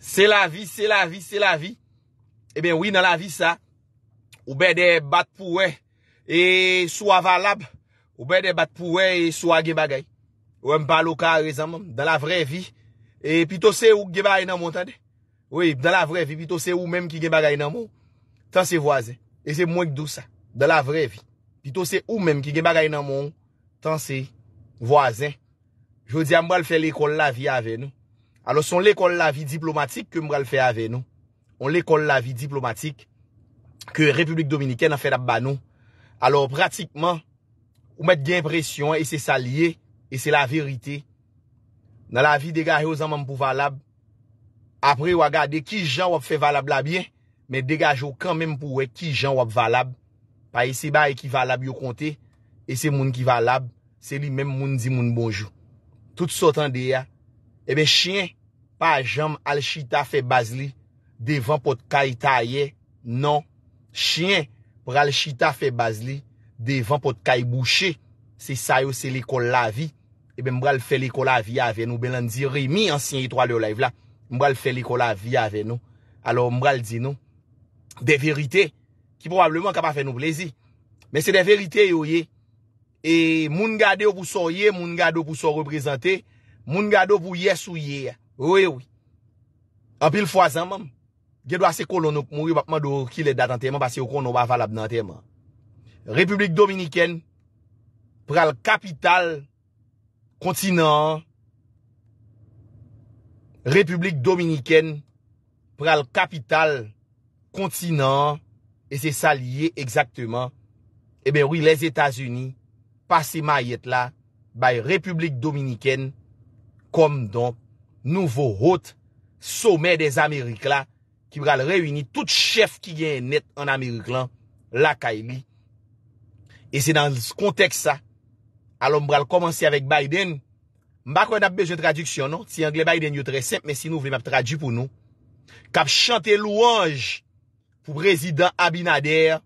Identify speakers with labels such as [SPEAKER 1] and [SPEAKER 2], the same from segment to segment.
[SPEAKER 1] Se la vi, se la vi, se la vi. E eh ben, wè nan la vi sa. Ou bè de bat pou wè. E sou avalab. Ou bè de bat pou wè. E sou agen bagay. Ou m pa lo ka rezan moun. Dan la vre vi. E pi to se ou gen bagay nan moun tade. Wè, dan la vre vi. Pi to se ou mèm ki gen bagay nan moun. Tan se wazen. E se mwenk dou sa. Dan la vre vi. Pi to se ou mèm ki gen bagay nan moun. Tan se wazen. Jou di ambo al fè l'ekol la vi ave nou. Alo son l'ekol la vi diplomatik ke mbrel fe ave nou. On l'ekol la vi diplomatik ke Republik Dominikè nan fe dap ba nou. Alo pratikman, ou met gen presyon, e se salye, e se la verite. Nan la vi degaje ou zanman pou valab. Apre wagade ki jan wap fe valab la bien, men degaje ou kanmen pou we ki jan wap valab. Pa e se ba e ki valab yo konte, e se moun ki valab, se li men moun di moun bonjou. Tout sotan de ya, Ebe eh chien, pa jom al chita fe baz li devan pot kay ta ye, non. Chien, pral chita fe baz li devan pot kay bouchi, se sayo se likol la vi. Ebe eh mbral felikol la vi ave nou, belan di remi ansyen yi tro al yo lev la, mbral felikol la vi ave nou. Alo mbral di nou, de verite, ki probableman ka pa fe nou plezi. Men se de verite yo ye, e moun gade yo pou so ye, moun gade yo pou so reprezenti, Moun gado vou yes ou ye Ou e ou Anpil fwa zan mam Gedo ase kolon nou mouye Bakman dou kilet datan teman Republik Dominiken Pral kapital Kontinant Republik Dominiken Pral kapital Kontinant E se salye ekzakteman eh Ebe oui les Etasuni Pase mayet la Bay Republik Dominiken kom don nouvo hot, somè des Amerik la, ki bral rewini tout chef ki gen net an Amerik lan, la Kylie. E se dans konteks sa, alon bral komansi avèk Biden, mbak wè nap bejè tradyksyon nou, si Anglè Biden yow trè semp, men si nou vle map trady pou nou, kap chante louange pou prezident Abinader,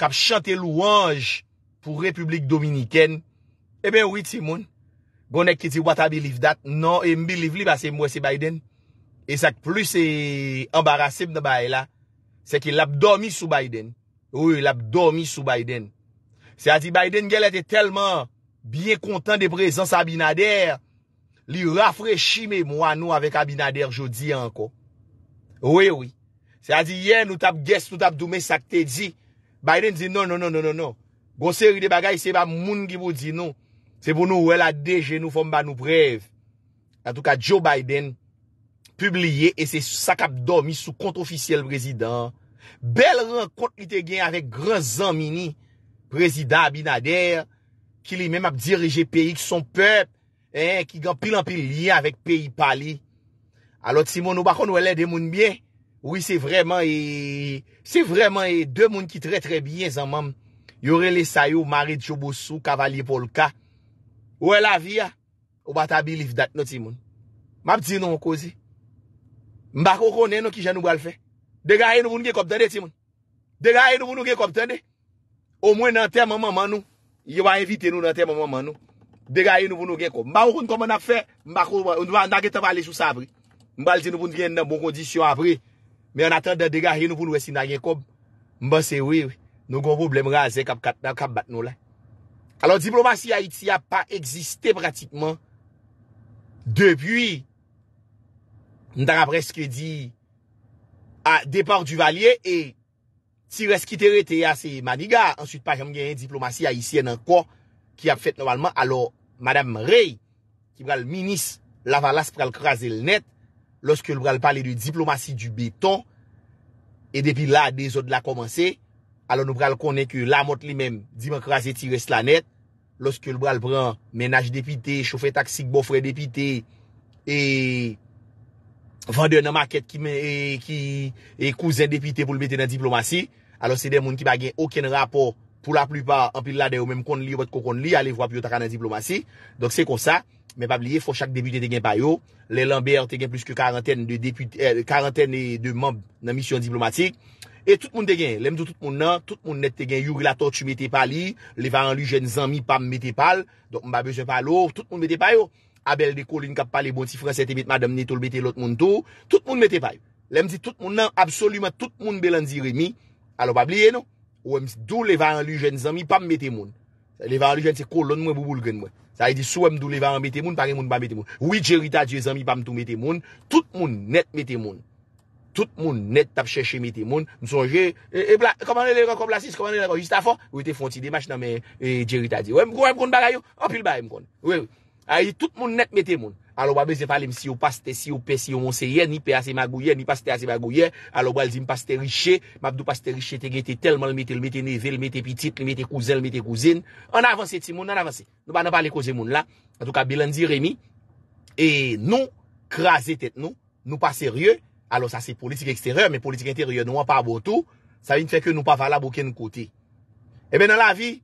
[SPEAKER 1] kap chante louange pou republik dominiken, e ben wè ti moun, Gwonek ki di what I believe dat. Non, I e believe li basi mwese Biden. E sak plus e ambaraseb nan baye la. Sek il ap domi sou Biden. Ou, il ap domi sou Biden. Se a di Biden gel ete telman bien kontan de prezans Abinader. Li rafreshime mwa nou avik Abinader jodi anko. Ou, ou. Se a di yen ou tap guest ou tap dume sak te di. Biden di non, non, non. Non, non, non. Gwose ri de bagay se ba moun ki bo di non. Se pou nou wè la deje nou fòm ba nou brev. An tou ka Joe Biden. Publiye e se sakap domi sou kont ofisyel prezident. Bel renkont li te gen avèk gran zanmini. Prezident Abinader. Ki li mèm ap dirije peyi ki son pep. Eh, ki gan pilan pil li avèk peyi pali. Alot si moun nou bakon wè lè de moun biye. Oui, se vreman e... Se vreman e de moun ki tre tre biye zanman. Yorele Sayo, Marit Chobosou, Cavalier Polka. Ouwe la vi ya, ah? ou bat a believe dat nou ti moun. Mab ti nou mokozi. Mbak ou konnen nou ki jan nou bal fe. Dega a yon nou voun gen kop tene ti moun. Dega a yon nou voun gen kop tene. Ou mwen nan teme maman nou. Yon va invite nou nan teme maman nou. Dega a yon nou voun gen kop. Mbak ou konnen komon ap fe. Mbak ou mwen, nda gete bales ou sabri. Mbal ti nou voun gen bon kondisyon avri. Me an atan de dega a yon nou voun wesi nan gen kop. Mba se we we. Nou kon problem raze kap bat nou la. Alors diplomatie Haïti a pa eksiste pratikman Depi Ndara preske di A depor du valye E ti reskiteri te a ah, se maniga Ensuite pa jem gen diplomatie Haïti en anko Ki ap fet normalman Alors madame Rey Ki bral minis la valas pral krasel net Lorske bral pale de diplomatie du beton E depi la de zo de la komanse alo nou pral konen ke la mot li men, dimakras eti res la net, loske l pral pran menaj depite, chofè taksik, bofè depite, e vande nan maket ki, e kouzen depite pou l bete nan diplomasi, alo se den moun ki bagen oken rapor, pou la plupa, anpil la de ou menm kon li, ou pot kon kon li, ale vwa pyo takan nan diplomasi, donk se kon sa, men pabliye, fò chak depite te gen payo, le lanber te gen plus ke karenten de depite, e karenten de moun nan misyon diplomatik, E tout moun te gen, lem di tout moun nan, tout moun net te gen, yu rilato tu mette pali, levan lujen zanmi pam mette pal, dok mba bej se palo, tout moun mette pal yo, abel de kolin kap pali bon, si franse te bit madam netol mette lot moun tou, tout moun non? mette pal yo, lem di tout moun nan, absolumen tout moun belan ziremi, alo bab liye nou, ou em si dou levan lujen zanmi pam mette moun, levan lujen se kolon mwen bouboulgen mwen, sa yi di sou em dou levan mette moun, pari moun pa mette moun, oui djerita zanmi pam tou mette moun, tout moun net mette moun, tout moun net tap chèche metè moun, msongè, e, e bla, komanè lè yon koblasis, komanè lè yon jistafon, wè te fonti dimach nan mè, e djerita di, wè mkou mkoun bagayou, wè mpil bagay mkoun, wè wè, a yi tout moun net metè moun, alo wabè zè palè msi ou pastè si ou pè si ou monsè ye, ni pè asè magou ye, ni pastè asè magou ye, alo wabè zè mpastè richè, mabdou pastè richè te gètè telman, lè metè lè metè nevel, metè pitit, alo sa se politik eksteryon, men politik enteryon, nou an pa abotou, sa vin feke nou pa vala bouken koti. Eben nan la vi,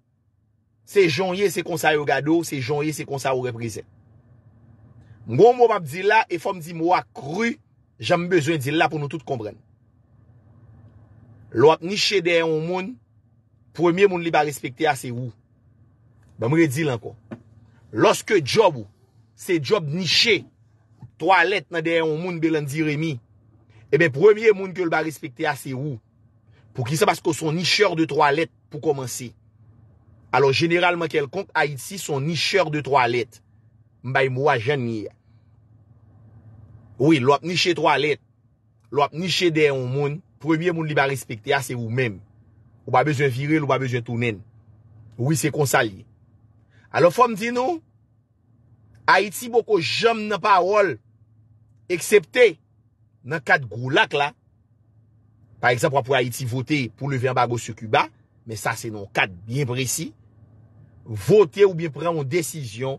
[SPEAKER 1] se jounye se konsa yo gado, se jounye se konsa yo represe. Mwen mwen mwap di la, e fwa mdi mwa kru, jame bezwen di la pou nou tout kombren. Lwa ap nishe dey an moun, premye moun li ba respekte a se ou. Ben mwen re di lan kwa. Lorske job ou, se job nishe, ou toalet nan dey an moun, belan di remi, Ebe, eh premier moun ke l ba respekte a, se ou? Po ki sa, basko son nicheur de 3 let pou komanse. Alo, generalman kel konp, Haïti son nicheur de 3 let. Mba yi mwa jan nye. Oui, l wap niche 3 let. L wap niche de 1 moun. Premier moun li ba respekte a, se ou men. Ou ba bezon viril, ou ba bezon tounen. Oui, se konsali. Alo, fom ti nou? Haïti bo ko jom nan parol. Eksepte. nan kat goulak la, par eksemp wap wap wap wap wap wap wap wap, wap wap wap wap wap wap wap wap wap, wap wap wap wap wap wap wap wap, wap wap wap wap wap wap wap wap, wote ou bien pren w decisyon,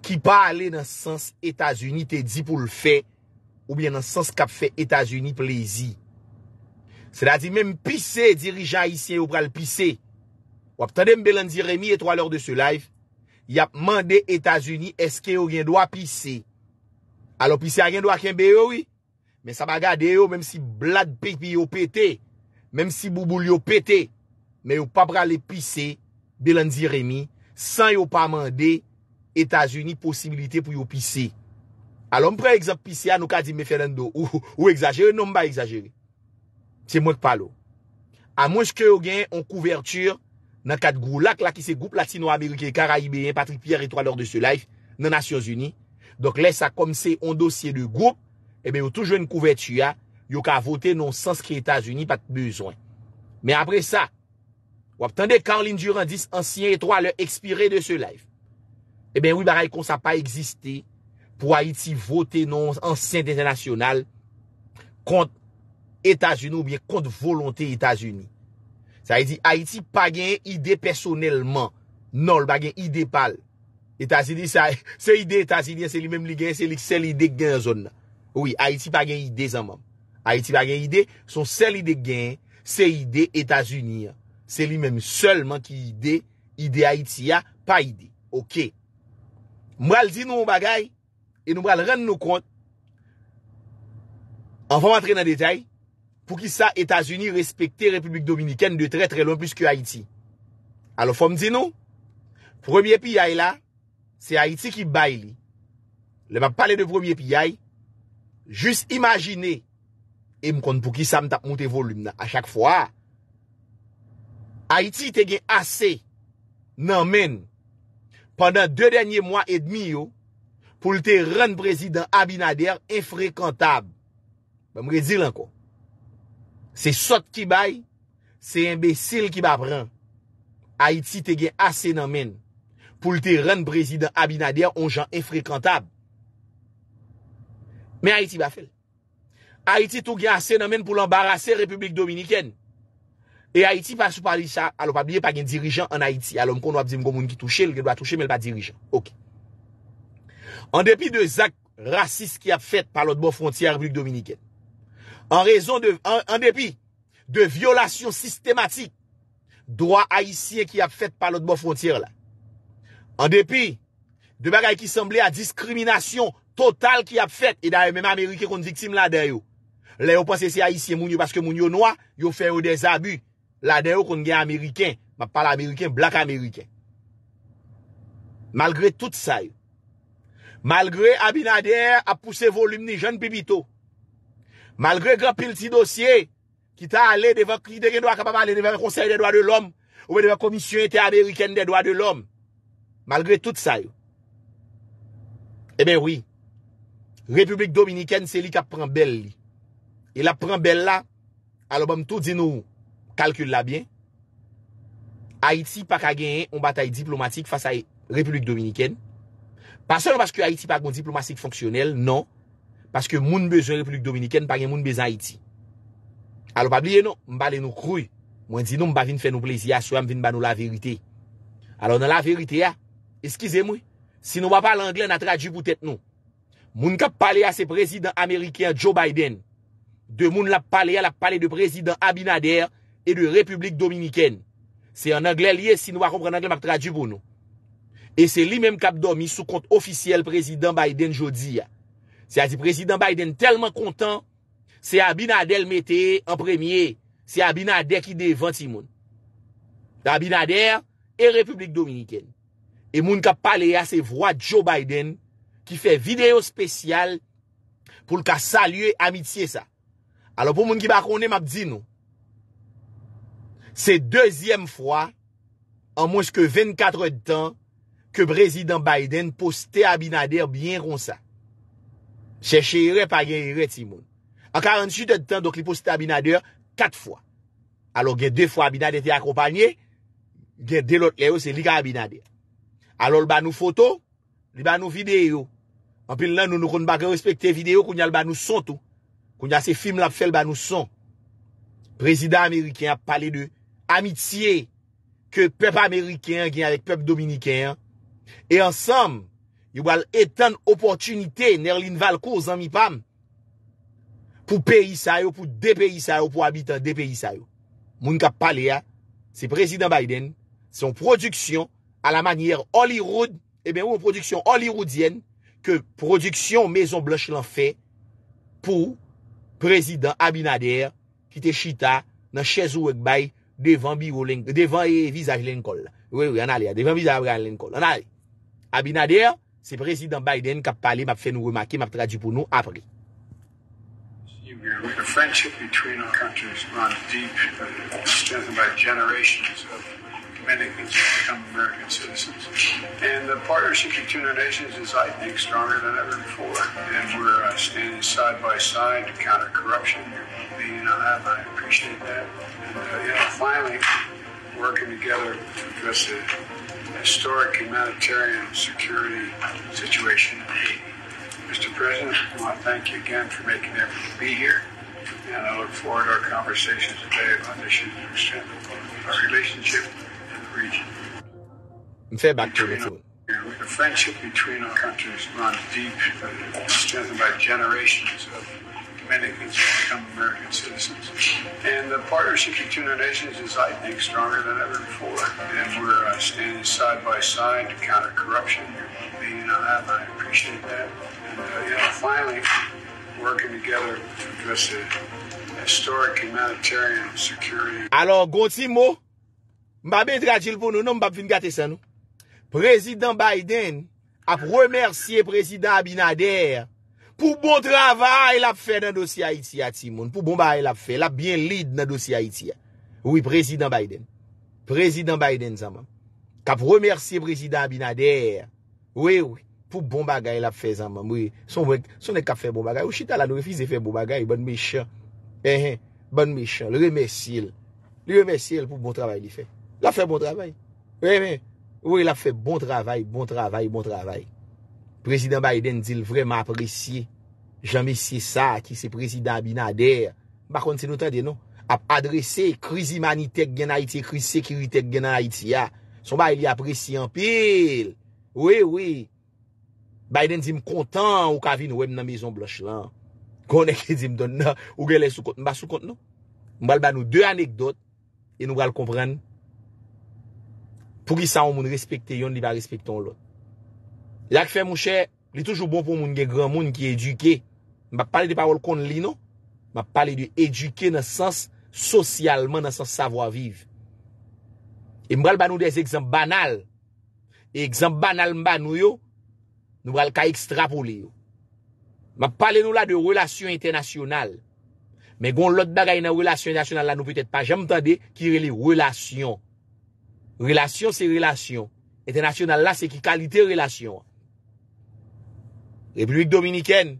[SPEAKER 1] ki pa ale nan sans Etasuni, te di pou l fe, ou bien nan sans kap fe Etasuni plezi. Se dati menm pise, dirija Aisyen, wap tanem belan di remi, etwa lor de se live, yap mande Etasuni, eske yo gen dua pise. Alo pise a gen dua kenbe yo wi? Men sa ba gade yo, menm si blad pik bi yo pete, menm si bouboul yo pete, men yo pa brale pise, belan ziremi, san yo pa mande, Etasuni posibilite pou yo pise. Alon pre ekzop pise an, nou ka di me fèl en do, ou exagere, nou mba exagere. Se mwen palo. A mwen skè yo gen, on kouverture, nan kat goulak, la ki se goup latino-amerike, karaibé, patrik pierre eto alor de se laif, nan Asyons Uni. Donk lè sa komse, on dosye de goup, Ebe yo toujwen kouvertu ya, yo ka vote non sanskri Etasuni pat bezwen. Men apre sa, wap tende kan lindurandis ansyen etro a le ekspire de se live. Ebe wibaray kon sa pa egziste pou Haiti vote non ansyen etanasyonal kont Etasuni ou bie kont volonti Etasuni. Sa yi di, Haiti pa gen yide personelman, non l bagen yide pal. Etasuni sa, se yide Etasuni, se li mem li gen, se li sel yide gen zon nan. Ouye, Haïti pa gen yide zanman. Haïti pa gen yide, son sel yide gen, se yide Etats-Unis. Se li menm, selman ki yide, yide Haïti ya, pa yide. Ok. Mwal di nou mwagay, e nou mwal ren nou kont, an fwa mwen tre nan detay, pou ki sa Etats-Unis respekte Republik Dominikène de tre tre lon pwiske Haïti. An lò fwa mwen di nou, premier pi yae la, se Haïti ki bay li. Le mwen pale de premier pi yae, Jus imagine, e m kon pou ki sa m tap moun te volum nan, a chak fwa. Haiti te gen ase nan men, pandan de denye mwa et demi yo, pou lte ren prezident Abinader, enfrekantab. Mwen ge di lan ko. Se sot ki bay, se imbesil ki ba pran. Haiti te gen ase nan men, pou lte ren prezident Abinader, on jan enfrekantab. Men Haïti ba fel. Haïti tou gen ase nan men pou l'embarase Republik Dominikèn. E Haïti pa sou pali sa, alo pa blye pa gen dirijan an Haïti. Alo mkon wap di mkou moun ki touche, lge dwa touche men pa dirijan. Ok. An depi de zak rasist ki ap fèt pa lotbo frontiyer Republik Dominikèn. An depi de violasyon sistematik. Dwa Haïtien ki ap fèt pa lotbo frontiyer la. An depi de bagay ki semblé a diskriminasyon Total ki ap fet, e da yon menme Amerike kon diktim la deyo. Le yo posese a isye moun yo, paske moun yo noa, yo feyo de zabu. La deyo kon gen Ameriken, ma pal Ameriken, blak Ameriken. Malgre tout sa yo. Malgre Abinader ap pousse volum ni joun pipito. Malgre grapil ti dosye, ki ta ale, de ven konsen de doa de lom, ou de ven komisyon ete Ameriken de doa de lom. Malgre tout sa yo. E ben wii, Republik Dominiken se li ka pran bel li. E la pran bel la, alo ba m tou di nou kalkul la bien. Haiti pa kagen yon batay diplomatik fasa yon Republik Dominiken. Pasan ou paske Haiti pa kon diplomatik fonksyonel, non. Paske moun bezon Republik Dominiken pa gen moun bezon Haiti. Alo pa bliye nou, mba le nou krouy. Mwen di nou mba vin fè nou plezi ya, sou am vin bano la verite. Alo nan la verite ya, ah, eskize mou. Si nou ba pal anglen a tradu pou tèt nou. Moun kap pale a se prezidant Ameriken Joe Biden de moun la pale a la pale de prezidant Abinader e de Republik Dominiken. Se an Angle liye, si nou akompre an Angle mak tradu bono. E se li men kap domi sou kont ofisiel prezidant Biden jodi ya. Se a di prezidant Biden telman kontan, se Abinadel mette en premye, se Abinader ki devanti moun. Se Abinader e Republik Dominiken. E moun kap pale a se vwa Joe Biden ki fè videyo spesyal pou l ka salye amitye sa. Alo pou moun ki bakonem ap di nou, se dezyem fwa, an mouns ke 24 de tan, ke brezidant Biden poste Abinader byen ronsa. Cheche yre pa gen yre ti moun. An 48 de tan, dok li poste Abinader kat fwa. Alo gen de fwa Abinader te akopanye, gen de lot le yo se li ka Abinader. Alo l ba nou foto, li ba nou videyo, Anpil lan nou nou kon bak respekte videyo koun yal banous son tou. Koun yase film lap fel banous son. Prezident Ameriken ap pale de amitsye ke pep Ameriken genye avek pep Dominiken. E ansam, yowal etan opotunite nerlin val kou zanmi pam. Pou peyi sayo, pou de peyi sayo, pou abitan de peyi sayo. Moun kap pale a, se prezident Biden, son produksyon a la manyer Hollywood, e eh ben ou produksyon Hollywoodyen, ke produksyon Maison Blanche lan fe pou prezident Abinader ki te chita nan chezou ek bay devan e vizaj len kol. Oui, oui, an ale ya, devan vizaj len kol, an ale. Abinader, se prezident Biden kap pale, map fe nou remake, map tradu pou nou, apre.
[SPEAKER 2] You hear, the friendship between our countries runs deep and is strengthened by generations of... Dominicans to become American citizens. And the partnership between our nations is, I think, stronger than ever before. And we're uh, standing side by side to counter corruption. You that I appreciate that. And, uh, finally, working together to address the historic humanitarian security situation in Haiti. Mr. President, I want to thank you again for making an effort to be here, and I look forward to our conversation today about issues that extend our relationship region.
[SPEAKER 1] Fair back between to you.
[SPEAKER 2] Know, the friendship between our countries runs deep, strengthened by generations of Dominicans who become American citizens. And the partnership between our nations is, I think, stronger than ever before. And we're uh, standing side by side to counter corruption. Being on that, I appreciate that. And uh, you know, finally, working together to address the historic humanitarian security.
[SPEAKER 1] Alors, Gauthier, Mbabe dratil pou nou nom bap vin kate san nou. Prezident Biden ap remersiye prezident Abinader. Pou bon travay lap fe nan dosi Haiti a ti moun. Pou bon bay lap fe. Lap bien lid nan dosi Haiti a. Ouwi prezident Biden. Prezident Biden zaman. Kap remersiye prezident Abinader. Ouwi ouwi. Pou bon bagay lap fe zaman. Ouwi ouwi. Son ek kap fe bon bagay. Ou chita la nou refize fe bon bagay. Bon mechon. Ehe. Eh, bon mechon. Le remersil. Le remersil pou bon travay li fe. La fè bon travay. Ou e la fè bon travay, bon travay, bon travay. Prezident Biden zil vreman apresye. Jamè siye sa ki se prezident binader. Bakon se nou tade nou. Ap adrese kriz imanitek genayite, kriz sekiritek genayite ya. Son ba ili apresye an pil. Ou e ou e. Biden zim kontan ou kavine ou em nan mizon bloch lan. Konen ki zim don nan. Ou gele sou kontan, ba sou kontan nou. Mbal ban nou de anekdot. E nou bral konpran nou. Fou ki sa ou moun respekte yon li va respekte ou lot. Ya ki fè mouche, li toujou bon pou moun ge gran moun ki eduke. Mba pale di parol kon li nou. Mba pale di eduke nan sens sosyalman, nan sens savoi vive. E mbral banou de ese ekzem banal. Ekzem banal mbanou yo, nou mbral ka ekstrapou li yo. Mba pale nou la de relasyon internasyonal. Men goun lot bagay nan relasyon internasyonal la nou pwetet pa jem tade kire li relasyon. Relasyon se relasyon. E te nasyonal la se ki kalite relasyon. Republik Dominiken.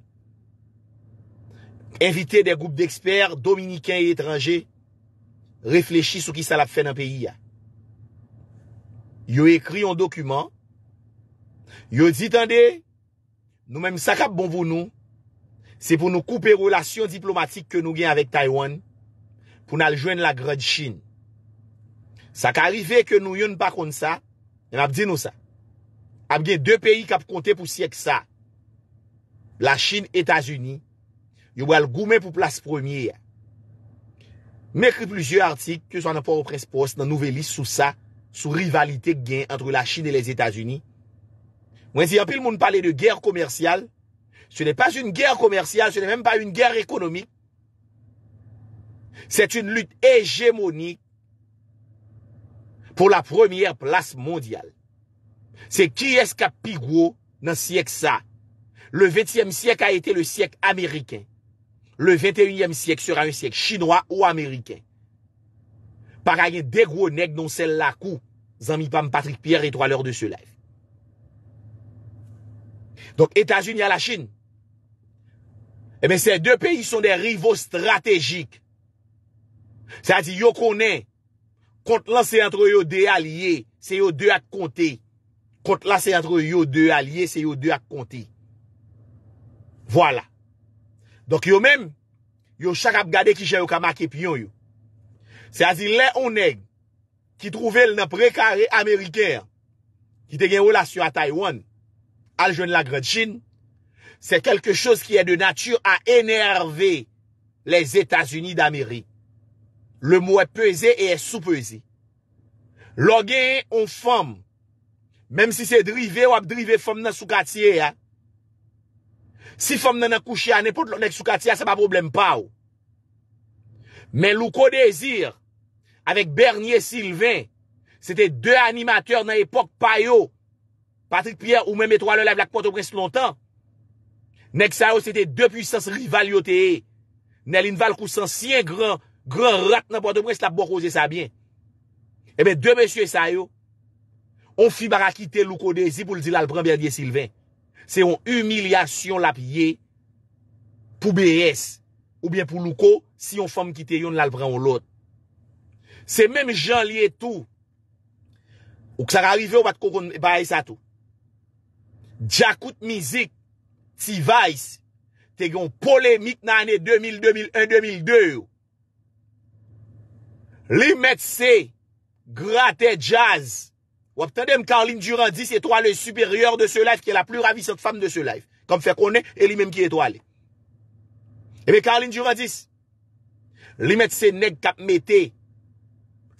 [SPEAKER 1] Invite de goup d'eksper, Dominiken et etranje. Reflechi sou ki sa la fe nan peyi ya. Yo ekri yon dokumen. Yo di tande, nou menm sakap bonvo nou. Se pou nou koupe relasyon diplomatik ke nou gen avèk Taiwan. Pou nou aljwen la grad chine. Sa ka arrive ke nou yon pa kon sa, yon ap di nou sa, ap gen de peyi kap konte pou si ek sa, la Chin, Etats-Unis, yon wèl goumen pou plas premier. Mè kri plisye artik, kè son anpò reprens post nan nouvelis sou sa, sou rivalite gen entre la Chin et les Etats-Unis. Mwen si yon pil moun pale de gèr komersyal, se nè pas un gèr komersyal, se nè mèm pa un gèr ekonomik, se t'youn lüt egemonik, pour la première place mondiale. C'est qui est-ce qui a gros dans le siècle ça? Le 20e siècle a été le siècle américain. Le 21e siècle sera un siècle chinois ou américain. Par ailleurs, des gros nègres dont celle là coup. Zami Pam Patrick Pierre et trois l'heure de ce live. Donc, États-Unis à la Chine. Eh bien, ces deux pays sont des rivaux stratégiques. C'est-à-dire, yo connaît Kont la se entro yo de alye, se yo de ak konte. Kont la se entro yo de alye, se yo de ak konte. Voilà. Donk yo men, yo chak ap gade ki jè yo kamake piyon yo. Se azi le oneg, ki trouvel na prekare ameriker, ki te gen wola sou a Taiwan, al joun la gredjin, se kelke chos ki e de natyur a enerve les Etasuni d'Amerik. Le mou e peze e e soupeze. Logen e on fom. Mem si se drive, wak drive fom nan soukatiye. Si fom nan akouche anepout, lak soukatiye, se pa problem pa ou. Men lou kodezir, avek Bernier-Sylvain, se te de animateur nan epok payo, Patrick Pierre ou men metro alè, lak poto pres lontan. Nek sa ou se te de puissance rivalioteye. Nel in val kousan si en gran Gran rat nan pwa do mwen se la bo koze sa byen. Ebe, de mè sye sa yo, on fi barakite louko de zi pou l'di l'albran bèl diye Sylvain. Se yon humilyasyon la piye, pou bèyes, ou bien pou louko, si yon fòm kite yon l'albran ou l'ot. Se mèm jan liye tou, ou ksa ga arrive ou bat kou kon bae sa tou. Djakout mizik, ti vaise, te yon polemik nan ane 2001-2002, Li met se gratè jaz. Wap tèdèm Karlin Dura 10, etoalè supèryor de se laif, ki la pluravisok fam de se laif. Kom fè konè, e li mèm ki etoalè. E mè Karlin Dura 10, li met se neg kapmète,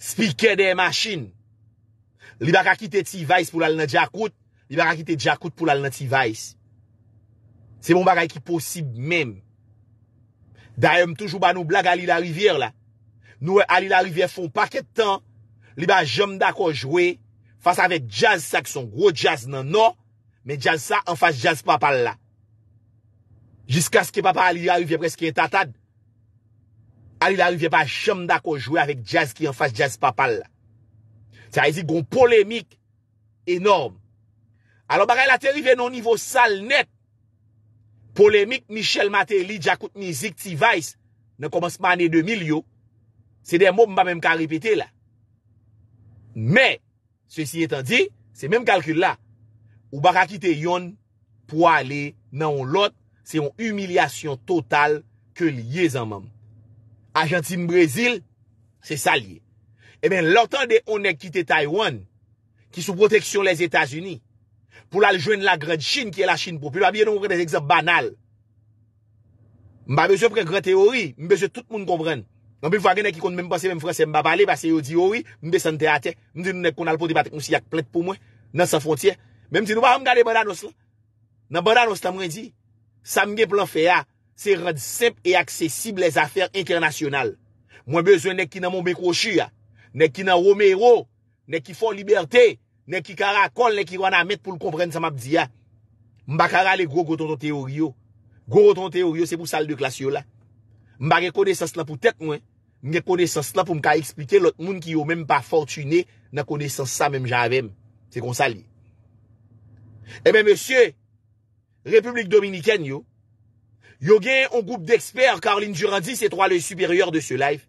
[SPEAKER 1] spikè de machin. Li baka ki te tivayse pou lal na tivayse. Li baka ki te tivayse pou lal na tivayse. Se moun bagay ki posib mèm. Da yon toujou banou blagali la rivir la. Nou e Ali la rivye fon paket tan, li ba jom da kon jwe, fasa avet jazz sa, ki son gro jazz nan nan, men jazz sa, an fase jazz papal la. Jiska skye papa Ali la rivye preske en tatad, Ali la rivye ba jom da kon jwe avet jazz ki an fase jazz papal la. Sa e zi goun polemik enorm. Alo bagay la te rivye nou nivou sal net, polemik Michel Maté li dja kout mizik ti vayse, nan komansemane 2000 yo, Se de mou mba menm ka repete la. Me, se si etan di, se menm kalkul la, ou baka kite yon pou ale nan ou lot, se yon humilyasyon total ke liye zanman. Argentine-Brezil, se sa liye. E men, lortan de onek kite Taiwan, ki sou proteksyon les Etats-Unis, pou lal jwen la gred chine ki e la chine popi, mba biye nou mwen prez eksept banal. Mba bezo prez gred teori, mbezo tout moun komprenn. Mwen pe fwa gen ek ki kont mwen pwese mwen mwen fwese mba bale, ba se yo di, owi, mwen besan te ate, mwen di nou nek kon alpou di batek mwen si yak plet pou mwen, nan sa fontye, mwen di nou ba ham gade bananos la. Nan bananos ta mwen di, sa mwen gen plan fe ya, se red simple e aksesible les afer internasyonal. Mwen bezwen nek ki nan mwen bekwoshu ya, nek ki nan romero, nek ki fon liberte, nek ki kara kon, nek ki rwana met pou l kompren sa mwen di ya. Mwen ba kara le go goton te oriyo. Go goton te oriyo se pou sal de klas yo la. Nye konesans la pou mka eksplike lot moun ki yo mèm pa fortunè nan konesans sa mèm jan avèm. Se konsali. E eh mèm monsye, Republik Dominikèn yo, yo gen yon goup d'eksper, Karlin Durandi, se tro alè supèryor de se live,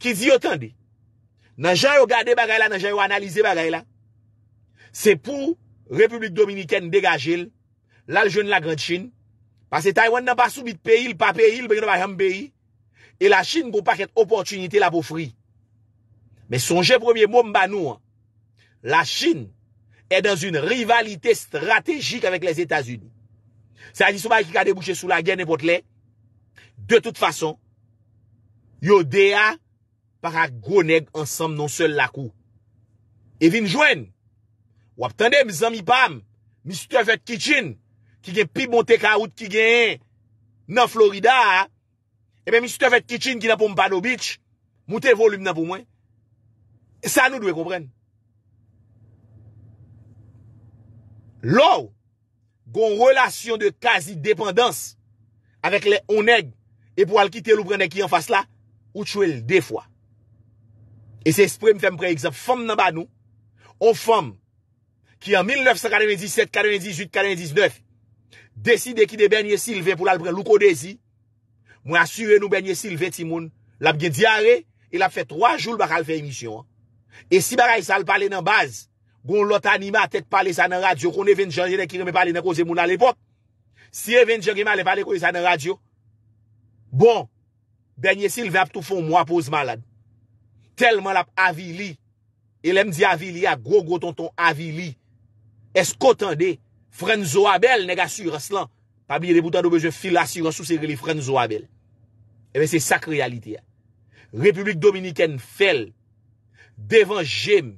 [SPEAKER 1] ki di yo tande, nan jan yo gade bagay la, nan jan yo analize bagay la, se pou Republik Dominikèn degajil, lal joun la ganchin, pase Taiwan nan pa soubit peyil, pa peyil, lal joun la ganchin, E la chine pou pa ket opotunite la pou fri. Men sonje premier mou mba nou an. La chine e dan zun rivalite strategik avek les Etats-Unis. Se a di souba ki ka debouche sou la gen e botle. De tout fason, yo dea para gwened ansam non sel la kou. E vin jwen, wap tande mizan mi pam, mi stofet ki chine, ki gen pi monte kaout, ki gen nan Florida a, Ebe eh misi te vet kichin ki nan pou mpano bich, mouten volum nan pou mwen. E sa nou dwe kompren. Lou, goun relasyon de kazi dependans avek le oneg e pou al kite lou prene ki an fas la, ou tchouel defwa. E se espre mi fem pre, eksep, fom nan banou, ou fom ki an 1997-1998-1999 deside ki de benye silve pou lal pre lou kodezi Mwen asyre nou Benye Sylve ti moun. Lap ge diare. Il ap fe 3 joul bakal fe emisyon. E si baray sal pale nan baz. Gon lot anima tek pale sa nan radyo. Kon e ven janje de kireme pale nan koze moun al epot. Si e ven janje de kireme pale koze sa nan radyo. Bon. Benye Sylve ap tou fon mwa pouz malad. Telman lap avili. El em di avili. A gro gro tonton avili. Eskotande. Frenzo abel nega sur aslan. Pabye de boutan do beje fila sur aslan. Sou se gili frenzo abel. Ebe, eh se sakre realite ya. Republik Dominikene fel devan jem,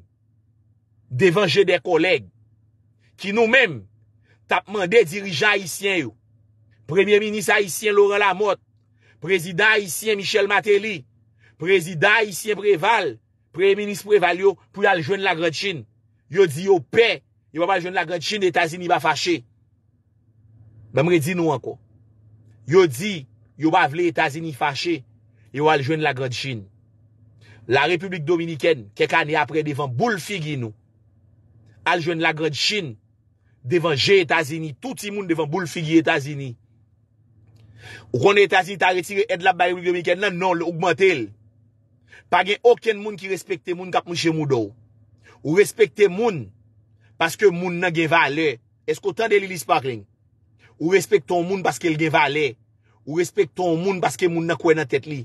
[SPEAKER 1] devan jede koleg, ki nou men, tapman de dirija Haitien yo. Premier ministre Haitien Laurent Lamotte, prezident Haitien Michel Matéli, prezident Haitien Preval, premier ministre Preval yo, pou yal jwen la gred chine. Yo di yo pe, yo wap al jwen la gred chine, de Tazini wap fache. Mè mre di nou anko. Yo di yo, Yow avle Etazini fache, yow aljwen lagred chine. La Republik Dominiken, kek ane apre devan bou l figi nou. Aljwen lagred chine, devan je Etazini, touti moun devan bou l figi Etazini. Ou kon Etazini ta retire edlab bayouk Dominiken non, nan nan l oukmentel. Pagen oken moun ki respekte moun kap mouche moudou. Ou respekte moun, paske moun nan genva le. Esko tan de li lisparling? Ou respekte moun paske genva le? Ou respekte moun? Ou respek ton moun paske moun nan kwen nan tet li.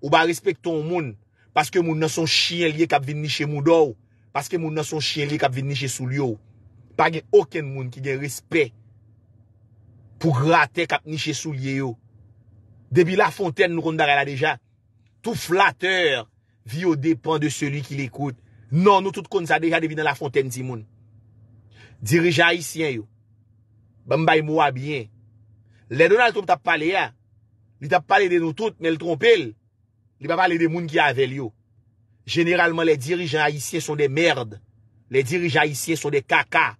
[SPEAKER 1] Ou ba respek ton moun paske moun nan son chien liye kap vin ni chen moun do. Paske moun nan son chien liye kap vin ni chen sou liyo. Pa gen oken moun ki gen respek pou grate kap ni chen sou liyo. Debi la fonten nou kondare la deja. Tou flater vi yo depan de seli ki l'ekoute. Non nou tout kond sa deja debi nan la fonten ti moun. Dirija isyen yo. Ba mbay mwa bien. Le donan l tope tap pale ya. Li tap pale de nou tout, ne l trompel. Li pa pale de moun ki avel yo. Generalman, le dirijan haisyen son de merd. Le dirijan haisyen son de kaka.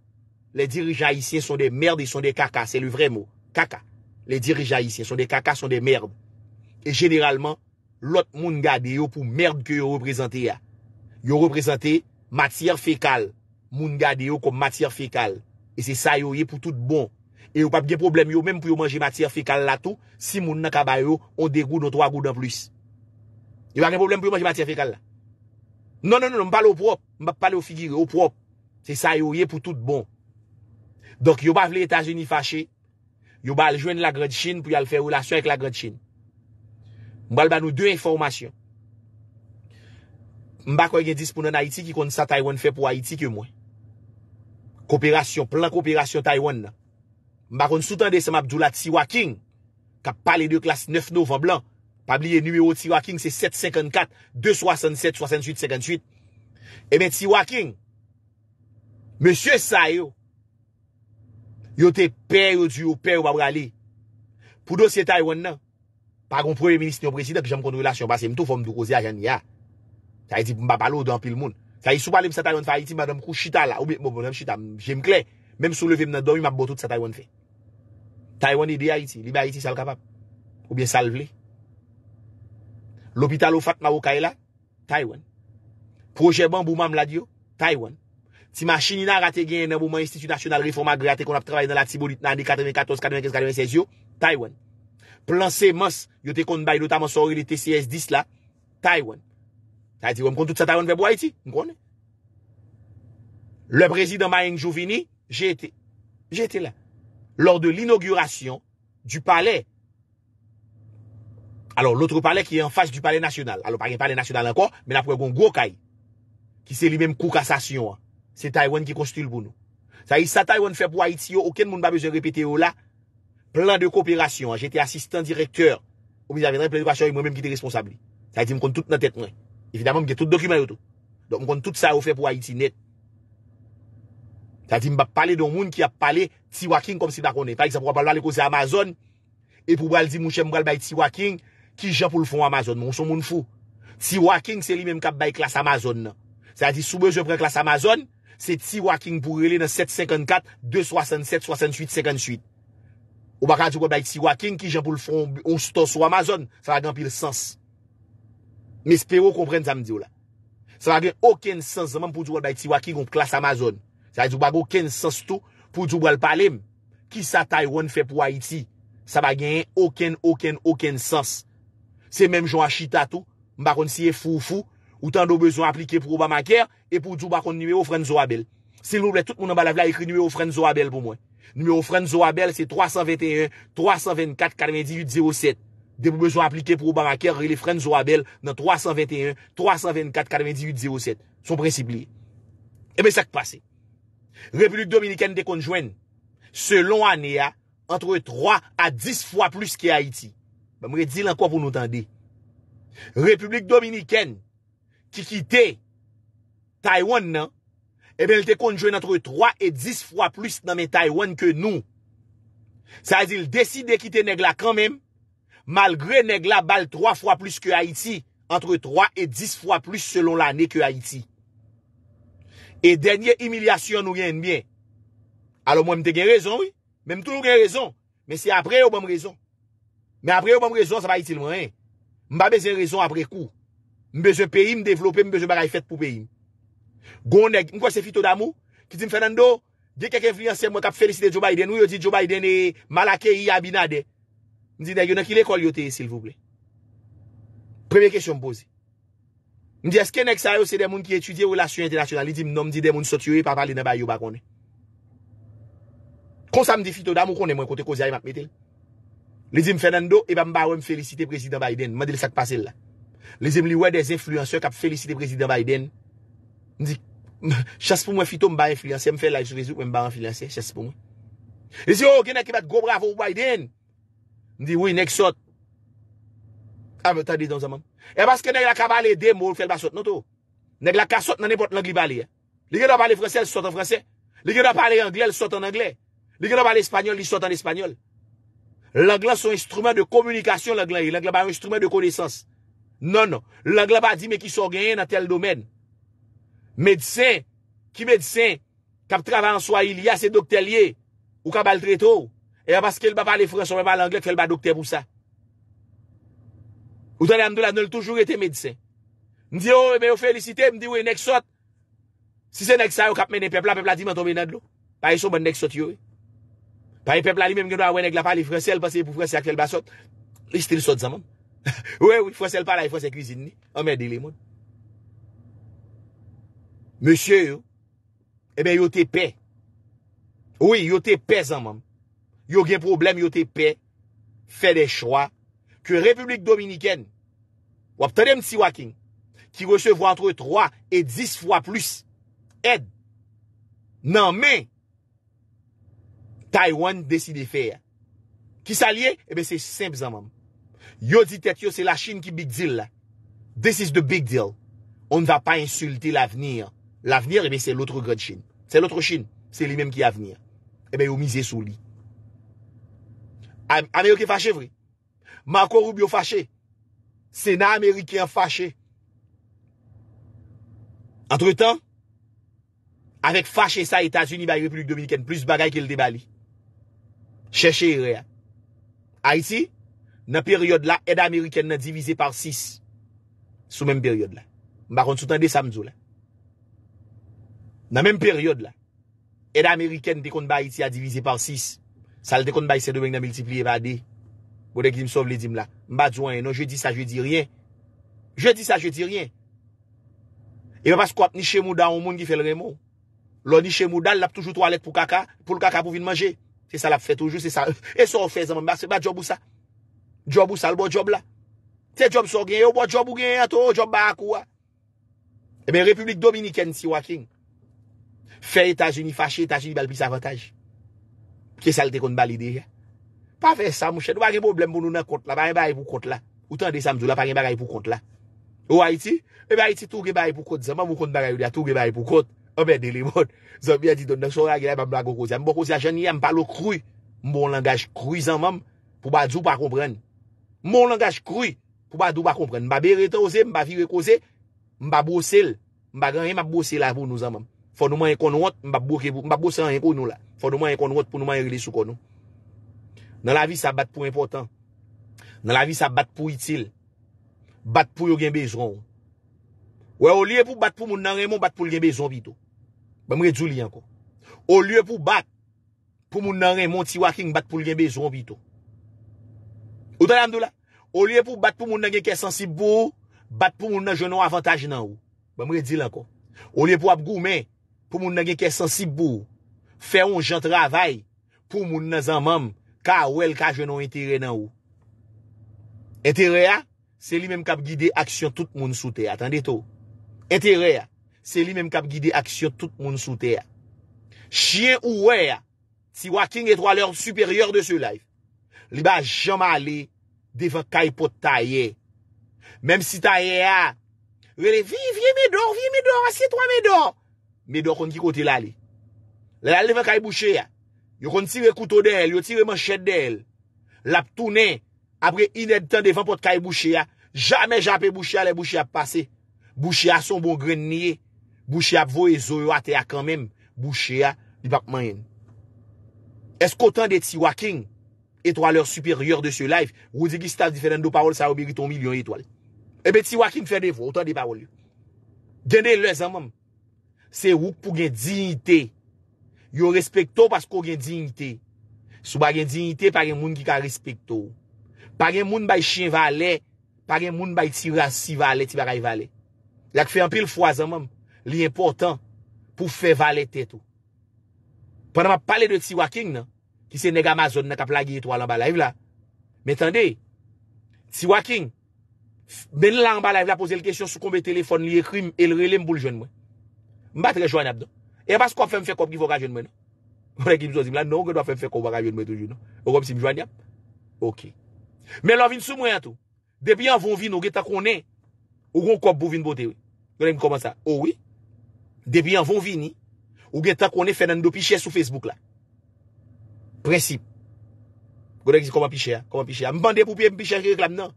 [SPEAKER 1] Le dirijan haisyen son de merd, yon son de kaka, se li vre mou. Kaka. Le dirijan haisyen son de kaka, son de merd. E generalman, lot moun ga de yo pou merd ki yo reprezente ya. Yo reprezente matyar fekal. Moun ga de yo kom matyar fekal. E se sa yo ye pou tout bon. E yo pap gen problem yo menm pou yo manje mater fekal la tou, si moun nan kaba yo, o degou nou 3 goudan plis. Yo wak gen problem pou yo manje mater fekal la. Non, non, non, mbale ou prop. Mbale ou figiri, ou prop. Se sa yo ye pou tout bon. Dok yo wavle Etasunifache, yo wavle jwen la grad chine pou yal fe relasyon ek la grad chine. Mbale wavle nou 2 informasyon. Mbale kwa gen dispo nan Haiti ki kon sa Taiwan fe pou Haiti ke mwen. Koopirasyon, plan koopirasyon Taiwan nan. Mba kon soutan de Samabdoula Tsiwaking Kap pale de klas 9 novemblan Pabliye numero Tsiwaking se 754 267-68-58 Emen Tsiwaking Monsye sa yo Yo te per yo duyo Per yo babrali Pou do se ta yo an nan Pag kon premier minister prezident ki jam kon relasyon Basen mto fom do kouze a jan ya Sa yi di mba palo dan pil moun Sa yi sou pale msa ta yo an fa yi di Mba nam kou chita la Jem kle Mem souleve m nan domi m ap botout sa Taiwan fe. Taiwan e de Haiti. Li ba Haiti sal kapap? Ou bien sal vle? L'hôpital ou fak m avou ka e la? Taiwan. Proje ban bouman m lad yo? Taiwan. Ti ma chini nan rate genye nan bouman institut national reform agreat kon ap trabay nan la tibou lit nan di 94, 95, 96 yo? Taiwan. Plan C mas yo te kont bay do ta m ansori de TCS 10 la? Taiwan. Ta iti wèm kontout sa Taiwan ve bo Haiti? Nkwone? Le prezident mayen Jouveni? j'ai été, j'ai été là lors de l'inauguration du palais. Alors, l'autre palais qui est en face du palais national. Alors, pas un palais national encore, mais là, pour un gros caille. Qui c'est lui-même coup cassation. Hein. C'est Taïwan qui construit pour nous. Ça, ça Taïwan fait pour Haïti, aucun monde n'a besoin de répéter là. Plein de coopération. Hein. J'étais assistant directeur au ministère de l'éducation et moi-même qui était responsable. Ça a dit, je compte tout dans la tête, Évidemment, j'ai tout document, tout. Donc, je compte tout ça au fait pour Haïti net. Sa di mbap pale don moun ki ap pale Tiwaking kom si bakone. Pari ki sa pou wapal wale kose Amazon. E pou wale di mouche mbale bay Tiwaking ki jan pou l'fon Amazon. Moun son moun fou. Tiwaking se li menm kap bay klas Amazon nan. Sa di soube je pren klas Amazon. Se Tiwaking pou wale nan 7.54, 2.67, 2.68, 2.58. Ou baka di wap bay Tiwaking ki jan pou l'fon 11 ton sou Amazon. Sa la gen pi l'sens. Me spero kompren sa mdi ou la. Sa la gen oken sens nan menm pou di wap bay Tiwaking kon klas Amazon. Sa e djou bago ken sas tou pou djou bal palem. Ki sa Tayron fe pou Haiti? Sa ba genyen oken, oken, oken sas. Se menm jou an chita tou, mbakon siye fou fou, ou tan do bezon aplike pou Obamacare, e pou djou bakon noue Ofrenzo Abel. Se nou ble tout moun an balav la ekri noue Ofrenzo Abel pou mwen. Noue Ofrenzo Abel se 321-324-9807. De bo bezon aplike pou Obamacare, re le Ofrenzo Abel nan 321-324-9807. Son princip liye. Ebe eh sek pase. Republik Dominikèn te konjwen se lon ane ya entre 3 a 10 fwa plus ki Haiti. Mwen mwen di lan kwa pou nou tande. Republik Dominikèn ki kite Taiwan nan, e eh ben te konjwen entre 3 a 10 fwa plus nanmen Taiwan ke nou. Sa zil deside kite Negla kanmen, malgre Negla bal 3 fwa plus ki Haiti, entre 3 a 10 fwa plus selon l'ane ki Haiti. E denye imilyasyon nou gen en bien. Alo mwen mte gen rezon, oui. Men mtou nou gen rezon. Men se apre ou ban m rezon. Men apre ou ban m rezon, sa va itil mwen, hey. Mba bezen rezon apre kou. Mbeje peyi mdeveloper, mbeje baray fèt pou peyi. Gon neg, mwen kwa se fito damou, ki di mfenando, diye keke vliyanse mwen kap felisi de Djo Baiden, ou yo di Djo Baiden e Malakeyi Abinade. Ni di den, yon an ki le kol yote, sil vouble. Premye kesyon mpozi. Mdi, eske nek sa yo se demoun ki etudye relasyon internatural? Mdi, mnom di non, demoun sot yoye pa pali ne bayo bakone. Kon sa mdi fito, damou konen mwen kote kozyay e matmetel. Mdi, mfenando, eba mba wè mfelicite prezident Biden. Mwa dil sak pase l la. Mdi, mli wè de zinfluenceur kap felicite prezident Biden. Mdi, chas pou mwen fito mba influence, mwen fè live sou rezup, mwen mba influence, chas pou mwen. Mdi, yo genè ke bat go bravo Biden. Mdi, wè nek sot. E baske nek la ka bale dem moun fel ba sot nan to. Nek la ka sot nan nepot lang li bale ya. Li gen la bale franse, el sot an franse. Li gen la bale angle, el sot an angle. Li gen la bale espanyol, li sot an espanyol. Lang lan son instrument de komunikasyon lang lan yi. Lang lan ba instrument de konesans. Non, non. Lang lan ba di me ki so genye nan tel domen. Medsen, ki medsen, kap travan so a il ya se doktelye ou ka bal treto. E baske el ba bale franse, ou ba bale angle, fel ba doktel pou sa. Ou tanè amdou la nèl toujou etè mèdisen. Mdi yo, oh, e eh mè yo oh, felisite, mdi yo e nèk sot. Si se nèk sa yo kap mè nè pepla, pepla di mè to mè nèd lo. Pa e so mè bon nèk sot yo e. Pa e pepla li mèm genwa ah, wè nèk la pa li fransèl, pa se pou fransèl ak fèl ba sot. E stil sot zan mèm. Ou e wè fransèl pa la e fransèl kouzine ni. A mè di lè moun. Mèsyè yo, e eh mè yo te pè. Ou e yo te pè zan mèm. Yo gen problem yo te pè. Fè de Ke Republik Dominiken wap tade mti wakin ki wese vwantre 3 e 10 fwa plus ed. Nan men, Taiwan deside fe. Ki sa liye? Ebe eh se sempt zanman. Yo di tet yo, se la Chin ki big deal la. This is the big deal. On ne va pa insulte la venir. La venir, ebe se loutre god Chin. Se loutre Chin. Se li menm ki a venir. Ebe yo mize sou li. Ame yo ki fachevri. Mwa akon roubyo fache. Sena Ameriken fache. Entre tan, avek fache sa Etatsuni bay Republik Dominiken, plus bagay ke lde bali. Cheche yire. A iti, nan peryode la, Eda Ameriken nan divize par 6. Sou men peryode la. Mwa kon sou tan de samzou la. Nan men peryode la, Eda Ameriken dekoun bay iti a divize par 6. Sal dekoun bay se dowen nan multipliye par 2. Eda Ameriken, Gode ki msov li dim la, mba djwen eno, je di sa, je di riyen. Je di sa, je di riyen. Ebe, paskwap, nishemou dan, ou moun ki fèl remou. Lò, nishemou dan, l ap toujou toalet pou kaka, pou l kaka pou vin manje. Se sa l ap fè toujou, se sa, e so fè zanman, mba, se ba job ou sa. Job ou sa, l bo job la. Se job sou gen, yo bo job ou gen, ato, job ba akou a. Ebe, Republik Dominikèn si wakin. Fè Etasuni fache, Etasuni balbis avantage. Ke salte kon balide ya. Afe Samouchen, wak e problem pou nou nan kont la, pa yon baray pou kont la. Ou tan de Samouchen la, pa yon baray pou kont la. Ou Haiti, e bayi ti touge baray pou kont. Zanman mou kont baray ou diya, touge baray pou kont. Obe de le moun. Zanm ya di don, dan soragye la, mabla goko kosyan. Mbo kosyan janye, mpa lo kruy. Mbon langaj kruy zanman, pou badou pa kompren. Mbon langaj kruy, pou badou pa kompren. Mba beretan ou se, mba fire ko se, mba bosele. Mba gan yon mba bosele a pou nou zanman. Fonouman yon konwot, mba Nan la vi sa bat pou important. Nan la vi sa bat pou itil. Bat pou yo gen bezon. Ou e o liye pou bat pou moun nanren moun bat pou gen bezon bito. Ben mre di li anko. O liye pou bat pou moun nanren moun ti wakin bat pou gen bezon bito. O tan yam do la? O liye pou bat pou moun nanren gen sensib bou. Bat pou moun nan gen avantage nan ou. Ben mre di lan ko. O liye pou ap gou men pou moun nanren gen sensib bou. Fè yon jan travay pou moun nan zan mam. ka wel ka jenon etere nan ou. Eterè a, se li menm kap gide aksyon tout moun sou te. Atende tou. Eterè a, se li menm kap gide aksyon tout moun sou te. Chien ou we a, si wakin etwa lèrb supèryèr de se laif, li ba jama li, defa kay pot taye. Mem si taye a, we le, vi, vi, me dor, vi, me dor, asye to a me dor. Me dor kon ki kote la li. La li defa kay bouchè a. Yo kon tire koutou de el, yo tire manchet de el. Lap tou nen, apre inèd tan devan pot kaye bouché ya. Jamè japè bouché ya le bouché ya passe. Bouché ya son bon gren niye. Bouché ya vo e zo yo ate ya kanmèm. Bouché ya li bakman yen. Esk o tan de ti wakin, etwa lèr superior de se laif, wou di ki si ta di fè den do parol sa wou beri ton milyon etwal. Ebe eh ti wakin fè den vo, o tan di parol yo. Genè lèz an mèm, se wou pou gen dignité, Yo respekte ou paskou gen dignite. Sou ba gen dignite pa gen moun ki ka respekte ou. Pa gen moun bay chen vale, pa gen moun bay tirasi vale ti ba ray vale. Lak fe anpil fwazan mwem, li important pou fe vale tete ou. Pwennan pa pale de Tiwaking nan, ki se nega mazon nan kap la geye to alan ba la ev la. Metande, Tiwaking, ben lan ba la ev la pose l kèsyon sou konbe telefon li ekrim, el re lem bou l jwen mwen. Mbate rejwen ap don. E bas kop fèm fè kop ki vòk a joun mwen nou? Mwen ek ki mzòzim la, nou gen do fèm fè kop wak a joun mwen toujoun nou? Ou kom si mjwa nyan? Ok. Men lò vin sou mwen an tou. Depi an von vin ou gen ta konen, ou gen kop bou vin bote wè. Gwene m koman sa? Ou wè. Depi an von vin ni, ou gen ta konen Fernando Pichet sou Facebook la. Precip. Gwene gwen si koman Pichet, koman Pichet. M bandè pou piye m Pichet ki reklam nan.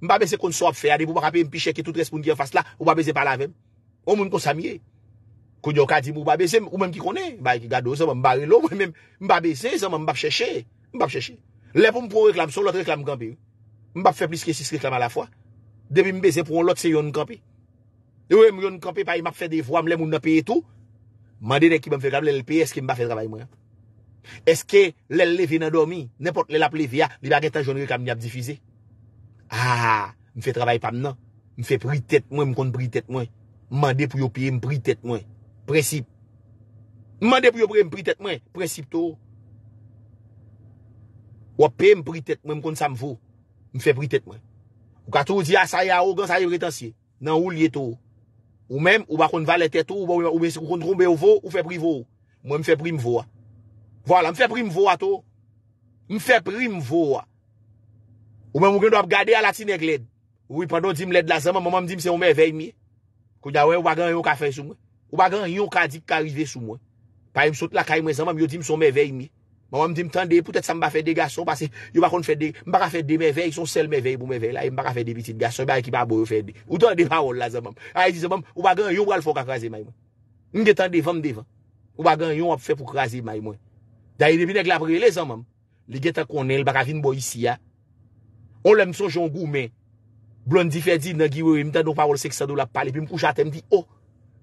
[SPEAKER 1] M ba bese kon so ap fè, adè pou pa kapè m Pichet ki tout respoun ki an fas la, Kou diyo kadi mou ba beze, ou menm ki kone, ba e ki gado, seman mba relo, menm mba beze, seman mba pcheche, mba pcheche. Le pou m pou reklam, son lot reklam kampi, mba pfe plis ke 6 reklam a la fwa. Demi mbeze pou an lot se yon kampi. E yon kampi pa yon mba pfe devwa, mle moun api etou, mande de ki mba mfe kampi lel pe, eske mba pfe travay mwen. Eske lel levi nan domi, nepot lel api levi ya, li bagetan jouni reklam ni api difize. Ha, ah, mfe travay pam nan, mfe pritet mwen, mkonde pritet mwen, mande pou y Precip. Mwen de pou yo pre mpri tet mwen. Precip tou. Wap pe mpri tet mwen mkon sa mvo. Mfe pri tet mwen. Ou katou di ah, a saye a ou gan saye bretansye. Nan ou liye tou. Ou men ou bakon valet tet tou. Ou kon trombe ou vo ou fe pri vo ou. Mwen mfe pri mvo a. Mfe pri mvo a tou. Mfe pri mvo a. Ou men mwen gandwa ap gade ala tinek led. Ou wipando jim led la zama. Mwen mwen jim se ou men vey mi. Kou da wè ou bagan yon kafe sou mwen. Ou bagan yon ka di ki ka rive sou mwen. Pa yon sot la ka yon mwen, zan mwen, yon di mson mwen vey mi. Mwen mwen di mtande, pwetet sa mba fede gason, pase yon bakon fede, mbaka fede mwen vey, yon sel mwen vey pou mwen vey la, yon e baka fede biti de gason, mbaka e ki mba boye fede. Ou ton de parol la, zan mwen. A yon di zan mwen, ou bagan yon wale fok a krasi mwen mwen. Mwen de tande, vandevan. Ou bagan yon wap fe pou krasi mwen mwen. Da yon de bine glab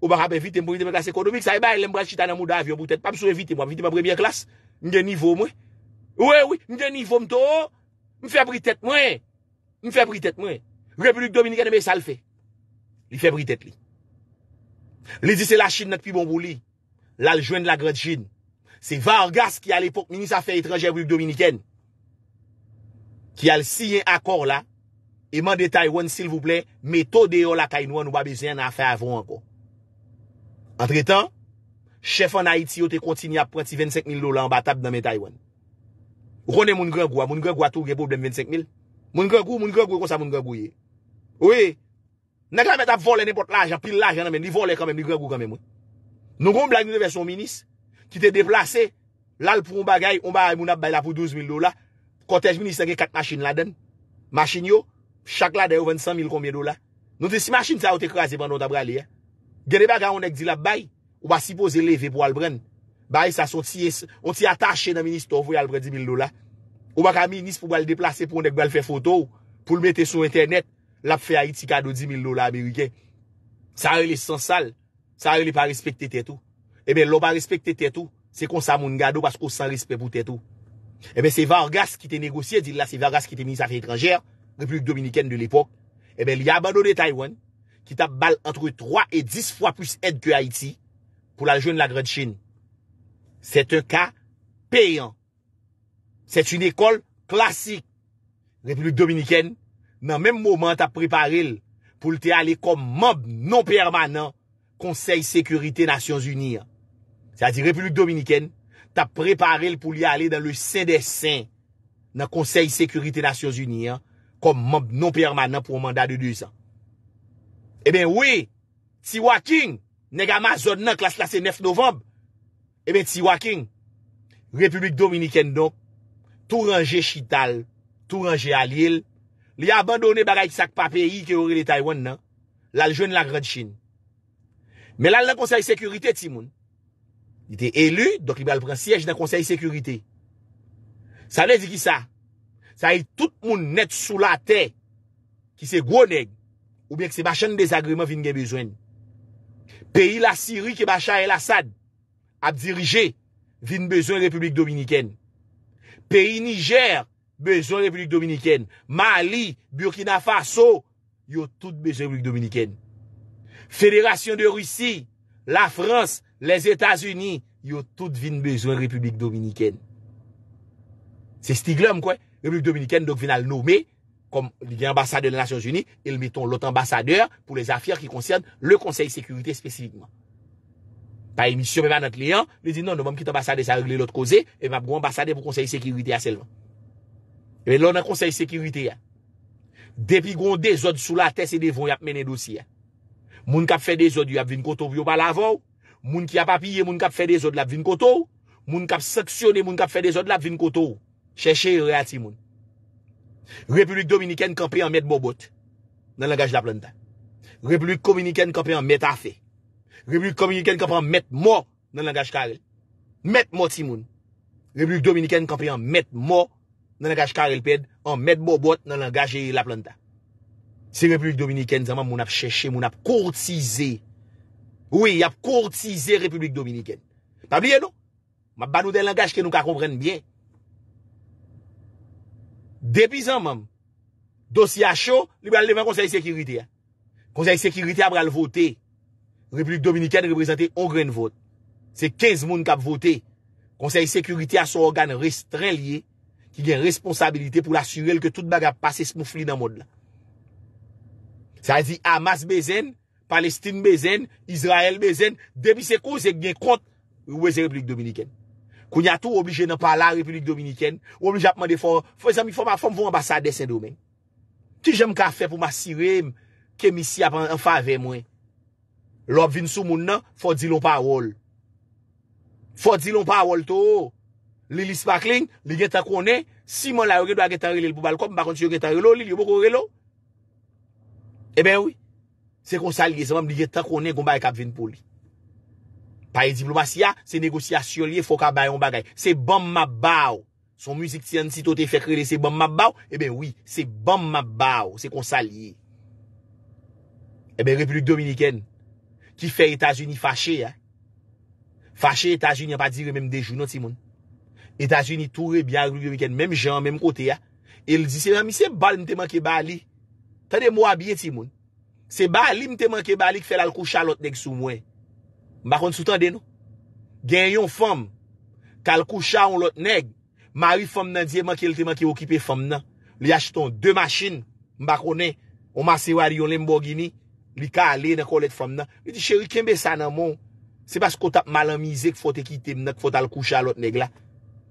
[SPEAKER 1] Ou ba rabe vitem pou vitem mwen klas ekonomik, sa e bay lembraj chita nan mou da avyon pou tet, pa msou evitem mwen, vitem mwen premye klas, mwen gen nivou mwen, mwen gen nivou mwen to, mwen febri tet mwen, mwen febri tet mwen, Republik Dominikene mwen sal fe, li febri tet li. Li zise la chine nat pi bon boulie, la ljouen la gred chine, se Vargas ki al epok, mwen nisa fe etranjè Republik Dominikene, ki al siyen akor la, e man detay wèn sil vouple, metode yo la kainouan, ou ba bezè nan fe avon an Entre tan, chef an Haiti yo te kontini ap prati 25.000 do la an batap nan men Taywan. Ou konen moun grebou a, moun grebou a tou ge poublem 25.000. Moun grebou, moun grebou kon sa moun grebou ye. Ouye, nan ka met ap vole nepot la, jan pil la, jan nan men, li vole kan men, li grebou kan men moun. Nou kon blag nou te ve son minis, ki te deplase, lal pou mba gay, mba ay moun ap bay la pou 12.000 do la. Kotej minis te ge kat masin la den. Masin yo, chak la de yo ven 100.000 konmen do la. Nou te si masin te a ou te krasi ban don ta brali ya. Eh? gen e ba ka onek di la bay, ou ba sipo ze leve pou albren, bay sa son ti attache nan minis tou avoy albren 10.000 dola, ou ba ka minis pou bal deplase pou onek bal fe foto, pou l mette sou internet, la pou fe a iti kado 10.000 dola Ameriken. Sa re le sansal, sa re le pa respekte tetou, e ben lo pa respekte tetou, se kon sa moun gado pasko san respepe pou tetou. E ben se Vargas ki te negosye, di la se Vargas ki te minis afi etranjer, Republik Dominiken de l'epok, e ben li abandonne Taiwan, ki tap bal antre 3 et 10 fwa pwis ed ke Haiti pou la joun la grèd chine. Sèt un ka peyan. Sèt un ekol klasik. Republik Dominikèn nan menm mwoman tap preparel pou lte ale kom mob non permanant konsey sekurite Nasyons Uniyan. Sè a di Republik Dominikèn, tap preparel pou li ale dan le sè des sè nan konsey sekurite Nasyons Uniyan kom mob non permanant pou mwanda de 12 ans. E ben wè, ti wakin, nega ma zon nan klas klas e 9 novemb, e eh ben ti wakin, Republik Dominikendok, tou ranje Chital, tou ranje Alil, li abandonè bagay ki sak pa peyi ki ori de Taiwan nan, lal jwen la grad chine. Men lal nan konsey sekurite ti moun. I te elu, donk li mè al pren siyej nan konsey sekurite. Sa mè di ki sa, sa yi tout moun net sou la te, ki se gwo neg, Ou bèk se bachan desagreman vin gen bezwen. Pèi la Sirik e bachan el-Assad ap dirije vin bezwen Republik Dominikèn. Pèi Niger bezwen Republik Dominikèn. Mali, Burkina Faso, yo tout bezwen Republik Dominikèn. Fèderasyon de Roussi, la Frans, les Etats-Unis, yo tout vin bezwen Republik Dominikèn. Se stiglom kwen, Republik Dominikèn dok vin al nomè. kom li yon ambassade la Nasyon Zuni, il meton lot ambassadeur pou le zafir ki konsyade le konsey sekurite spesifikman. Pa emisyon pe pa nan tleyan, li zin non, nou mam kit ambassade sa regle lot koze, e map goun ambassade pou konsey sekurite a selman. Ebe, lon an konsey sekurite ya. Depi goun de zot sou la tes e devon yap menen dosi ya. Moun kap fe de zot yon ap vin koto vyo pala avon, moun ki ap apiye moun kap fe de zot la vin koto, moun kap seksyon e moun kap fe de zot la vin koto, chèche yon reati moun. Republik Dominiken kapè an mèt bo bot nan langaj la planta. Republik Kominiken kapè an mèt afe. Republik Kominiken kapè an mèt mo nan langaj karel. Mèt mo ti moun. Republik Dominiken kapè an mèt mo nan langaj karel ped, an mèt bo bot nan langaj la planta. Si Republik Dominiken zaman moun ap chèche, moun ap courtise. Oui, ap courtise Republik Dominiken. Pabliye nou? Mabanou den langaj ke nou ka komprenn byen. Depi zan mam, dosi a chou, libe al devan konsey sekirite a. Konsey sekirite a bral vote, Republik Dominikane reprezenti ogren vote. Se 15 moun kap vote, konsey sekirite a son organ restren liye, ki gen responsabilite pou l'assurel ke tout baga pase smoufli nan mod la. Sa zi Hamas bezen, Palestine bezen, Israel bezen, depi se kon se gen kont weze Republik Dominikane. Kou nyatou oblije nan pala Republik Dominiken, oblije apman defo, fwè zan mi fwè ma fwèm fwèm vwèm ambasade sen do men. Ti jèm ka fè pou ma sirèm, ke mi si apman an fave mwen. Lop vin sou moun nan, fwè di lon parol. Fwè di lon parol to. Lili Sparkling, li gen ta konen, si man la yo gen do a gen tanre li pou balkop, bakon si yo gen tanre lo, li li yo boko re lo. E eh ben wè, se konsal gen seman, li gen ta konen, goun ba e kap vin pou li. Pa e diplomasy ya, se negosyasyon liye, fok a bayon bagay. Se bom mabaw, son müzik ti an si to te fe krede, se bom mabaw, e eh ben oui, se bom mabaw, se konsalye. E eh ben Republik Dominikèn, ki fe Etasuni fache ya, fache Etasuni an pa dire menm dejuno ti moun. Etasuni tou rebyan Republik Dominikèn, menm jan, menm kote ya, el di se nan mi se bal mte man ke bali. Tade mou abye ti moun. Se bali mte man ke bali ki fe lal kouchalot neg sou mwen. Mbakon sou tan den nou? Gen yon fom, kal koucha ou lot neg, mawi fom nan diye man ki elte man ki okipe fom nan, li yachiton de machin, mbakon ne, o masi wadi yon Lamborghini, li ka ale nan kol et fom nan. Li di cheri, kenbe sa nan moun? Se bas kota malamize k fote kite mnen, k fote al koucha lot neg la.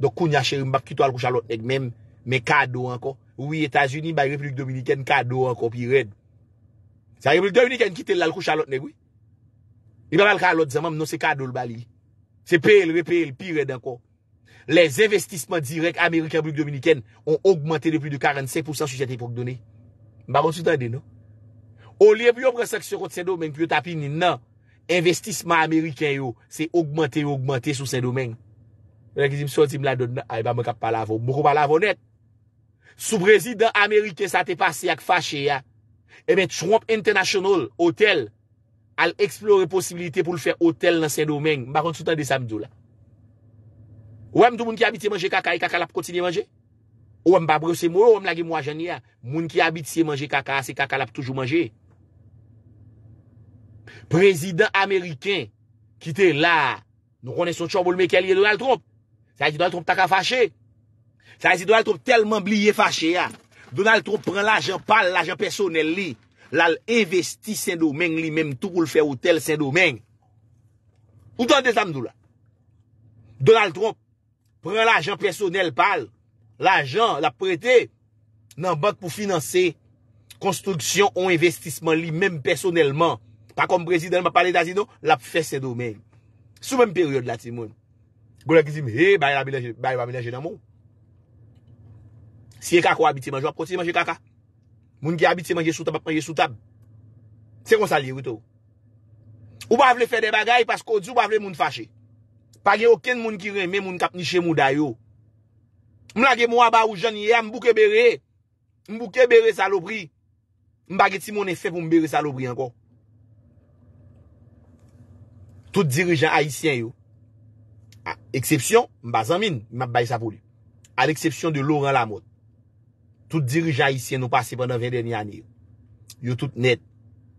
[SPEAKER 1] Dok koun ya cheri mbak kito al koucha lot neg, men kado anko. Ou yi Etasuni, bay Republik Dominiken, kado anko pi red. Sa republik Dominiken kite lal koucha lot neg ouy? I ba mal ka lot zanman m nou se kado l bali. Se pe el, re pe el, pi re den kon. Les investisman direk Amerikan blik Dominiken on augmente de plus de 45% sou jet epok dounen. Ba monsou tande nou. O liye pou yon presaksyon kote sen domen pou yon tapin nin nan. Investisman Ameriken yo se augmente yon augmente sou sen domen. Rèkizim sou zim la dounen ay ba mokap pa lavo. Mokop pa lavo net. Sou prezident Ameriken sa te pase yak fache ya. Emen eh Trump International Hotel al eksplore posibilite pou l fè hotel nan sen domen, bakon sou tan de samdou la. Ou wèm do moun ki abit se manje kaka e kaka la pou kontinye manje? Ou wèm ba brose mou, ou wèm lage mwa janye ya? Moun ki abit se manje kaka, se kaka la pou toujou manje? Prezident Ameriken, ki te la, nou konè son chan bol meke liye Donald Trump, sa yè si Donald Trump taka fache? Sa yè si Donald Trump telman bliye fache ya? Donald Trump pren l ajan pal, l ajan personel li. lal investi sen domen li menm tou kou l fè ou tel sen domen ou tan de tamdou la Donald Trump pren l ajan personel pal l ajan l ap prete nan bank pou finanse konstruksyon ou investisman li menm personelman, pa kom prezident l ap fè sen domen sou menm peryode la ti moun goun l a gizim, he, eh, baye l amelaje nan moun siye kakwa abiti manjwa, proti manjwe kakwa Moun ki abit se man ye soutab ap man ye soutab. Se kon sa li wito. Ou ba vle fè de bagay pasko di ou ba vle moun fache. Pagye oken moun ki reme moun kap nishe mouda yo. Moun la ge mwa ba ou jan ye a mbouke bere. Mbouke bere salobri. Mbagye ti moun e fè pou mbere salobri anko. Tout dirijan haisyen yo. A eksepsyon, mba zamin, mba bay sa pou li. A l'eksepsyon de Laurent Lamotte. Tout dirija isye nou pase pandan 20 deni ane yo. Yo tout net.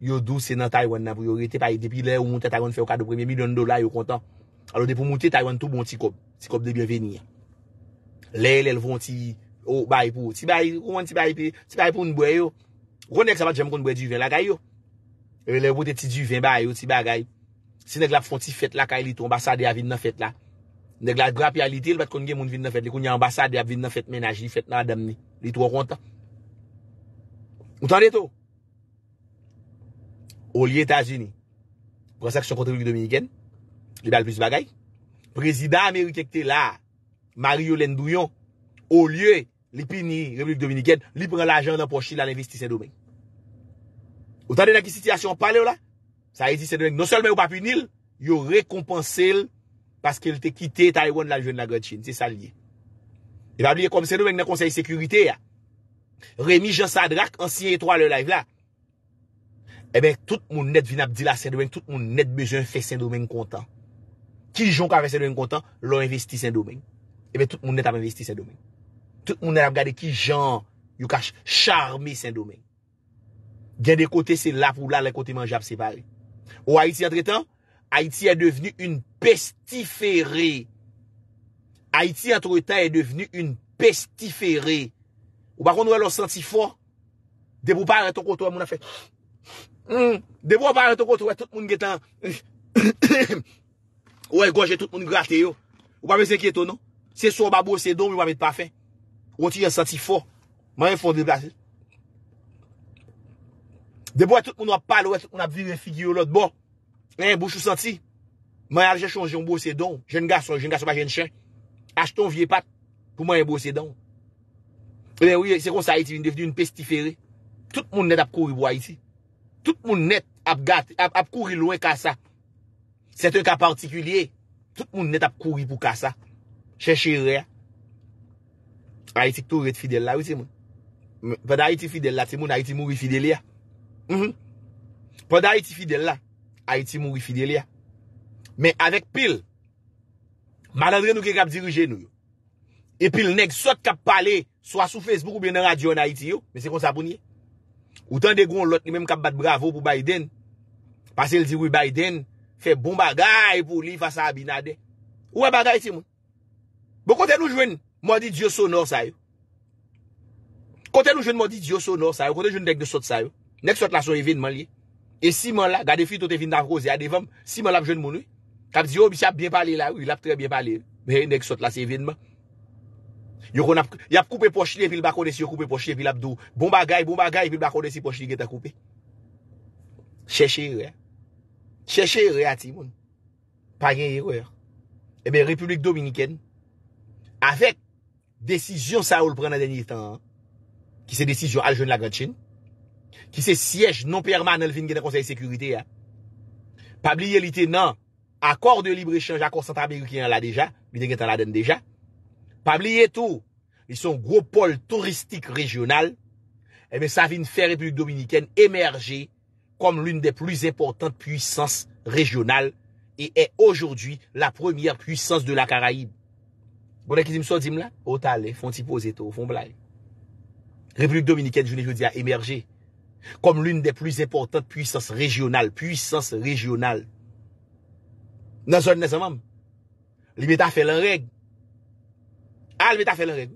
[SPEAKER 1] Yo dou se nan Taiwan nan pou yo rete paye. Depi le ou mounte Taiwan fè ou kado premye, milyon dola yo kontan. Alo depi mounte Taiwan tou bon ti kob. Ti kob debyon veni ya. Le lèl von ti, ou bay pou, ti bay, ou moun ti bay pe, ti bay pou unbwe yo. Ronek sa bat jem konbwe diven la kay yo. Le ou pote ti diven bay yo, ti bay gay. Se neg la pou fon ti fet la kay li tou, ambasade ya vin nan fet la. Neg la grap ya li te, le bat konge moun vin nan fet, le konye ambasade ya vin nan Li tou wakwanta. Ou tan de to? Ou li Etats-Unis. Kwa sa ki sou kontribik Dominiken. Li bal plus bagay. Prezida Amerikek te la. Mario Lendouyon. Ou liye li pini Republik Dominiken. Li pren la janda pou chile an investi se domen. Ou tan de la ki siti asyon pale ou la? Sa yi ti se domen. Non sol men ou pa pini il. Yo rekompense il. Paske il te kite Taiwan la jende la gote chine. Ti sa liye. E ba liye kom Saint-Domingue nan konseye sekurite ya. Rémi Jean Sadrach, ansyen etro a le live la. E eh ben tout moun net vin ap di la Saint-Domingue, tout moun net bezon fè Saint-Domingue kontan. Ki jon ka fè Saint-Domingue kontan, lò investi Saint-Domingue. E ben tout moun net ap investi Saint-Domingue. Tout moun net ap gade ki jan, yon ka charme Saint-Domingue. Gen de kote se la pou la, le kote manjap se pari. Ou Haiti entretan, Haiti a devenu un pestiferé Haiti en tout le temps est devenu une pestiféré. Ou bakon nouè lò senti fò. Debo parè ton koto wè moun a fè. Debo parè ton koto wè tout moun gètan. Ou wè gòjè tout moun gètan. Ou wè mè zèkè ton nou. Se sou wè ba bò sè don, mè wè mè d'pa fè. Ou ti jè senti fò. Mè mè fò dè blase. Debo wè tout moun wè pal wè tout moun ap vivè figyò lò d'bo. Mè mè bò chou senti. Mè mè alè jè chonjè mò bò sè don. Jèn gà sò, jèn g Ache ton vie pat pou mwen yon bose dan. Eh Se kon sa Haiti vin devide yon pestifere. Tout moun net ap kouri pou Haiti. Tout moun net ap kouri louen kasa. Sète yon ka partikulye. Tout moun net ap kouri pou kasa. Cheche re. Haiti ktou re tfidel la. Pwede Haiti fidel la, ti moun Haiti moun wifidel ya. Pwede Haiti fidel la, Haiti moun wifidel ya. Men avèk pil, Malandre nou ke kap dirije nou yo. Epi l'neg sot kap pale, swa sou Facebook ou bè nan radio na iti yo, mè se kon sa pounye. Ou tan de goun lot, ni mèm kap bat bravo pou Biden, pase l'dirwi Biden, fe bon bagay pou li fasa abinade. Ou wè bagay iti moun? Bo kontè nou jwen, mò di Diyos sonor sayo. Kontè nou jwen mò di Diyos sonor sayo, kontè jwen dek de sot sayo, nek sot la son evènman li, e siman la, gade fi tout evènman, si man la jwen moun ou, Kab zi yo oh, bisap byen pali la ou, il ap tre byen pali, men enek sot la se vinman. Yo kon ap, yap koupe pochile fil bako desi, yo koupe pochile fil ap dou, bon bagay, bon bagay, fil bako desi pochile ge ta koupe. Cheche yore. Cheche yore ati moun. Pa gen yore. E eh men Republik Dominiken, avek desisyon sa oul prena denye tan, ki se desisyon al joun la gatchen, ki se siyej non perman el vin gen a konsey sekurite ya. Pa bli yelite nan, akor de libre échange akor Santa Begu ki yon la deja, mi den gen tan la den deja, pa bli eto, mi son gro pol touristik regional, ebe sa vin fè Republik Dominikèn emerje kom loun de plus important puissance regional e e aujourdwi la premier puissance de la Karaib. Bonè ki zim so, zim la? O talè, fon ti po zeto, fon blai. Republik Dominikèn jouni joudi a emerje kom loun de plus important puissance regional, puissance regional, nan zon nan zon mam, li mè ta fè lè règ, a lè mè ta fè lè règ,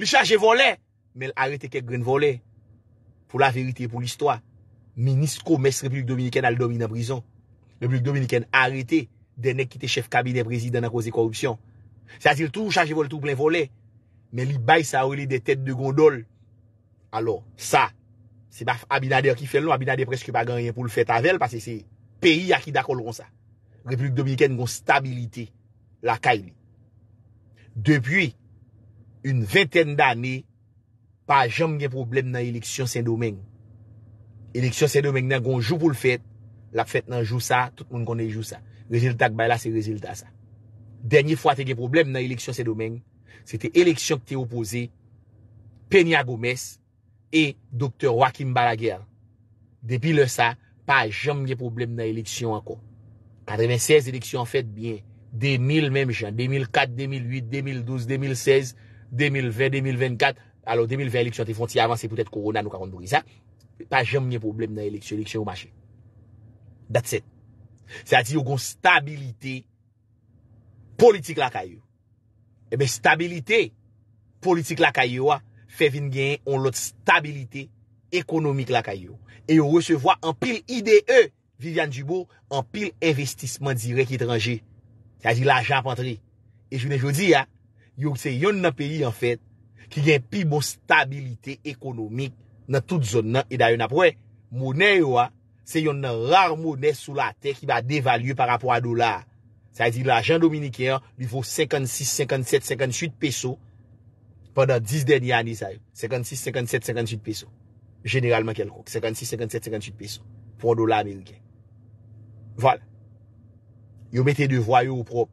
[SPEAKER 1] li chanjè volè, mè l'arete kèk gren volè, pou la verite pou l'histoire, menisko mestre Republik Dominikèn al domine brison, Republik Dominikèn arete, denè kite chef kabine prezidè nan kose korupsyon, sa zil tou chanjè volè, tou plè volè, mè li bay sa ou lè de tèt de gondol, alò, sa, se baf abinade akifè lè, abinade preske pa ganyen pou l'fèt avèl, pasè se peyi akid akol ron sa, Republik Dominikène goun stabilite la Kayli. Depi yon 20è d'anè, pa jom gen problem nan eleksyon Saint-Domingue. Eleksyon Saint-Domingue nan goun jou pou l'fèt, lak fèt nan jou sa, tout moun konnen jou sa. Rezultat k bay la, se rezultat sa. Dènyè fwa te gen problem nan eleksyon Saint-Domingue, se te eleksyon k te opose, Peña Gomes e Dr. Joaquim Balaguer. Depi lè sa, pa jom gen problem nan eleksyon anko. 96 eleksyon fèt bien, 2000 mèm chan, 2004, 2008, 2012, 2016, 2020, 2024, alò 2020 eleksyon te fonti avans, se pou tèt korona nou ka kondou. I sa, pa jèm nye problem nan eleksyon, eleksyon ou machè. That's it. Sa ti yo gon stabilite politik lakay yo. Ebe stabilite politik lakay yo a, fe vin gen yon lot stabilite ekonomik lakay yo. E yo resevo a an pil ide yo. Vivian Dubo, an pil investisman direk etranje. Sa di la jampantri. E jwene jwodi ya, yon se yon nan peyi an fet, ki gen pil bo stabilite ekonomik nan tout zon nan, e da yon apwe, mounen yo a, se yon nan rar mounen sou la tek ki ba devalue par rapport a dolar. Sa di la jampantri, li fo 56, 57, 58 peso, pandan 10 deni anis a yo. 56, 57, 58 peso. Generalman kel kouk. 56, 57, 58 peso. Fon dolar 1000 kek. Yo mette devwa yo ou prop.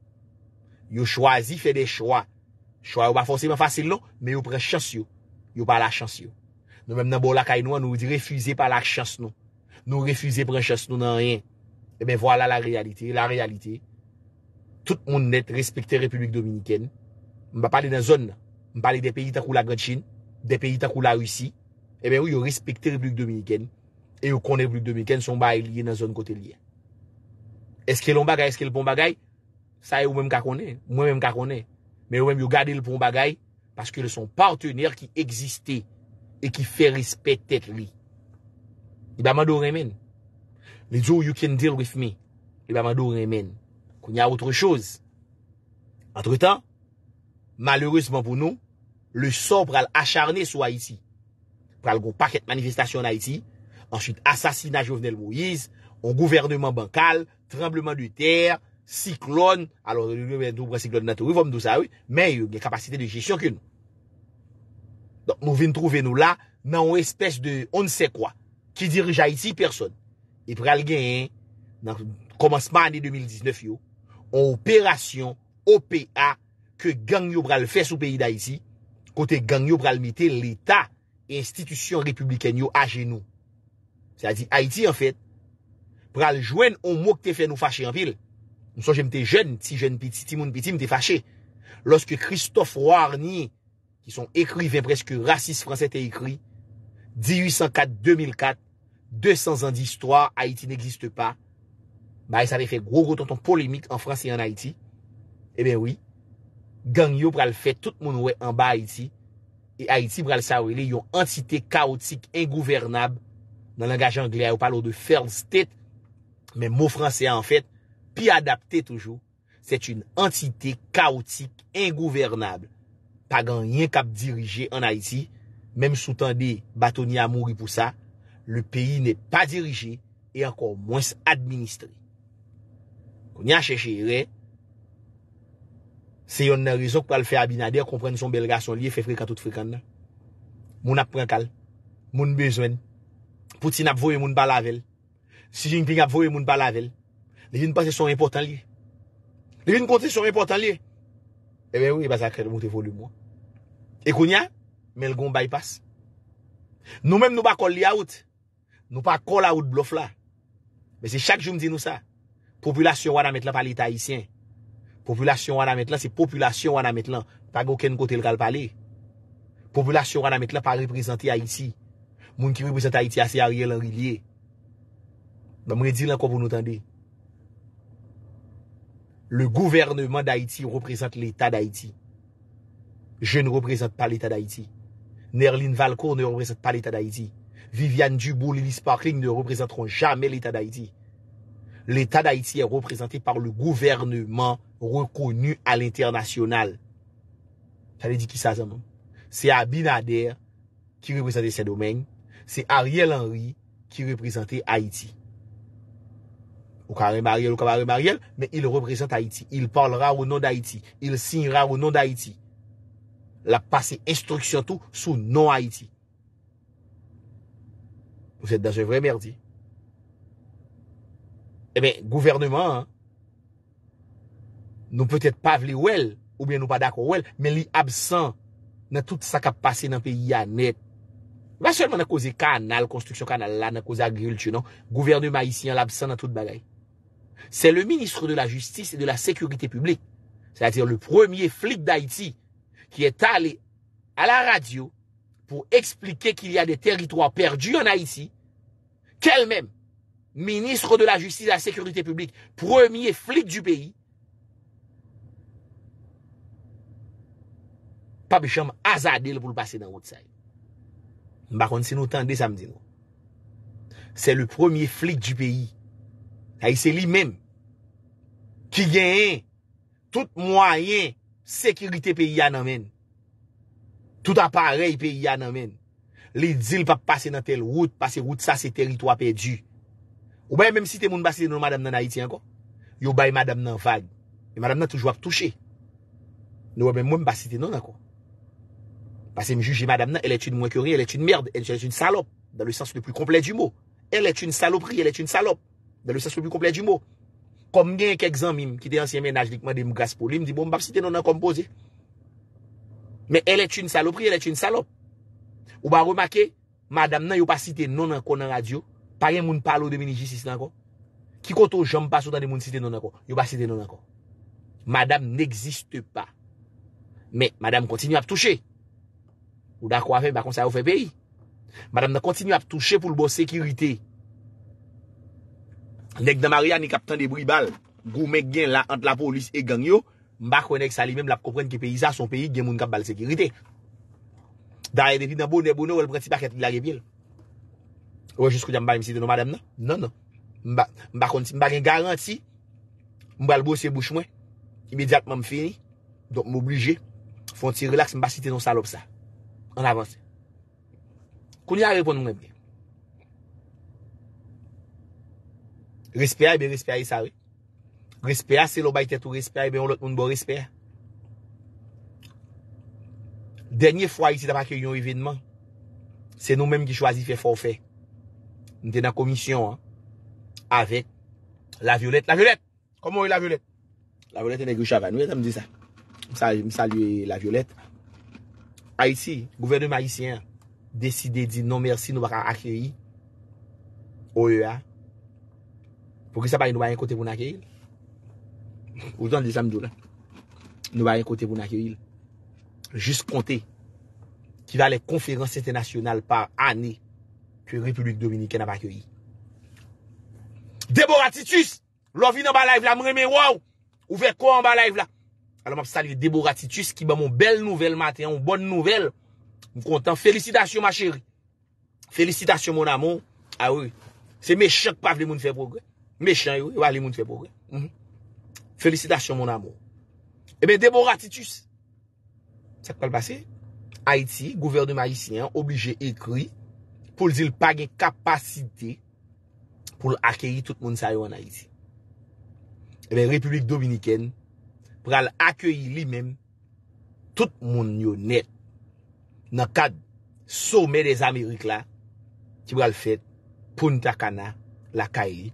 [SPEAKER 1] Yo chwazi, fe de chwa. Chwa yo ba fonsi man fasil non, men yo pre chans yo. Yo pa la chans yo. Nou menm nan bol la kaynwa, nou di refuze pa la chans nou. Nou refuze pre chans nou nan rien. Emen, wala la realite. La realite, tout moun net respekte Republik Dominiken. Mba pale nan zon, mba pale de peyi takou la Gantjin, de peyi takou la Rusi. Emen, eh yo respekte Republik Dominiken. E yo kon Republik Dominiken, son ba liye nan zon kote liye. Eske l'on bagay, eske l'pon bagay... Sa e ou menm kakone, ou menm kakone... Men ou menm yo gade l'pon bagay... Paske le son partener ki egziste... E ki fe respetet li... Iba man do remen... Le zo you can deal with me... Iba man do remen... Koun ya outre chouse... Entre tan... Malheureseman pou nou... Le son pral acharne sou Haiti... Pral go paket manifestasyon Haiti... Ensuite asasina Jovenel Moïse... Ou gouvernement bankal... trembleman de terre, siklon, alo, nou vèm doun pran siklon natou, vèm doun sa, mè yon kapasite de jesyon kè nou. Don, nou vèm trouvè nou la, nan ou espèche de, on sè kwa, ki dirij Haiti, person. E pral gen, nan, komansman anè 2019 yo, ou operasyon, OPA, ke gang yo pral fè sou peyi da Haiti, kote gang yo pral mète l'Etat, institisyon republikan yo, a genou. Sa di, Haiti, an fèt, pral jwen ou mwok te fè nou fache an vil, nou son jèm te jen, ti jen piti, ti moun piti, mte fache, loske Christophe Rouarni, ki son ekri ven preske raciste fransète ekri, 1804-2004, 200 an di histoire, Haiti n'existe pa, ba e sa ve fè gro-gro ton ton polémik an Fransè an Haiti, e eh ben oui, gang yo pral fè tout moun wè an ba Haiti, e Haiti pral sa wè li yon entite kaotik ingouvernab, nan langaj an glè, ou palo de fèl stèt, Men mou franse an fèt, pi adapte toujou, set yon entite kaotik, ingouvernable. Pagan yon kap dirije an Haiti, menm soutan de batoni a mouri pou sa, le peyi ne pa dirije, e ankon moun se administre. Kon yon cheche yon re, se yon nan rezon kwa l fe abinade, a kompren son belga son liye, fe frekantout frekant nan. Moun ap prekal, moun bezwen, poutin ap voye moun balavel, Si jen ping ap vowe moun bala vel, le vin pasè son importan li. Le vin kontè son importan li. Eh e ben ou, e bas akred moun te volu moun. E koun ya, men lgon baypas. Nou men nou ba kol li aout. Nou ba kol aout blof la. Men se chak joun di nou sa. Populasyon wana met lan pa li taïsyen. Populasyon wana met lan, se populasyon wana met lan. Pa gò ken kote l kal pali. Populasyon wana met lan pa reprezenti aïti. Moun ki wè pou se taïti ase a riyel an riliye. Mwen e di lan kon pou nou tende. Le gouvernement d'Haïti reprezent l'état d'Haïti. Je ne reprezent pa l'état d'Haïti. Nerlin Valcourt ne reprezent pa l'état d'Haïti. Viviane Dubou, Lili Sparkling ne reprezentron jamais l'état d'Haïti. L'état d'Haïti est reprezenté par le gouvernement reconnu à l'international. Tane di ki sa zan non? moun? Se Abinader ki reprezenté se domen, se Ariel Henry ki reprezenté Haïti. Ou kamare mariel ou kamare mariel. Men il represente Haiti. Il parlera ou non d'Haiti. Il signera ou non d'Haiti. La passe instruction tout sous non Haiti. Ou sète dans un vrai merdi. E eh men, gouvernement, nou peut-être pas vli ouel, ou bien nou pas d'accord ouel, men li absent nan tout sa kapase nan peyi anet. Ba sèlman nan kouze kanal, konstruksyon kanal la nan kouze agriultu, non? Gouverneur maïsian l'absent nan tout bagay. c'est le ministre de la Justice et de la Sécurité publique, c'est-à-dire le premier flic d'Haïti, qui est allé à la radio pour expliquer qu'il y a des territoires perdus en Haïti, qu'elle-même, ministre de la Justice et de la Sécurité publique, premier flic du pays, pas azadel pour le passer dans C'est le premier flic du pays A yi se li men, ki gen yen, tout mwa yen, sekirite pe ya nan men, tout aparey pe ya nan men, li zil pa pase nan tel wout, pase wout sa se teritwa pe du. Ou baye menm si te moun basite nou madame nan ha iti anko, yo baye madame nan fag, e madame nan toujwa p'touche, nou baye menm mwenm basite nan anko. Pase m juji madame nan, el et yon mwen kyori, el et yon merd, el et yon salop, dan le sens de pli komplej di mou, el et yon salopri, el et yon salop. Da lè sa soubou komplej di mou. Kom gen kek zan mim ki te ansyen menaj dikman di mou gaspou. Lim di bon mbap site nonan non, kompoze. Men el et yon salopri, el et yon salop. Ou ba remake, madame nan yon pa site nonan kon nan radio. Paryen moun palo de meni jistis nan kon. Ki koto jom pa sotan di moun site nonan kon, yon pa site nonan kon. Madame n'existe pa. Men, madame kontinu ap touche. Ou da kwa fe, bakon sa ou fe peyi. Madame nan kontinu ap touche pou l'bo sekiritei. Nek Damaria ni kapten de bri bal Gou mèk gen la ant la polis e gang yo Mba konen ek sali mèm la p kompren ki pe yisa Son peyi gen moun kap bal sekirite Da re depi nan bo, nebo nou El prenti paket li la repil Ou e jis kou jan mba emisite nou madem nan? Nan nan Mba gen garanti Mba el bose bouch mwen Imediatman m feni Donk m oblige Fon ti relaks mba siten nou salop sa En avans Kouni a repon mwen gen Respea ebe eh respea e eh, sawe. Respea se lo bayte tout respea ebe ou lot moun bo respea. Denye fwa iti daba kè yon evènman. Se nou mèm ki chwazi fè fò fè. Nte nan komisyon. Avet. La Violette. La Violette. Komo e La Violette? La Violette e negri chavanou. Eta m di sa. M salye La Violette. A iti. Gouverneur maïsien. Deside di non mersi nou baka akè yi. Ou e a. Pou ki sa baye nou baye yon kote pou nakye yil. Ou tan de samdou la. Nou baye yon kote pou nakye yil. Jus ponte. Ki va le konferansi international par ane. Ki republik dominike nan bakye yil. Debora Titus. Lò vi nan ba live la mre me waw. Ou fe kwa nan ba live la. Alò m ap salive Debora Titus. Ki ba moun bel nouvel maten. Moun bon nouvel. Moun kontan. Felicitasyon ma cheri. Felicitasyon moun amon. A ah wè. Se me chak pa vle moun fe progrè. Mèchè yon yon, yon wali moun fè pou kè. Mhm. Fèlicitasyon moun amou. Ebe, eh deboratitus. Sè kwa l basè? Haiti, gouvernement haitien, oblijè ekri pou l zil pagè kapasite pou l akèyi tout moun sa yon Haiti. Ebe, eh Republik Dominikèn pou l akèyi li mèm tout moun yon net nan kad soumè des Amerik la ki pou l fèt Puntakana la Kairi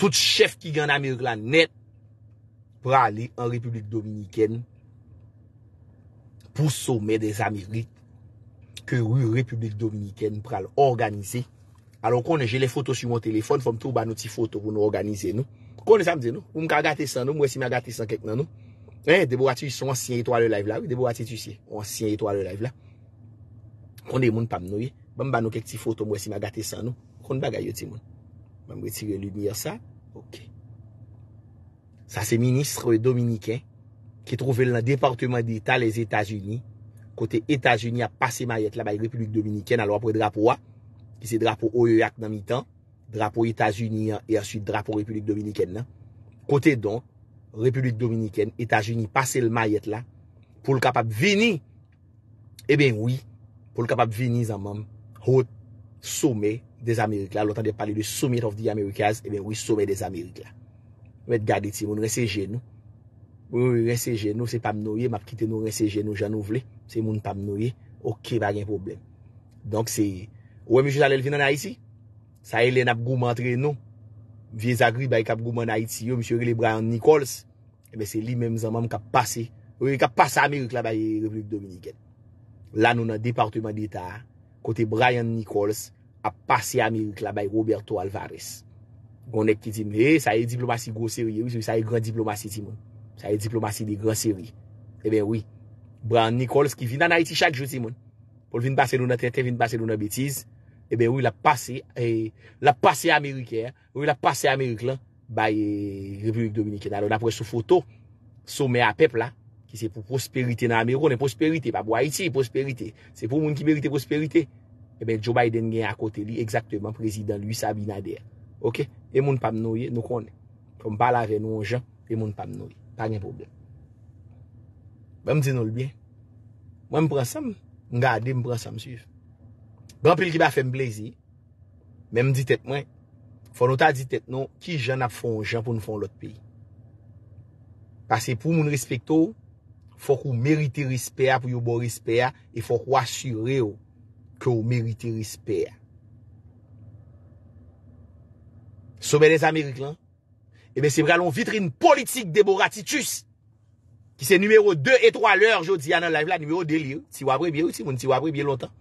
[SPEAKER 1] Tout chef ki gen Amerik la net Pra li an Republik Dominiken Pou soume des Amerik Ke ou Republik Dominiken Pra l'organize Alon konen, jè le foto sou mon telefon Fom tou ban nou ti foto pou nou organize nou Konen sa mdè nou, ou m ka gate san nou Mwen si m gate san kek nan nou eh, Debo ati sou ansyen eto al live la Debo ati tu si, ansyen eto al live la Konen moun pam nou ye Ban m ban nou kek ti foto mwen si m gate san nou Konen bagayote moun Ban m retire lumiye sa Ok. Sa se ministre dominiken ki trouvel nan Departement d'Etat les Etats-Unis kote Etats-Unis a pase mayet la bay Republik Dominiken alo apre drapo a ki se drapo Oyoyak nan mi tan drapo Etats-Unis an e asu drapo Republik Dominiken nan kote don Republik Dominiken Etats-Unis pase l mayet la pou l kapab vini e eh ben oui pou l kapab vini zanman hot soume e Des Amerik la, lotan de pale de soumet of the Amerikaz, e eh ben wè soumet des Amerik la. Mwen te gade ti, mwen reseje nou. Mwen reseje nou, se pam nouye, map kite nou reseje nou jan nou vle, se mwen pam nouye, ok, bagen problem. Donk se, wè mwen jous alèl finan a iti, sa elè nap gou mantre nou, vye zagri bay kap gou man a iti yo, mwen jous relè Brian Nichols, e ben se li mèm zanman mwen kap pase, wè mwen kap pase Amerik la bay Republik Dominik. La nou nan departement d'Etat, kote Brian Nichols, a pase Amerike la bay Roberto Alvarez. Gwonek ki di, me, sa e diplomasi groseri, e oui, sa e gran diplomasi ti, mon. Sa e diplomasi de groseri. E ben, oui. Brian Nichols ki vina na Haiti chakjou ti, mon. Pol vint base nou na 30, vint base nou na Betis. E ben, oui, la pase, la pase Amerike, oui, la pase Amerike la, bay Republik Dominik. Danon apre sou foto, sou me a eh, pep la, ki se pou prosperite nan Ameri, pou ne prosperite, pa pou Haiti, prosperite, se pou moun ki merite prosperite. e ben Joe Biden gen akote li, ekzaktèman, prezident lui, Sabina Der. Ok? E moun pa mnoye, nou konè. Kom pala ve nou an jan, e moun pa mnoye. Pa gen problem. Ben mdi nou lbyen, mwen mpran sam, mga ade mpran sam suj. Bran pil ki ba fèm plezi, men mdi tet mwen, fon nou ta ditet nou, ki jan ap fon jan pou nou fon lot peyi. Pase pou moun respekto, fok ou merite rispeya pou yon bon rispeya, e fok ou asyre yo, Ke ou merite rispe ya. Soube de Zamerik lan, ebe sebre alon vitrine politik de Boratitius, ki se numero 2 et 3 lor, jo di anan la, numero 2 li yo, ti wabre bie ou ti, moun ti wabre bie lontan.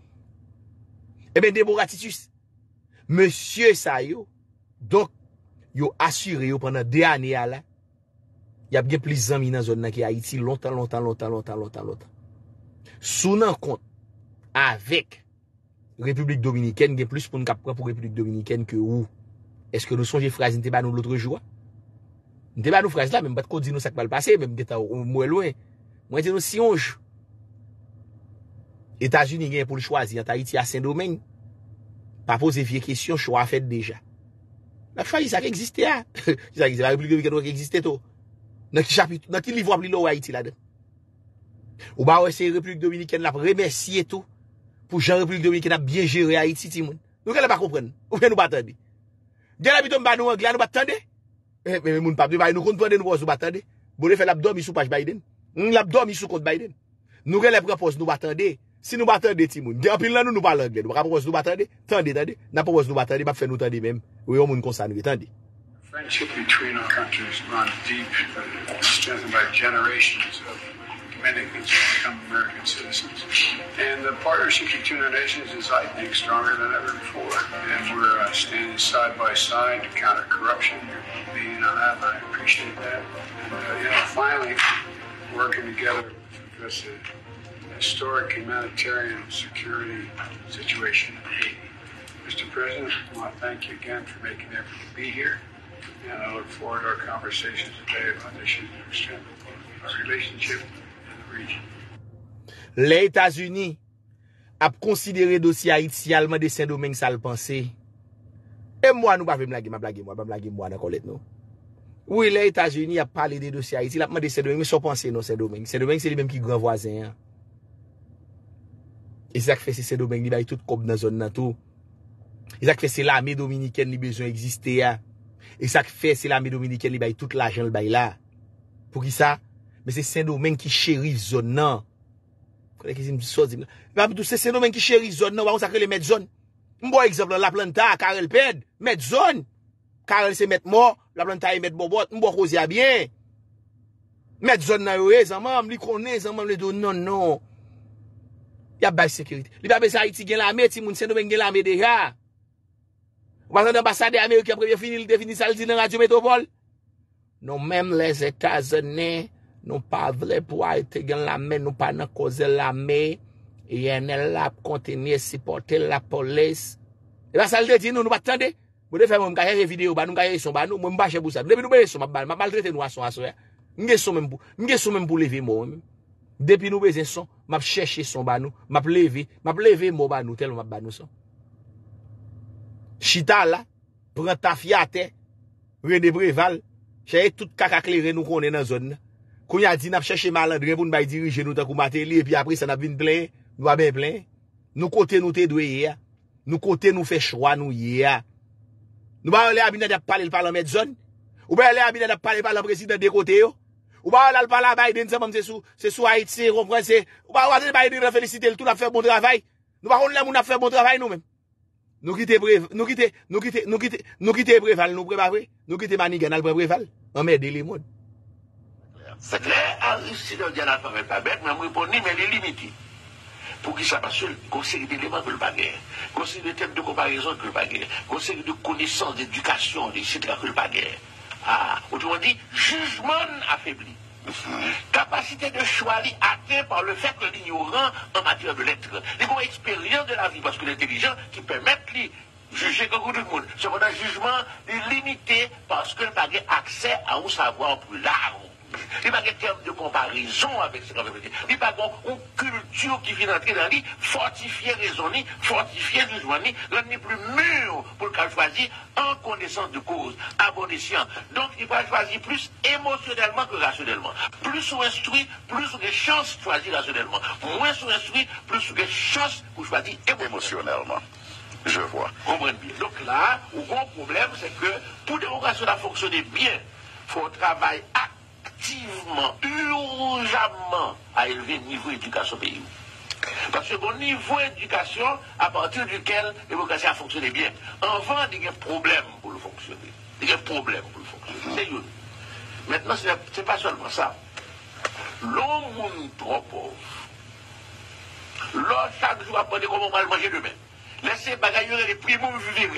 [SPEAKER 1] Ebe de Boratitius, Monsie Saio, donk yo asure yo pwennan 2 ane ya la, ya bge plizan mi nan zon nan ki Haiti lontan, lontan, lontan, lontan, lontan, lontan. Sou nan kont, avek, Republik Dominikèn gen plus pou nou kap kwa pou Republik Dominikèn ke ou. Eske nou sonje fraze, nte ba nou loutre jwa? Nte ba nou fraze la, mwen bat kwa di nou sak pa l'pase, mwen di nou siyonj. Etats-Unis gen pou l'chwa, zi yon ta iti a Saint-Domingue, pa pose vie kesyon, chou a fèd deja. La chwa, yon sa re-eksiste ya. Yon sa re-eksiste, la Republik Dominikèn ou re-eksiste to. Non ki livwa pli lou a iti la. Ou ba ou ese Republik Dominikèn la pou remersiye to. pou jan republik de win ki na biyeje reayit si ti moun. Nou gen lè pa koupren, ou gen nou batande. Gen lè bitou mba nou an glen nou batande, eh, mwen moun pa dwi baye nou konpande nou waz nou batande, moun bon, lè fe lap domi sou pache Biden, moun lap domi sou kote Biden. Nou gen lè pou waz nou batande, si nou batande ti moun, gen apil nan nou nou balande, wak ap waz nou batande, tande tande, nan pou waz nou batande, bap fe nou tande mem, wè yon moun konsanvi, tande.
[SPEAKER 2] Friendship between our countries run deep and extended by generations of it. mendicants become American citizens. And the partnership between our nations is, I think, stronger than ever before. And we're uh, standing side by side to counter corruption. Being on that, I appreciate that. And, uh, you know, finally, working together address the historic humanitarian security situation in Haiti. Mr. President, I want to thank you again for making an effort to be here. And I look forward to our conversation today about issues that extend our relationship
[SPEAKER 1] Le Etats-Unis ap konsidere dosya it si alman de Saint-Domingue sa l'pense E mwa nou pa ve mlage mwa, mlage mwa, mlage mwa na kolet nou Ou e le Etats-Unis ap pale de dosya it, il apman de Saint-Domingue Mwen son pense non Saint-Domingue, Saint-Domingue se li menm ki gran vwazen E sak fe se Saint-Domingue li bay tout kob nan zon nan tou E sak fe se la ame Dominiken li bejoun egziste ya E sak fe se la ame Dominiken li bay tout la jen l bay la Pou ki sa? Mwen se sen do men ki cheri zon nan. Konek e zin sou zin nan. Mwen api tou se sen do men ki cheri zon nan, wakon sa kre le met zon. Mwen bo ekseple la planta, karel ped, met zon. Karel se met mo, la planta e met bo bot, mwen bo kouzi a bien. Met zon nan yo e, zanman, mwen li kone, zanman, mwen li do non, non. Ya bay sekiriti. Li pa pe sa iti gen la me, ti mwen se sen do men gen la me deja. Wan san de ambasade Amerike, apre mi finil defini saldi nan radio metropol. Non men mwen le zeta zon nan, Nou pa vre pou a ete gen la men, nou pa nan koze la men, e yen el la pou kontenye sipote la polis. E ba salde ti nou nou batande, pou defen mou mga yeye video ban, mga yeye son ban nou, mwen mba che pou sa. Depi nou bezen son, mba ban nou, mba maldrete nou aswa aswa ya. Nge son men pou, nge son men pou levi moun. Depi nou bezen son, mba cheche son ban nou, mba plevi, mba plevi moun ban nou, tel mba ban nou son. Chita la, pranta fiate, rene breval, chaye tout kaka kli re nou kone nan zon nan. Koun ya di nap chèche maladre pou nou bay dirije nou ta koumate li, pi apri sa nap vin plè, nou ba ben plè. Nou kote nou te dwe ye, nou kote nou fe chwa nou ye. Nou ba wè lè abine dè palè l'parlè mèd zon, ou ba wè lè abine dè palè palè presidè de kote yo, ou ba wè lè lè palè bay den, se mèm se sou, se sou a itse, se komprense, ou ba wè lè bay den, se mèm se felisite l'tou nap fè bon travay, nou ba koun lè moun nap fè bon travay nou mèm. Nou ki te breval, nou ki te, nou ki te, nou ki te, nou ki te, nou ki te
[SPEAKER 3] C'est clair, Aristide un dialogue pas bête, mais moi, ni, mais est limitée. Pour qui ça passe, conseil d'éléments que le baguette, conseil de thèmes de comparaison que le baguette, conseil de connaissances d'éducation, etc. que le baguette. Ah, autrement dit, jugement affaibli. Mhm. Capacité de choix atteint par le fait que l'ignorant en matière de lettres. l'expérience expérience de la vie, parce que l'intelligent qui permet lui juger comme tout le monde. Cependant, le jugement est limité parce que le baguette accès à un savoir plus large. Il n'y a pas de terme de comparaison avec ce qu'on veut dire. Il n'y a pas une culture qui vient d'entrer dans lui, fortifier raison, fortifier jugement, n'est plus mûr pour qu'elle choisisse en connaissance de cause, à bon escient. Donc il va choisir plus émotionnellement que rationnellement. Plus on instruit, plus on a chance de choisir rationnellement. Moins on instruit, plus on a chance de choisir émotionnellement. Je vois. Donc là, le gros problème, c'est que pour démocratie, ça fonctionner bien, il faut travailler à activement, urgemment, à élever le niveau éducation pays. Parce que bon niveau d'éducation à partir duquel la a fonctionné bien, avant, il y a un problème pour le fonctionner. Il y a un problème pour le fonctionner. Maintenant, ce n'est pas seulement ça. L'homme trop pauvre, l'homme chaque jour apprend comment on va le manger demain. Laissez gagner les prix pour vivre,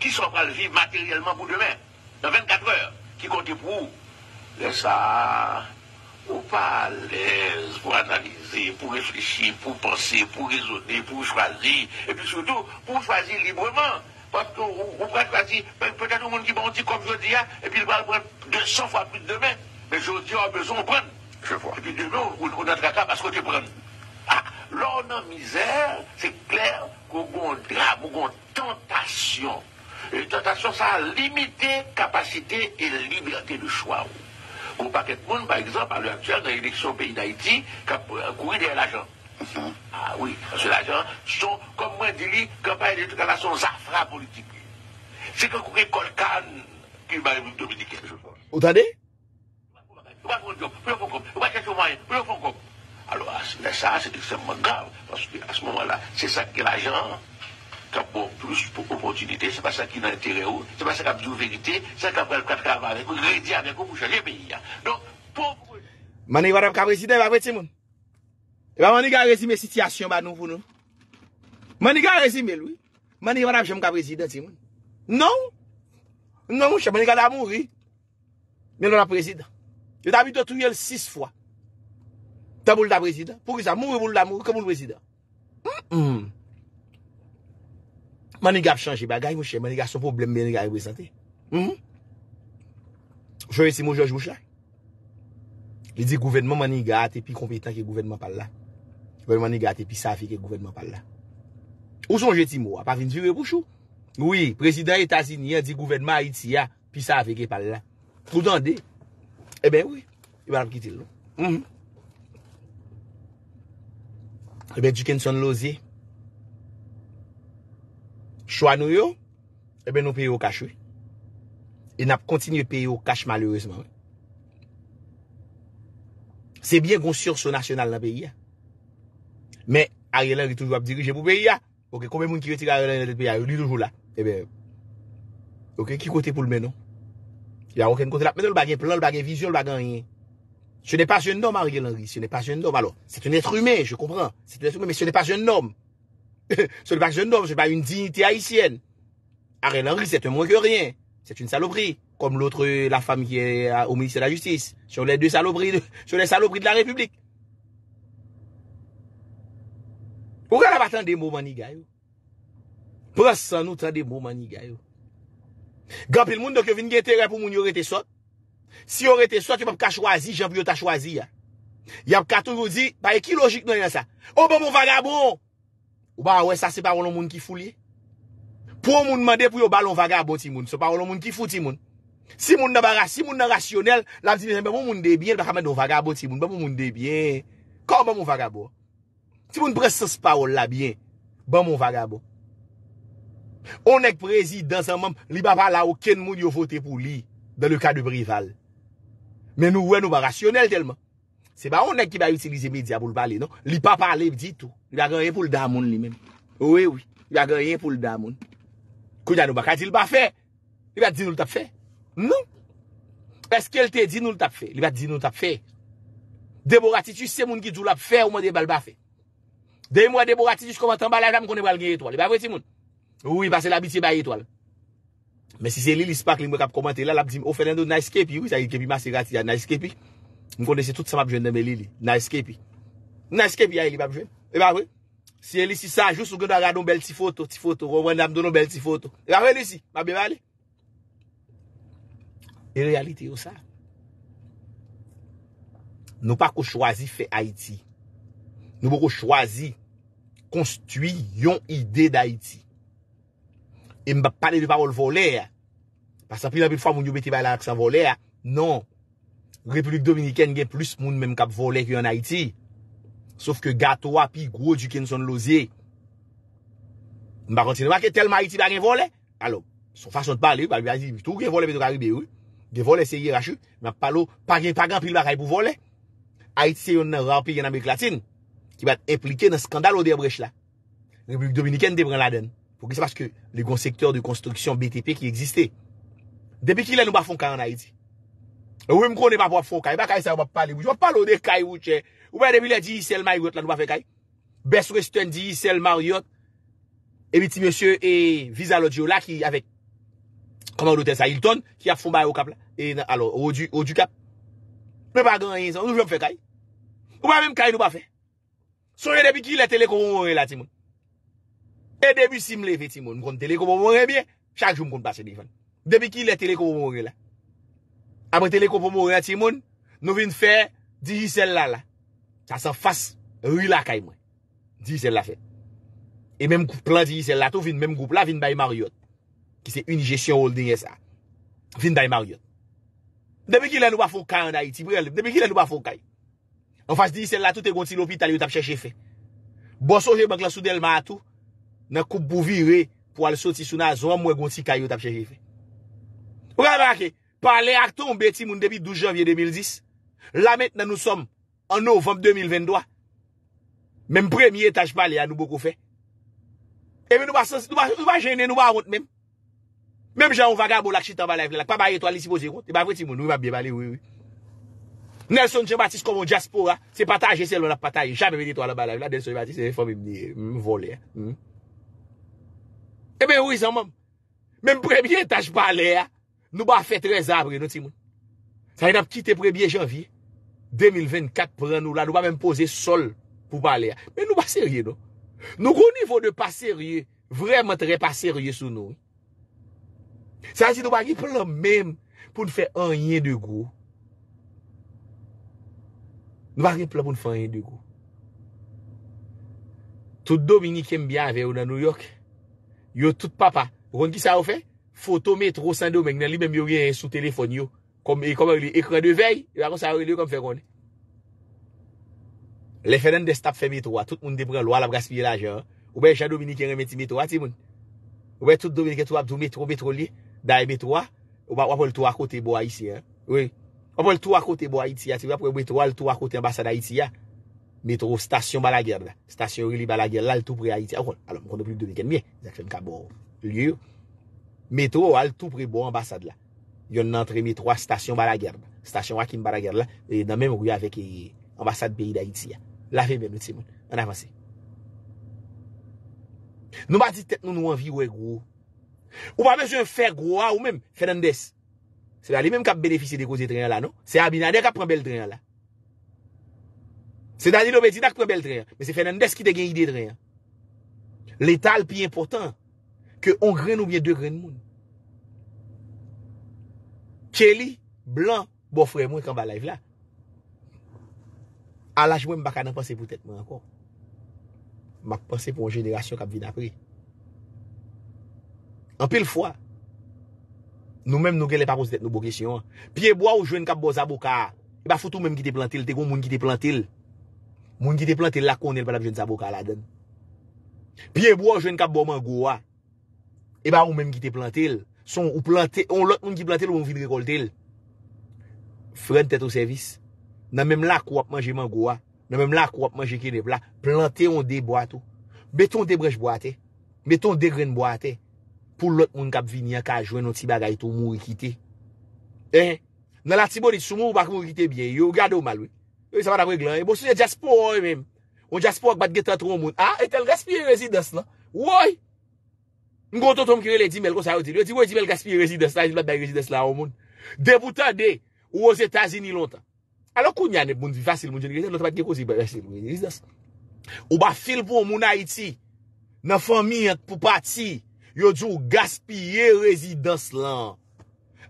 [SPEAKER 3] qui sont à le vivre matériellement pour demain, dans 24 heures, qui compte pour vous. Laissez-vous pas à l'aise pour analyser, pour réfléchir, pour penser, pour raisonner, pour choisir. Et puis surtout, pour choisir librement. Parce qu'on peut choisir, peut-être tout le monde qui m'a dit comme je dis, hein, et puis il va prendre 200 fois plus demain. Mais je dis, on a besoin, de prendre Je vois. Et puis demain, on, on pas parce que tu prends. Ah, là, on a misère, c'est clair qu'on a drame, qu'on a tentation. Et tentation, ça a limité capacité et liberté de choix un paquet de monde, par exemple, à l'heure actuelle, dans l'élection au pays d'Haïti, qui a euh, couru derrière l'argent. Mhm. Ah oui, parce que l'argent, sont, comme moi, dit, campagne électorale, là, sont zafra politique. C'est quand on Colcan qui va République dominicaine, je pense. Vous dit Alors, ça, c'est extrêmement grave, parce qu'à ce moment-là, c'est ça qui est l'argent. Bon ka pou plus pou komponjitite, se ba sa ki nan etere ou, se ba sa ka bi ou verite, se ka pral katkama avek ou, re di avek ou, mou chalye beya. Non, pou
[SPEAKER 1] mwen. Mwen ni gwa dap ka prezident, mwen ti moun. E ba mwen ni gwa rezime sityasyon ba nouvou nou. Mwen ni gwa rezime lou. Mwen ni gwa dap jem ka prezident ti moun. Non. Non, mwen ni gwa dap moun ri. Mwen nou la prezident. Yo dap ito tou yel sis fwa. Ta moun la prezident. Pou ki sa moun moun la moun, ka moun prezident.
[SPEAKER 2] M, m, m.
[SPEAKER 1] Mani gap chanje, bagay mwen chen, mani gap son problem meni gaye wè sante. Mm-hmm. Ou son jè ti mou jòj mwen chanj? Li di gouverman mani gap, te pi kompetan ke gouverman pal la. Ve mani gap, te pi safi ke gouverman pal la. Ou son jè ti mou? A pa fin jive pou chou. Oui, presidèr etasini, di gouverman iti ya, pi safi ke pal la. Tout an de. E eh ben oui. I ban ap kitil nou. Mm-hmm. E eh ben jikèn son lòzè. E ben jikèn son lòzè. Chwa nou yo, ebe eh nou peye yo kache we. E nap kontinye peye yo kache malureseman we. Se bien gonsur se national nan peye ya. Me, Ariel Henry toujou ap dirije pou peye ya. Ok, kome moun ki weti ga Ariel Henry lèl peye ya, lèl toujou la. Ebe, eh ok, ki kote pou l menon? Ya wakèn konti la, meto l bagen plan, l bagen vizyon, l bagen rien. Se nè pas yon nom Ariel Henry, se nè pas yon nom. Se nè pas yon nom, alo, se toun etre humè, je kompran. Se toun etre humè, se nè pas yon nom. Sou lè bak jen dom, sou lè bak yon dignité haïtienne Arè l'Henri, c'est un moins que rien C'est une saloperie Comme l'autre, la femme qui est euh, au ministère de la justice Sou lè deux saloperies Sou lè saloperies de la République Ou kè la batte en démo manigayou Pas en outre en démo manigayou Gampi l'monde Dok yon vin gété repou moun yon rete sot Si yon rete sot, yon pap ka chwazi Jambi yon ta chwazi ya Yap katou yon di, pa ekilogik nou oh, yon sa Ou pa mou vagaboun Ou ba wè sa se parolon moun ki fou li? Pou moun mwande pou yo balon vagabo ti moun? Se parolon moun ki fou ti moun? Si moun nan rasyonel, la mzine mwen moun moun debyen, mwen moun moun debyen, kon mwen moun vagabo? Si moun prese se parol la byen, mwen moun vagabo? Onèk prezidansan moun, li ba pala ou ken moun yo vote pou li dan le ka de bribal. Men nou wè nou ba rasyonel telman. Se ba onèk ki ba utilize media pou l'bali, non? Li pa pale ditou. Li bagan yon pou l'da moun li men. Ou e wou. Li bagan yon pou l'da moun. Kou jan ou baka di l'ba fe. Li bat di nou l'tap fe. Nou. Eske l te di nou l'tap fe. Li bat di nou l'tap fe. De bo rati chus se moun ki djou l'ap fe ou moun de bal ba fe. De mou a de bo rati chus komantan balay l'am konen bal gen etwal. Li ba vweti moun. Ou i basen l'abitie bal etwal. Men si se li li spak li mwen kap komante. La l'ap di moun. Ou fenendo nice kepi. Ou sa yi kepi masi gati ya nice kepi. Mwen E ba vwe, si elisi sa, jous ou gen da gade nou bel ti foto, ti foto, ou gen da mdou nou bel ti foto. E ba vwe elisi, mabbe bale. E realite yo sa. Nou pa ko chwazi fe Haiti. Nou bo ko chwazi, konstui yon ide de Haiti. E mba pale de parol voler. Pasa pilan bil fwa moun yon bete bala ak sa voler. Non, Republik Dominikene gen plus moun menm kap voler ki yon Haiti. Sof ke gato api gwo di ken son loze. Mba kontine wak e tel Maiti bagen vole. Alo, son fason te pale, ba li vazi tou ge vole bedo gari be ou. Ge vole se ye rachou. Mba palo, pagin pagin pil bagay pou vole. Haitise yon nan rampi yon Amerik Latine ki bat implike nan skandal o de abrech la. Republik Dominiken debren la den. Pou ki se paske le gon sektor de konstruksyon BTP ki existe. Depi ki le nou ba fonka an Haiti. Ou mkone mba wap fonka, mba kaye sa wap pale, wap pale o de kaye wache. Ou bay debi le DJ Sel Marriot la nou pa fe kay? Best Western DJ Sel Marriot. E biti monsye e Vizal Odio la ki avek. Koman do ten sa Hilton. Ki ap fombaye ou kap la. E alo ou du kap. Mwen pa gan yon san. Nou jom fe kay. Ou bay mwen kay nou pa fe. So yon debi ki le telekomon re la ti moun. E debi si mle fe ti moun. Mkon telekomon re miye. Chak joun mkon pase di fan. Depi ki le telekomon re la. Abre telekomon re ti moun. Nou vin fe DJ Sel la la. Sa sa fas rila kay mwen. Di yi sel la fe. E menm goup la di yi sel la tou vin. Menm goup la vin bayi mar yot. Ki se unijesyon oulde nye sa. Vin bayi mar yot. Debe ki la nou ba fok kanda yi. Debe ki la nou ba fok kay. An fas di yi sel la tou te gonti lopi tal yot apche chefe. Bo soje bank la sou del matou. Nan koup bouvi yue. Po al soti sou na zon mwen gonti kay yot apche chefe. Ou ka baki. Parle ak tou mbe ti moun debi 12 janvye 2010. La met nan nou som. An nou fèm 2022. Mèm premye taj balè ya nou boko fè. E mè nou ba sas, nou ba sas, nou ba jenè, nou ba ront mèm. Mèm jan ou vagabou lak chitan balè vle lak. Pa baye to ali si bo zi ront. E ba vre ti moun, nou ba bie balè, oui, oui. Nelson J. Baptiste komon diaspora. Se pataje selon ap pataje. Jamè vede to ala balè vle lak. Nelson J. Baptiste se fèm mèm volè. E mèm oui zan mòm. Mèm premye taj balè ya. Nou ba fè trezabre nou ti moun. Sa yè nan ptite premye janv 2024 pren nou la, nou ba men pose sol pou pale a. Men non? nou ba serye nou. Nou kon nivou de pa serye, vremen tre pa serye sou nou. Sa si nou ba gip la men pou nou fe anye de gwo. Nou ba gip la pou nou fe anye de gwo. Tout Dominique mbyave ou nan New York, yo tout papa, ron ki sa ou fe? Foto, metro, sande ou men, nan li men mbyo gen sou telefon yo. Komme ekre de vey, yo akonsa a relye konm fe kon. Le fènen de stap fè metro, tout moun de bren lwa la brasse vilajan, ou bè chan Dominik en remeti metro a ti moun. Ou bè tout Dominik etou ap zou metro, metro li, da yé metro a, ou bè wap ou l'tou akote bo a iti ya. Ou bè wap ou l'tou akote bo a iti ya, ti wap ou l'tou akote ambasade a iti ya. Metro, stasyon bala gerda, stasyon ri li bala gerda, lal tou pre a iti ya. Okon, alon moun konopli mdou Dominik en miye, zek fèm kabou. Lye, metro wal tou pre bo ambasade la. Yon nan tremi 3 stasyon ba la gerbe. Stasyon wakim ba la gerbe la. E nan menm rou ya avek e ambasad beyi da iti ya. La ve menm ou ti moun. An avansi. Nou ba di tet nou nou anvi ou e gro. Ou ba menm jen fè gro a ou menm. Fè nan des. Sebe a li menm kap benefisye de kouze treyan la nou. Se a binade kap pran bel treyan la. Se dali nou beti tak pran bel treyan. Me se fè nan des ki te gen yi de treyan. Le tal pi important. Ke on gren ou bien de gren moun. Che li, blan, bo fre mwen kan ba laif la. A laj mwen baka nan pense pou tèt mwen ankon. Bak pense pou an jeneration kap vin apri. An pil fwa. Nou mèm nou gen lè pa pos tèt nou bo kèsyon. Pi e bo a eh ou jwen kap bo zaboka. E ba foutou mèm ki te plantil. Te kon moun ki te plantil. Moun ki te plantil la kon el palap jen zaboka la den. Pi e bo a ou jwen kap bo man gwa. E ba ou mèm ki te plantil. Son ou plantè, ou lot moun ki plantè lè ou moun vide rekol tè lè. Fren tè tou servis. Nan mèm la kou apman jè man gwa. Nan mèm la kou apman jè kene vla. Plantè ou de bwa tou. Beton de brech bwa tè. Beton de gren bwa tè. Pou lot moun kap vini a kajwen nou ti bagay tou moun rikite. Eh? Nan la ti bodi sou moun ou bak moun rikite bie. Yo, gado mal wè. Yo, sa va da wè glan. E bon sou yè jaspo wè mèm. Ou bon, jaspo wè ak bat geta tron moun. Ha? Ah, e tel respire rezidans la. W Ngo to tom kire le jimel, konsa yo diri, yo diri wè jimel gaspye rezidans la, yo diri wè bay rezidans la ou moun. Deputa de, ou o zetazi ni lontan. A lò kou nyane, moun vifasil moun jen rezan, lò tapat gen kou zi bay rezidans la. Ou ba fil pou moun Haiti, nan fòminyat pou pati, yo diri wè gaspye rezidans la.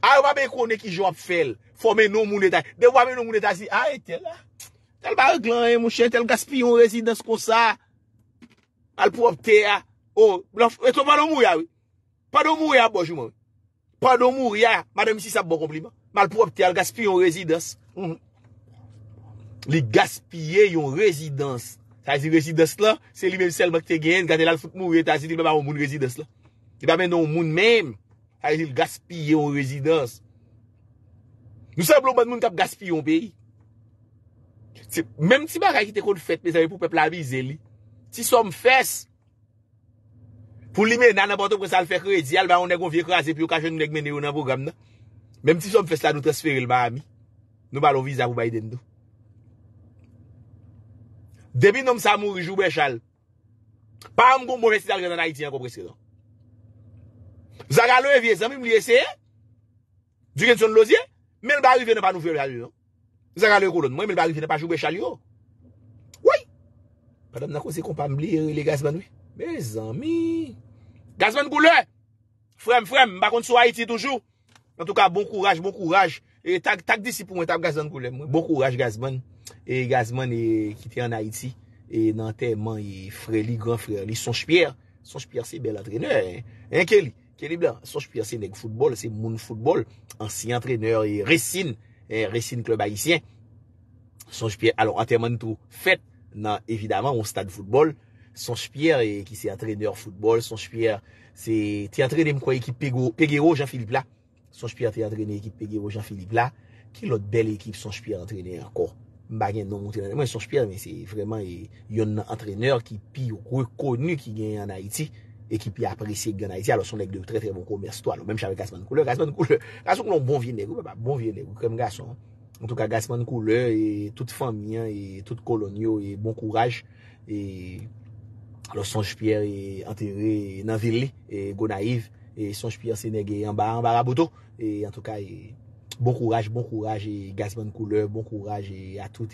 [SPEAKER 1] A ou ba be konè ki jò ap fel, fòmè nou moun etazi, devwa mè nou moun etazi, a etel la. Tel ba reglan e mouchen, tel gaspye yon rezidans kon sa. Al pou ap te ya. Ou, oh, eto eh, pa don mou ya, oui. Pa don mou ya, bojouman. Pa don mou ya, madame si sa bon kompliment. Mal pou opte al gaspil yon rezidans. Li gaspil yon rezidans. Sa yon rezidans la, se li men sel mak te gen, gade la l fout mou ye, ta yon sil mwen moun rezidans la. Se mwen moun moun menm, sa yon sil gaspil yon rezidans. Nou sa blon man moun kap gaspil yon peyi. Mem ti ba ray ki te kon fèt, mè zè yon pou pepl avize li. Ti som fès, Pou li mè nan nan bote pre sa l fè kredi, al ba ou nè goun fè krasè pi ou ka jè nou lèk mè nè yon nan vò gam nan. Mè mtisò m fè sè la doutre sferil ba a mi. Nou ba lò vizak ou bay dèndo. Dèbi nan m sa mouri jou bè chal. Pa m goun m wè sè dal gen nan a iti yon kompres kè dan. Zagal lò e vye zami m lè sè. Dù gen son lò zye. Mè l'bari fè nan pa nou fè rè al yon. Zagal lò yon koulon. Mè l'bari fè nan pa jou bè chal yon. Woy! Padam nan Gazman Goulem, frem frem, bakon sou Haiti toujou. Nan tout ka, bon kouraj, bon kouraj. E tak disi pou mwen tap Gazman Goulem. Bon kouraj Gazman. E Gazman e kiti an Haiti. E nan teman e freli, gran freli. Sonj Pierre, Sonj Pierre se bel antreneur. Enkeli, keli blan. Sonj Pierre se neg futbol, se moun futbol. Ansi antreneur e resin, resin klub Haitien. Sonj Pierre, alo, an teman tou fèt nan evidaman ou stad futbol. Sonj Pierre, ki se antreneur foutbol, sonj Pierre, ti antrene mkwa ekip Pegero, Jean-Philippe La, sonj Pierre ti antrene ekip Pegero, Jean-Philippe La, ki lot bel ekip sonj Pierre antreneur ko, mba gen non mwote nan, mwen sonj Pierre, men se vreman yon antreneur, ki pi rekonu ki gen an Haiti, e ki pi apresye gen an Haiti, alo son ek de tre tre bon komers to, alo menm chave Gassman Couleur, Gassman Couleur, Gassman Couleur, yon bon vie negou, bon vie negou, kèm Gassman, yon tout ka Gassman Couleur, yon tout famil Sonj Pierre entere nan ville, e gona yiv, e sonj Pierre senege yamba, yamba raboutou, en tout ka, e bon kouraj, bon kouraj, gazman kouleur, bon kouraj, a tout,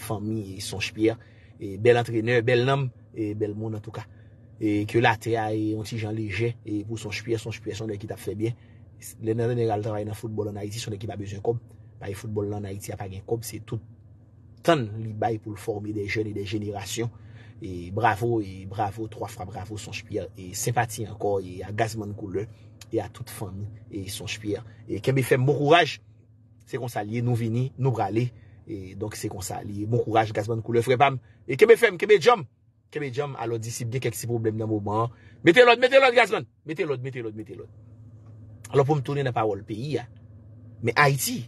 [SPEAKER 1] fami, sonj Pierre, bel antreneur, bel nam, bel moun en tout ka, ke la te a yon ti jan leje, pou sonj Pierre, sonj Pierre son ekit ap febyen, le nanen e gal trabay nan foudbol an Haiti, son ekit pa bezyen kom, pa y foudbol an Haiti ap agen kom, se tout tan li bay pou l'formi de jen et de jeneration, E bravo, e bravo, 3 fra, bravo, sonjpia. E sempati anko, e a gazman koule, e a tout fan, e sonjpia. E keme fem, mou bon kouraj, se kon salye, nou vini, nou brale, e donk se kon salye, mou kouraj, gazman koule, frepam, e keme fem, keme djom, keme djom, alo disip gen keksi problem nan mouman, metelod, metelod, gazman, metelod, metelod, metelod. Alo pou m toune nan pawol peyi ya, me Haiti,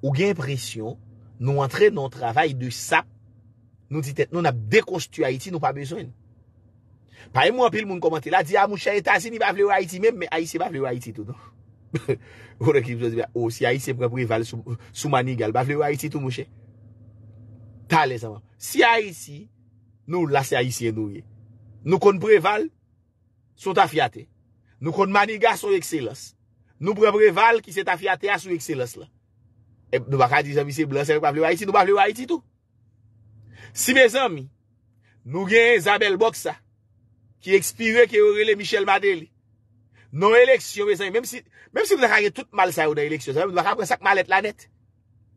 [SPEAKER 1] ou gen presyon, nou antre nan travay de sap, Nou di tet, nou nap dekostu Haiti, nou pa bezwen. Pa e mwen apil moun komante la, di a mouche etasi ni bavle ou Haiti mem, me Haiti bavle ou Haiti tou nou. O, si Haiti se prepreval sou manigal, bavle ou Haiti tou mouche. Ta le zama. Si Haiti, nou la se Haitien nou ye. Nou kon preval, sou ta fiate. Nou kon manigal sou ekseles. Nou prepreval ki se ta fiate a sou ekseles la. E nou baka di zami se blase, nou bavle ou Haiti tou. Si me zanmi, nou gen Isabelle Boxa ki ekspire ki orele Michel Madele. Non eleksyon, me zanmi, menm si mwen akage tout mal sa ou nan eleksyon, mwen wak apre sak mal et lanet.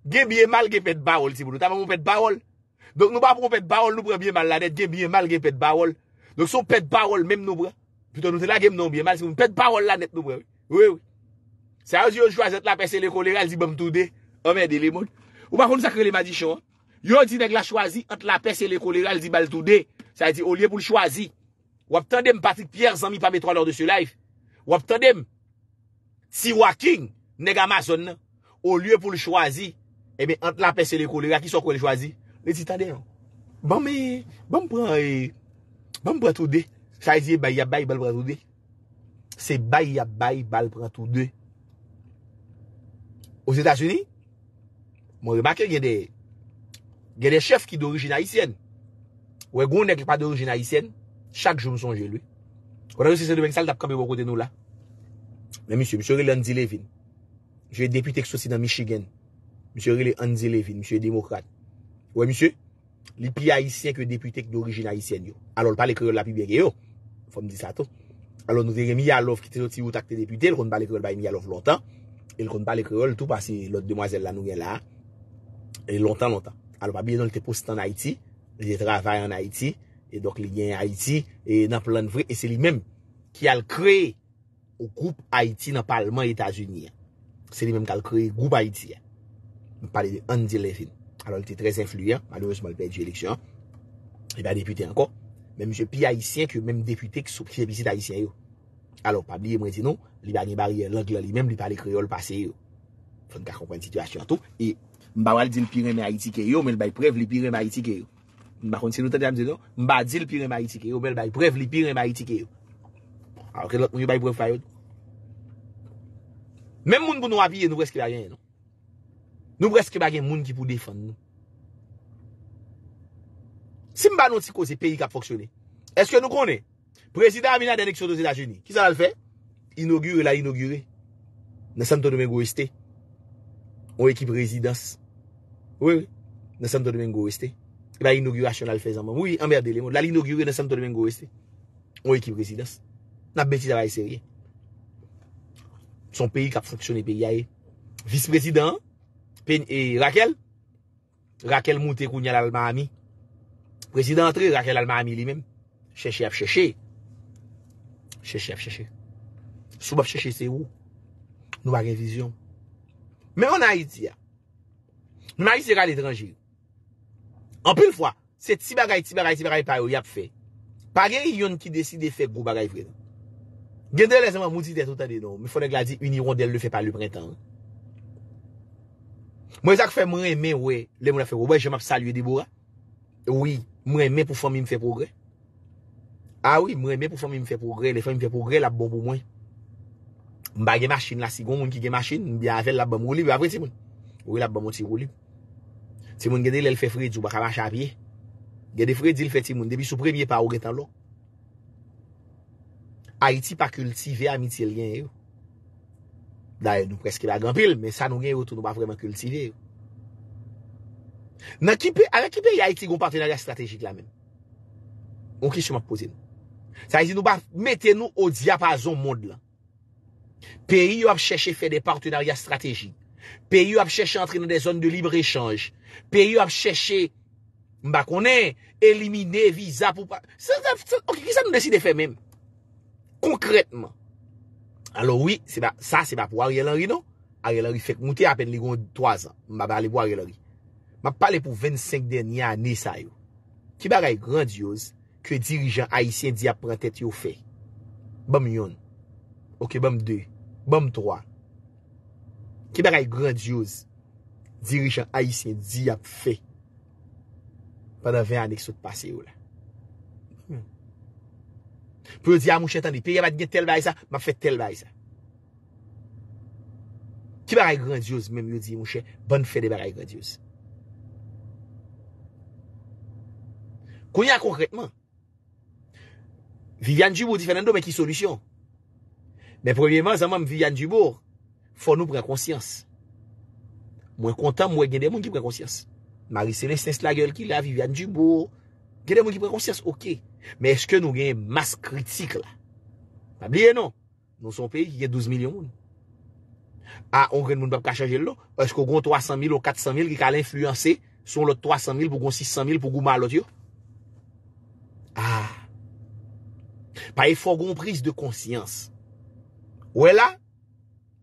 [SPEAKER 1] Gen biye mal gen pet barol, si mwen wak apre mwen pet barol. Donk nou wak apre mwen pet barol, nou pre biye mal lanet. Gen non biye mal gen pet barol. Donk sou pet barol, menm nou bre. Putan nou se la gen mwen mwen biye mal, si mwen pet barol lanet nou bre. Oui, oui. Se a zi yo chwa zet la pe se le kolera, el zi bom tou de. Ome oh, de le moun. Ou bakon sakre le madichon, an. Yo di neg la chwazi ant la pes e le kolera El di baltoude Sa yi di o liye pou l chwazi Wap tan dem Patrick Pierre Wap tan dem Si wakin neg Amazon O liye pou l chwazi Ebe eh ant la pes e le kolera Ki so kwen l chwazi Le di tan dem non. Bambi bon, bon, pran e eh, Bambi bon, pran toude Sa yi di bayi bayi bal pran toude Se bayi bayi bal pran toude Ou Zetasuni Mwen remake gen de Genè chef ki d'origin Haitien Ouè gounè ki pa d'origin Haitien Chak jom son jelou Ouè monsi se de bèk sal tap kame bo kote nou la Mè monsi, monsi ouè le Hansi Levin Monsi ouè deputèk sosinan Michigan Monsi ouè le Hansi Levin, monsi ouè demokrate Ouè monsi ouè Li pi Haitien ki deputèk d'origin Haitien yo Alol pa lè kreol la pi bèk yo Fòm disa to Alol nou te remi alov ki te soti ou tak te deputè El kon pa lè kreol ba emi alov lontan El kon pa lè kreol tout pa se lòt demoiselle la nou gen la alo pa biye nou li te post an Aiti, li te travay an Aiti, e dok li gen Aiti, e nan plan vre, e se li menm ki al kreye ou group Aiti nan parlaman Etasuni, se li menm kal kreye group Aiti, mpade de 11-11, alo li te trez influyen, manouz mwen le pe diye leksyon, li ba depute anko, menm jepi Aitien ke menm depute ki soukye visite Aitien yo, alo pa biye mwen ti nou, li ba ne barye log la li menm, li pale kreyo lpase yo, fon ka kompwen titwasyon to, e... Mba wal di l pirem ayitike yo, men l bay prev li pirem ayitike yo. Mba konti nou tade amze do, mba di l pirem ayitike yo, men l bay prev li pirem ayitike yo. A ouke lot, mwen l bay prev fayot. Men moun pou nou apiye, nou brez ki da yon yon. Nou brez ki bagen moun ki pou defon nou. Si mba nou ti ko, se peyi kap foksyone, eske nou konen, prezident amina de l ekso do zi la jeni, ki sa la l fe? Inogure la inogure, na santo nou men gwo este, ou ekip rezidans, Wè, wè, nan san ton men goweste. La inauguration al fezan mwen. Wè, anmerdele mwen. La inauguration nan san ton men goweste. Wè ki prezidans. Nan beti zavay serye. Son peyi kap foksyone peyi ae. Vis prezidans. Pen, e, Raquel. Raquel Moutekouni al Al-Mahami. Prezidans tre, Raquel Al-Mahami li men. Cheche ap cheche. Cheche ap cheche. Soub ap cheche se ou. Nou a revizyon. Men an a iti ya. Mwari se ral etranjil. Anpil fwa, se ti bagay, ti bagay, ti bagay pa yo yap fe. Pa gen yon ki desi de fe grou bagay vre. Gende non, le zanman mwou di de tout ane non. Mwifone gladi uniron del le fe pa le prentan. Mwen zak fe mwen eme we, le mwen ah la fe woy, jem ap salye debora. Ouye, mwen eme pou fom mi mfe progre. A ouye, mwen eme pou fom mi mfe progre, le fom mi mfe progre, la bon pou mwen. Mba gen masin la, si goun moun ki gen masin, mbya avèl la bon mwou li, wè apre ti mwen. Ouye, la bon mwou ti w Ti moun gede lèl fè fredj ou baka mè chapye. Gede fredj lèl fè ti moun. Debi sou premye pa ou re tan lò. Haiti pa kultive amitil gen yo. Dae nou preske la gran pil. Men sa nou gen yo tout nou ba vreman kultive yo. Anè kipe yi Haiti goun partenarya strategik la men? Ou ki sou map pose nou? Sa yi di nou ba mette nou ou diapazon moun la. Peri yo ap chèche fè de partenarya strategik. Pè yon ap chèche antre nan de zon de libre échange Pè yon ap chèche Mba konè Elimine visa pou pa Ok, ki sa moun desi de fè mèm? Konkretman Alors oui, sa se ba pou arièl anri non? Arièl anri fèk moutè apèn ligon 3 an Mba bè alè pou arièl anri Mba pale pou 25 den ya anè sa yon Ki bè ray grandios Kwe dirijan haïsien di ap prantèt yon fè Bèm yon Ok, bèm 2 Bèm 3 Ki beray grandyoz dirijan ayisyen di ap fe padan 20 anek sot pase yo la. Pe yo di a mwenche tan di, pe ya bat gen tel bay sa, ma fe tel bay sa. Ki beray grandyoz menm yo di mwenche, ban fede beray grandyoz. Konya konkretman, Vivian Dubourg di fè nan do me ki solisyon, men premierman zanman Vivian Dubourg, Fò nou pren konsyans. Mwen kontan mwen gen demoun ki pren konsyans. Marise Lensens la gèl ki la, Viviane Dubot. Gen demoun ki pren konsyans. Ok. Men eske nou gen mas kritik la. Mwen liye non. Non son peyi ki gen 12 milyon moun. A, ah, on gen moun bab kachan jel lo. Esko gon 300 mil ou 400 mil ki kal influence son lot 300 mil pou gon 600 mil pou gou malot yo. A. Ah. Pa e fò gon pris de konsyans. Ou e la...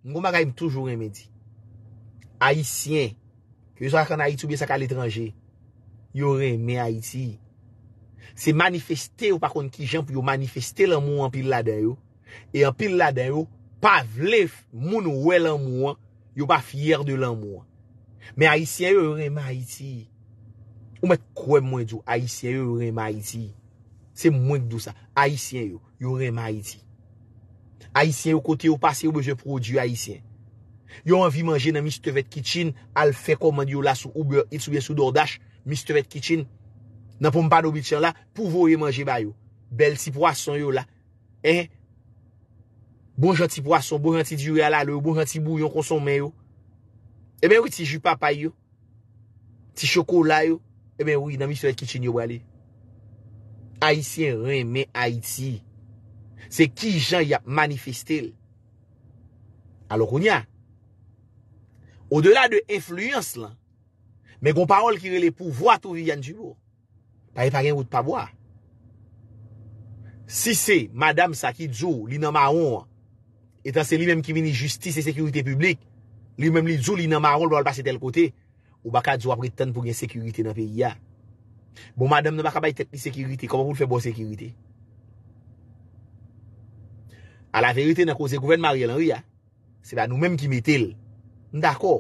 [SPEAKER 1] Ngo mga gaym toujou remedi. Haitien, yo sou akon haitou biye sakal etranje, yo reme Haiti. Se manifeste ou pa kon ki jamp, yo manifeste lammou anpil lada yo, e anpil lada yo, pa vlef moun ouwe lammou an, yo pa fiyer de lammou an. Men Haitien yo reme Haiti. Ou mwen kwe mwen dyo, Haitien yo reme Haiti. Se mwen dyo sa, Haitien yo, yo reme Haiti. Haitien yo kote yo pase yo beze produ Haitien. Yo anvi manje nan Mr. Vet Kitchen, al fe komand yo la sou Uber, it sou bien sou Dordache, Mr. Vet Kitchen. Nan pou mpad obi chan la, pou vou yo manje ba yo. Bel ti poason yo bon bon la. Bon janti poason, bon janti diyo yalalo, bon janti bou yon konsonmen yo. E ben ou ti jupapa yo. Ti chokola yo. E ben ou yi nan Mr. Vet Kitchen yo wale. Haitien ren men Haitie. Se ki jan yap manifestil? A lo kon ya? Ou de la de influence lan, men kon parol ki re le pou vwa tou viyan djivo. Pari pari an wout pa vwa. Si se, madame sa ki djou, li nan maron, etan se li menm ki vini justice et sekurite publik, li menm li djou, li nan maron, blan passe tel kote, ou baka djou apre tan pou gen sekurite nan pe ya. Bon madame nan baka bay tek ni sekurite, koman pou te fe bon sekurite? A la verite nan koze gouverne Marie-Hélène Ria, se va nou menm ki met el. Ndako,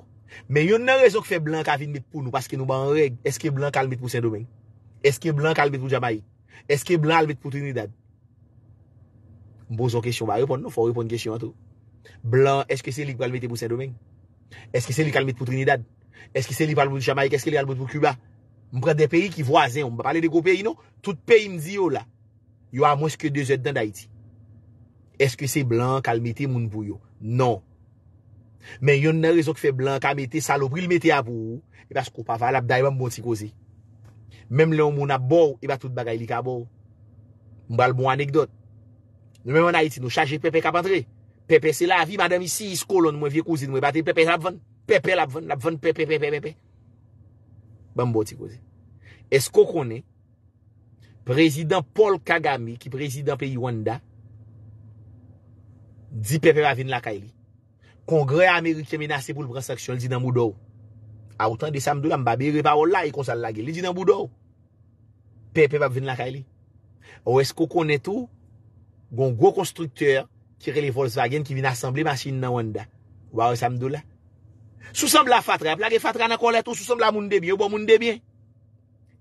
[SPEAKER 1] men yon nan rezon ki fe Blanc a vin met pou nou paske nou ba en reg, eske Blanc kalmet pou Saint-Domingue? Eske Blanc kalmet pou Jamaï? Eske Blanc almet pou Trinidad? Mbozo kesyon ba repon nou, fo repon kesyon an tou. Blanc eske se li kalmet pou Saint-Domingue? Eske se li kalmet pou Trinidad? Eske se li palmet pou Jamaï? Keske li almet pou Cuba? Mpre de peyi ki voisen, mpre pale de ko peyi nou, tout peyi mzi yo la. Yo a mweske 2 et dan da iti. Eske se blan kalmete moun bouyo? Non. Men yon nan rezon ki fe blan kalmete salopri lmete apou e ba skop avan labda e ba mboti kouzi. Mem leon moun apbou e ba tout bagay li kabou. Mba lbou anekdot. Nwen mwen ayeti nou chaje pepe kapandre. Pepe se lavi madame si isko lon mwen vie kouzi mwen bate pepe labvan. Pepe labvan labvan pepe pepe pepe. Ba mboti kouzi. Esko konen prezident Paul Kagame ki prezident pe yon da Di pepe va vin lakay li. Kongre Amerike menase pou l'preseksyon li di nan moudou. Aoutan de samdou la mbabe yere pa ou la yi e konsal lage li di nan moudou. Pepe va vin lakay li. Ou esko konen tou? Gon gwo konstrukteur kire li Volkswagen ki vin asemble masin nan wanda. Ou a ou samdou la? Sou sembla fatre ap, lage fatre nan konle tou, sou sembla moun debyen, ou bon moun debyen?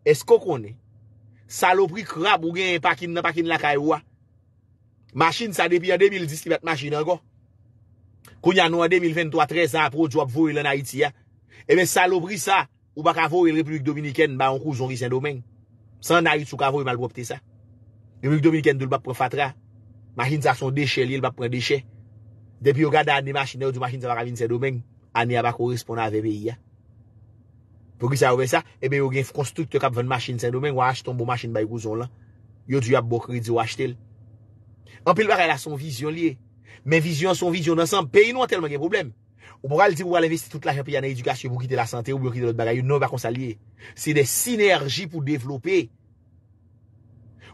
[SPEAKER 1] Esko konen? Salopri krab ou gen pakin nan pakin lakay wwa? Machin sa depi an 2010 ki bat machin an go. Kou nyan an an 2023, an proj wap vou yon na iti ya. Ebe salobri sa, ou bak avou yon Republik Dominiken ba yon kouzonri sen domen. San na iti ou kavou yon malgwopte sa. Republik Dominiken dou l bap pre fatra. Machin sa son deshe li, l bap pre deshe. Depi ou gada an ni machin nou, di machin sa bak avin sen domen. An ni abak ou responan a VPI ya. Pou ki sa oube sa, ebe ou gen fkonstrukte kap ven machin sen domen. Waj ton bo machin bay kouzon la. Yo di wap bokri di waj tel. Anpil barre la son vizyon liye. Men vizyon son vizyon nan san, peyi nou an telman gen problem. Ou mwakal di mwakal investi tout la jenpe ya nan edukasyon, ou bwokite la sante, ou bwokite lot bagayon, nou bakon sa liye. Se de sinerji pou develope.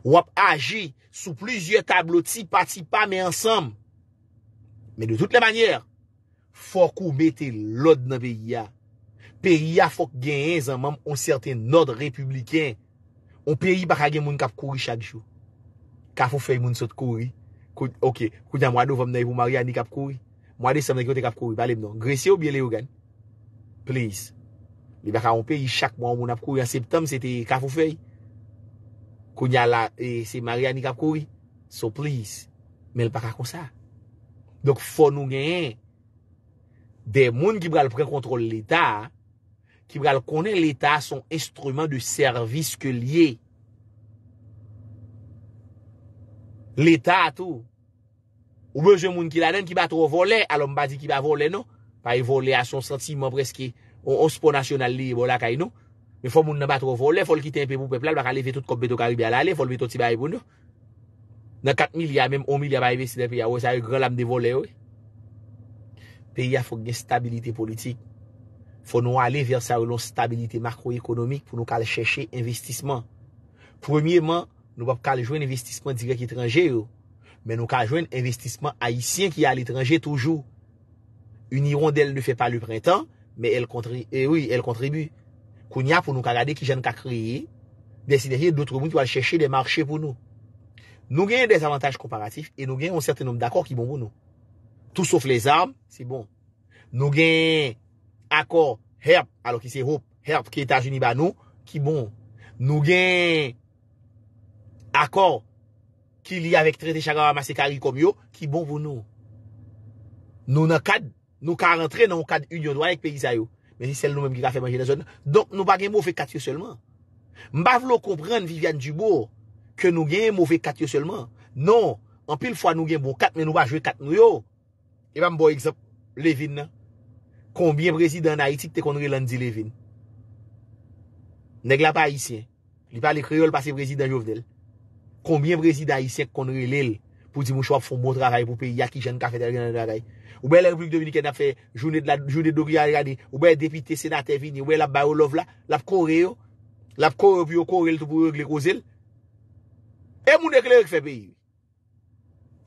[SPEAKER 1] Ou ap aji sou plizye tablo tipa tipa men ansanm. Men de tout le manyer, fok ou bete lot nan peyi ya. Peyi ya fok genyen zanmanm on certain not republiken. On peyi baka gen moun kap kouri chakjou. Kafou fey moun sot koui. Ok, kounya mwado vom nou yon mwari anik ap koui. Mwade se mwen ekote kap koui. Palem non. Gresye ou biele ou gan? Please. Li baka anpe yi chak moun moun ap koui. An septem se te kafou fey. Kounya la e, se mwari anik ap koui. So please. Men l baka kon sa. Dok fon nou ngeyen. De moun ki bral prek kontrol l eta. Ki bral konen l eta son instrument de servis ke liye. L'Etat ou, oubeze moun ki lanen ki batro vole, alon ba di ki ba vole nou, pa yi vole a son sentimen preske, ou ospo nasyonal li yi bola kay nou, me fò moun nan batro vole, fò l'kiten pe pou peplal, baka le vetot kop beto karibia la le, fò l vetot si baye pou nou. Nan 4 milyar, menm 1 milyar baye besi den pe ya, ouye sa yi gran lamde vole ouye. Pe ya fò gen stabilite politik, fò nou ale ver sa yon stabilite makro ekonomik, pou nou kal chèche investisman. Premiyèman, Nou pa pou kaljouen investisman direk itranje yo. Men nou kaljouen investisman haisyen ki al itranje toujou. Uniron del nou fe pa lè printan, men el kontribu. Eh oui, el kontribu. Kounia pou nou kaljade ki jen ka kreye, desideje doutre moun ki wale chèche de marchè pou nou. Nou gen des avantaj komparatif e nou gen yon certain nom d'akor ki bon pou nou. Tout souf les armes, si bon. Nou gen akor herp, alo ki se hop, herp ki Etat-Unis ba nou, ki bon. Nou gen akor ki li avek trete chagawa masekari kom yo, ki bon vou nou. Nou nan kad, nou ka rentre nan mou kad union doa ek pe gisa yo. Meni sel nou menm ki ka fe manje nan zon. Donk nou ba gen mou fe kat yo selman. Mbav lou kompren Viviane Dubot, ke nou gen mou fe kat yo selman. Non, an pil fwa nou gen mou bon kat, men nou ba jwe kat nou yo. Eman mbo eksept, Levin nan, konbyen prezident haitik te kondre landi Levin. Neg la pa haitien, li pa le kriol pa se prezident jovdel. Koumbyen brezida yi sèk konre lèl pou di mou chwa pou foun mou travay pou peyi ya ki jen kafetèl gè nan dragay. Ou bè lè Republik Dominikè nan fè, jounè dò gè gè gè gè, ou bè depité sènatè vini, ou bè lè barolov la, lè p'kore yo, lè p'kore p'yo kore lè t'pou rè glè ko zèl. E moun e klerik fè peyi.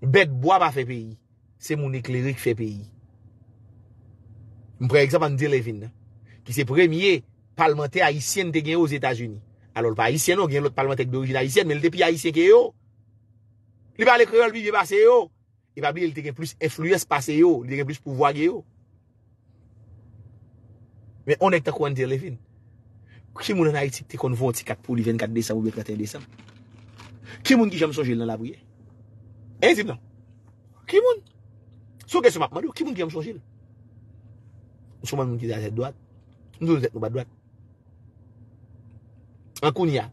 [SPEAKER 1] Bèk bwa pa fè peyi, se moun e klerik fè peyi. Mprè ekzap an di lè vin, ki se premye palmentè ayisyen te gen yo zè tajuni. Alol pa hisyen nou, gen lout palman tek d'origin ha hisyen, men li te pi ha hisyen ke yo. Li pale kreman li bi bi base yo. Li pa bi li te gen plus efluyes pase yo, li te gen plus pouvoa ge yo. Men anek ta kou an terle fin. Ki moun an ha itik te kon 24 pou li 24 Desem ou 24 Desem? Ki moun ki jam sonjil nan la pouye? E yon tip nan? Ki moun? Sou gen sou makman yo, ki moun ki jam sonjil? Sou man moun ki te a zet doat? Moun te te kou ba doat? Mwen koun ya,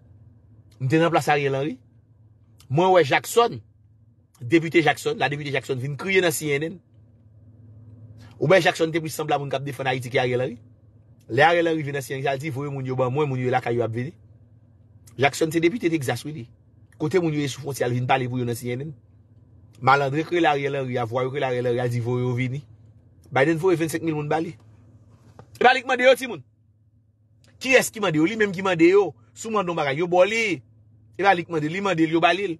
[SPEAKER 1] mwen te nan plas a rielan ri, mwen wè Jackson, deputè Jackson, la deputè Jackson vin kriye nan CNN, ou bè Jackson te pis sampla moun kap defon a iti ki a rielan ri, le a rielan ri vin nan CNN, al ti vowe moun yo ba, mwen moun yo e la ka yo ap vini, Jackson te deputè te gzas wili, kote moun yo e soufonsi al vin pale pou yo nan CNN, malandre kriye la rielan ri, avwa yo kriye la rielan ri, al di vowe yo vini, bayden vowe 25 mil moun bali, e bali ki madeyo ti moun, ki es ki madeyo li, menm ki madeyo, Souman don bagay yo boli, evalik mande li mande li yo balil.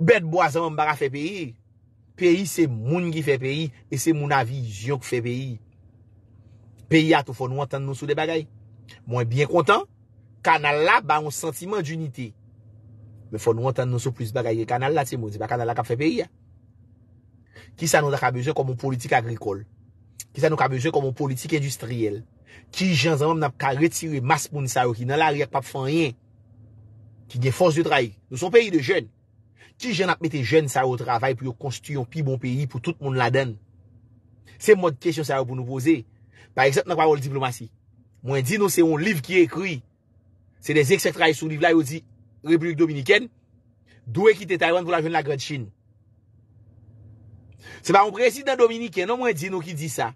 [SPEAKER 1] Bet boazan m bagay fe peyi. Peyi se moun ki fe peyi, e se moun avi jyon ki fe peyi. Peyi ato fon nou antan nou sou de bagay. Mwen bien kontan, kanal la ba yon sentimen junite. Men fon nou antan nou sou plus bagay, e kanal la ti moun, di ba kanal la ka fe peyi ya. Ki sa nou da ka beje komon politik agrikol. Ki sa nou ka beje komon politik industriel. Ki jen zanman nan ap ka retire mas moun sa yo ki nan la reyak pa pou fanyen Ki gen fos de trai, nou son peyi de jen Ki jen ap mette jen sa yo travay pou yo konstuyon pi bon peyi pou tout moun la den Se mod kesyon sa yo pou nou pose Par eksept nan kwa wol diplomasi Mwen di nou se yon liv ki ekri Se de zek se trai sou liv la yo di Republik Dominiken Dou e kite Taiwan pou la jen la gwen chine Se ba yon presiden Dominiken nan mwen di nou ki di sa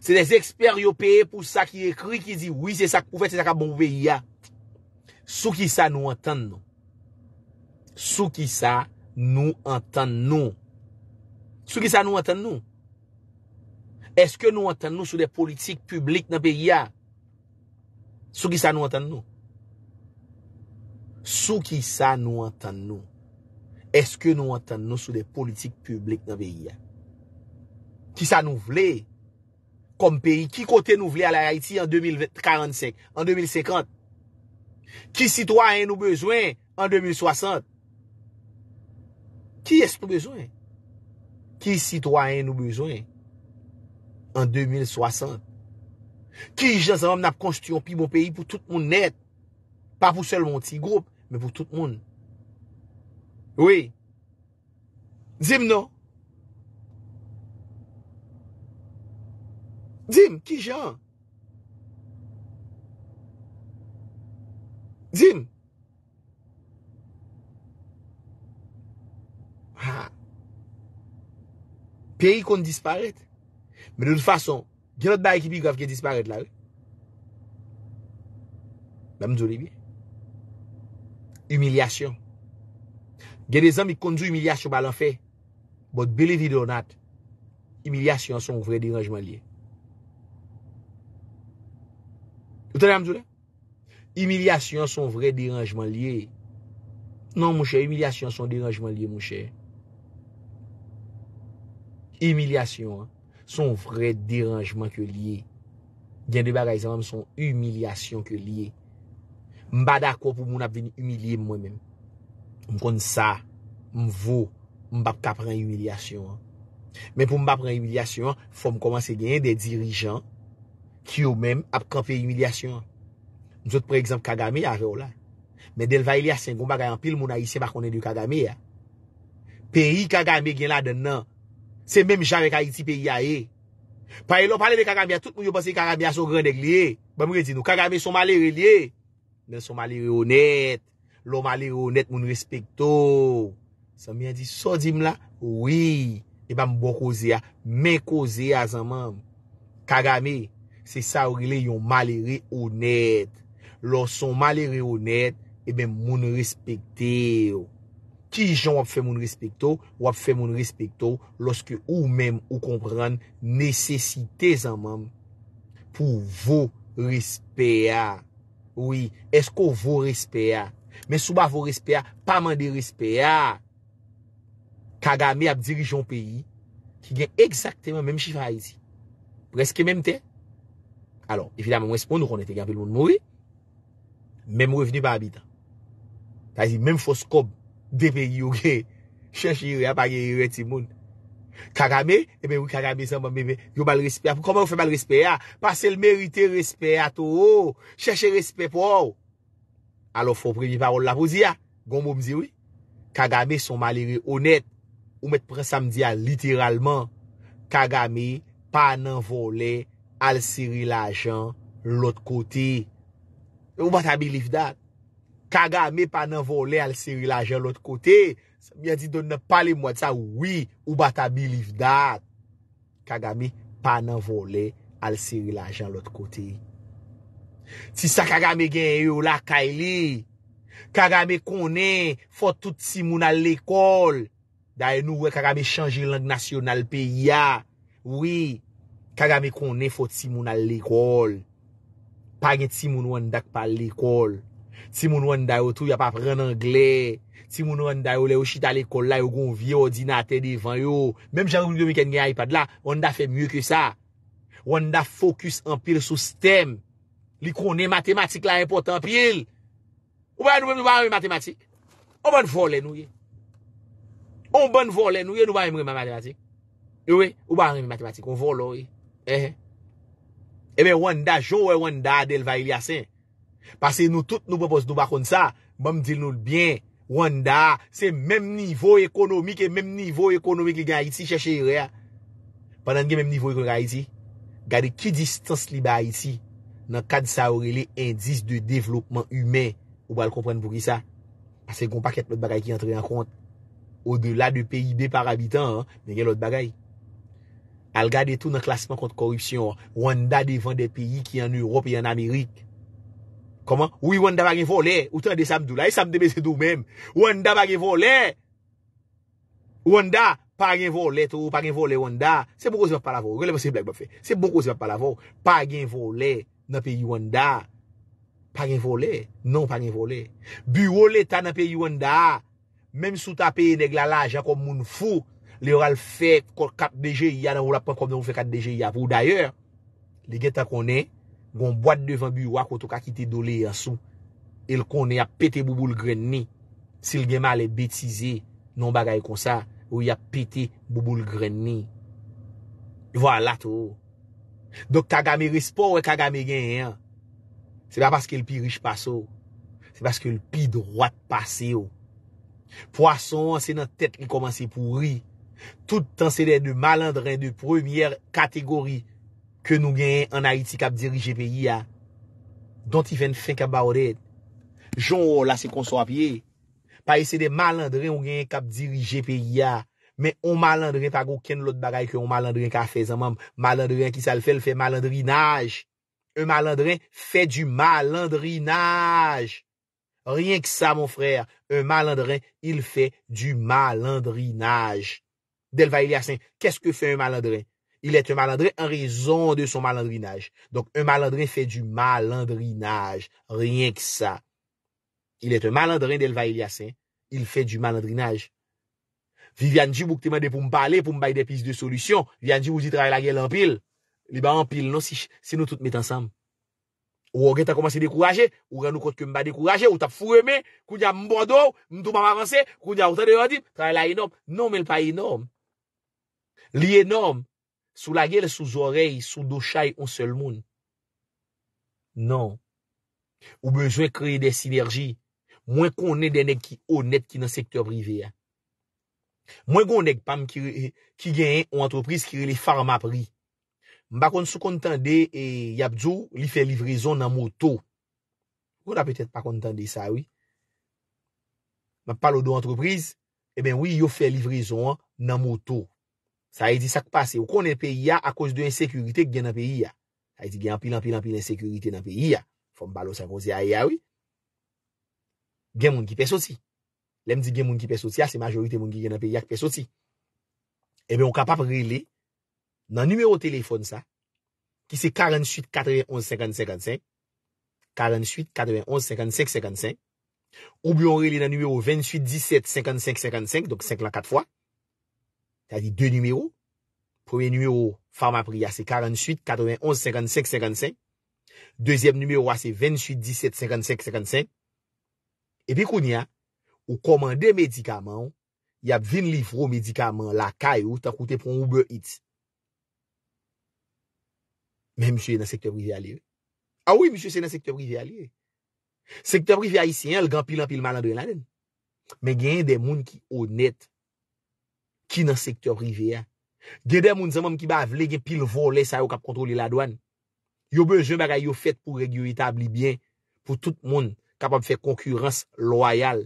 [SPEAKER 1] Se de Xper Yo peye pou sa ki ekri ki di, oui, se sa pou fet se sa ka bon, beya, sou ki sa nou enten nou. Sou ki sa nou enten nou. Sou ki sa nou enten nou. Sou ki sa nou enten nou. Eske nou enten nou sou de politik publik nan beya? Sou ki sa nou enten nou. Sou ki sa nou enten nou. Eske nou enten nou sou de politik publik nan beya? Ki sa nou vle? Kom peyi, ki kote nou vle ala Haiti en 2045, en 2050? Ki sitwa en nou bezwen en 2060? Ki es pou bezwen? Ki sitwa en nou bezwen en 2060? Ki jansan wap nap konstyon pi moun peyi pou tout moun net? Pa pou sel moun ti goup, me pou tout moun. Oui. Dime nou. Zin, ki jan? Zin? Peri kon disparate. Men de nou fason, genot ba ekipi kon apke disparate la we? Mwen mzuri be. Humilyasyon. Gen de zan mi kon zou humilyasyon ba lan fe. But believe it or not, humilyasyon son vredi nan jman liye. Ote la mdou la? Emilyasyon son vre deranjman liye. Nan mwenche, emilyasyon son deranjman liye mwenche. Emilyasyon son vre deranjman ki liye. Gen de bagay zanam son emilyasyon ki liye. Mba dako pou moun ap veni emilye mwen men. M kon sa, m vou, m bap kapren emilyasyon. Men pou m bapren emilyasyon, fò m komanse gen de dirijan. Ki yo men ap kan fe yu milasyon. Mzot pre egzamp kagame ya ve o la. Men del vay li a sengon bagay an pil moun a yise bako nen yu kagame ya. Peri kagame gen la den nan. Se men jame ka iti peri ya e. Pari lo pale de kagame ya tout moun yo pase yu kagame ya so grandek li e. Mwen bon, mwen di nou kagame somale re li e. Men somale re onet. Lo male re onet moun respek to. San mwen di so di mla. Oui. E ban mwen bo koze ya. Men koze ya zanman. Kagame e. Se sa wile yon male re honet. Lorson male re honet, ebe moun respekte yo. Ti jon wap fe moun respekto, wap fe moun respekto, loske ou men ou kompran nesesite zanman pou vo respeya. Oui, esko vo respeya. Men souba vo respeya, pa mande respeya. Kagame ap dirijon peyi, ki gen eksaktemen menm chifa ezi. Preske menm ten. Alors, evidemment, mwen espon nou kon ete gavil moun moun, mwen mwen veni pa abita. Tazi, mwen fos kob, depe yu ge, chenche yu ya bagye yu ya ti moun. Kagame, e mwen wou Kagame san mwen mwen mwen, yu bal respe, koman wou fe bal respe ya? Pasel merite respe ya tou, chenche respe pou ou. Alors, fopre mi parol la pou zi ya, goun moun zi wou, Kagame son maliri onet, ou mwen pre samdia ah, literalman, Kagame pa nan vole Al siri la jan l ot kote. Ou bat a bilif dat? Kagame pa nan vole al siri la jan l ot kote. Mye di don nan pale mwad sa. Ou bat a bilif dat? Kagame pa nan vole al siri la jan l ot kote. Ti sa kagame genye yo la kaili. Kagame konen. Fotout si moun al lekol. Da enou we kagame chanje lang nasyonal pe ya. Ou bi. Kaga mi konen fote si moun al l'ekol Pa gen si moun wan dak pa l'ekol Si moun wan dayo tou Ya pa pren angle Si moun wan dayo le ou chita l'ekol la Yo gon vye o dinate devan yo Mem jan gen iPad la Wan da fe mye ke sa Wan da fokus anpil sou stem Li konen matematik la E pot anpil Ou ban ou ban remi matematik Ou ban volen ou ye Ou ban volen ou ye Ou ban remi matematik Ou ban remi matematik Ou volen ou ye Eh. Ebe wanda, jow e wanda del vay li asen Pase nou tout nou propos nou bakon sa Mbam dil nou l'byen Wanda, se menm nivou ekonomik E menm nivou ekonomik li gen a iti Cheche yore Panan gen menm nivou ekonomik a iti Gade ki distans li ba a iti Nan kad sa ore le indis de devlopman humen Ou bal kompren pou ki sa Pase kon paket lout bagay ki antre yon kont Ou de la de PIB par abitan Ne gen lout bagay Al gade tou nan klasman kont korupsyon. Wanda devan de peyi ki an Europe e an Amerik. Koman? Ou yi wanda bagen vole? Ou tan de samdou la? E samdou beze dou men. Wanda bagen vole? Wanda? Pagen vole tou? Pagen vole wanda? Se boko se pa lavo. Se boko se pa lavo. Pagen vole nan peyi wanda? Pagen vole? Non pagen vole. Bi wole ta nan peyi wanda? Mem sou ta peyi neglala jakon moun fou? Le or al fe kat deje ya nan ou la pan komnen ou fe kat deje ya Vou dayer Le geta konen Gon bwad devan biwa koto kakite dole yansou El konen apete bouboul grenne Sil gemal e betize Non bagay kon sa Ou yapete bouboul grenne Vou alat ou Dok kagame rispo ou kagame gen Se ba paske l pi riche pas ou Se baske l pi droat pase ou Poason se nan tet li komanse pou ri Poason se nan tet li komanse pou ri Tout tan sede de malandrin de premièr kategori ke nou genyen an Haiti kap dirije peyi ya. Don't even think about it. Jou la se konswa piye. Pa ese de malandrin ou genyen kap dirije peyi ya. Men ou malandrin pa go ken lout bagay ke ou malandrin ka fe zanman. Malandrin ki sal fel fe malandrinaj. Un malandrin fe du malandrinaj. Rien ki sa mon frèr. Un malandrin il fe du malandrinaj. Delva Eliassin, kès ke fè un malandrin? Il et un malandrin an rezon de son malandrinaj. Donk, un malandrin fè du malandrinaj. Rien ki sa. Il et un malandrin, Delva Eliassin. Il fè du malandrinaj. Vivian Dji, mouk te mande pou m'pale, pou m'bay depis de solusyon. Vivian Dji, mouj di traay la gel anpil. Li ba anpil non, si nou tout met ansam. Ou o gen ta komanse dekouraje, ou gen nou kote ke mba dekouraje, ou ta fureme, kouja mbando, mtou mba avanse, kouja ou ta deyodi, traay la enop. Liye norm, sou la gel sou zorey, sou do chay on sel moun. Non. Ou bezwen kreye de siderji, mwen konen denek ki honet ki nan sektor prive ya. Mwen konen ek pam ki genyen ou antropriz ki re le farmap ri. Mba kon sou kontande, e yapdjou, li fe livrezon nan moto. Mwen apetet pa kontande sa, oui. Mba palo do antropriz, e eh ben oui, yo fe livrezon nan moto. Sa yi di sak pa, se ou konen peyi ya akos de yon sekurite gen nan peyi ya. Sa yi di gen apil, apil, apil, apil, ansekurite nan peyi ya. Fon balo sa kon se aya ya, oui. Gen moun ki pesoti. Lem di gen moun ki pesoti ya, se majorite moun ki gen nan peyi ya ki pesoti. Ebe, ou kapap rele nan numero telefon sa, ki se 48, 4, 11, 50, 55. 48, 4, 11, 55, 55. Ou bi ou rele nan numero 28, 17, 55, 55. Dok 5 la 4 fwa. Tadi, 2 numero. Premye numero, farmapriya, se 48, 91, 55, 55. Dezyem numero, se 28, 17, 55, 55. Epi koun ya, ou komande medikaman, yap vin livro medikaman la kayo, ta koute pou oube iti. Men, msye, nan sektor privi alye. A, wè, msye, sektor privi alye. Sektor privi aisyen, algan pilan pilman la doyen lanen. Men, gen yon de moun ki honet Ki nan sektor rive ya. Gede moun zanmoum ki ba vle gen pil vole sa yo kap kontroli la doan. Yo beje mbaga yo fet pou regyo itabli biyen pou tout moun kap ap fe konkurense loyal.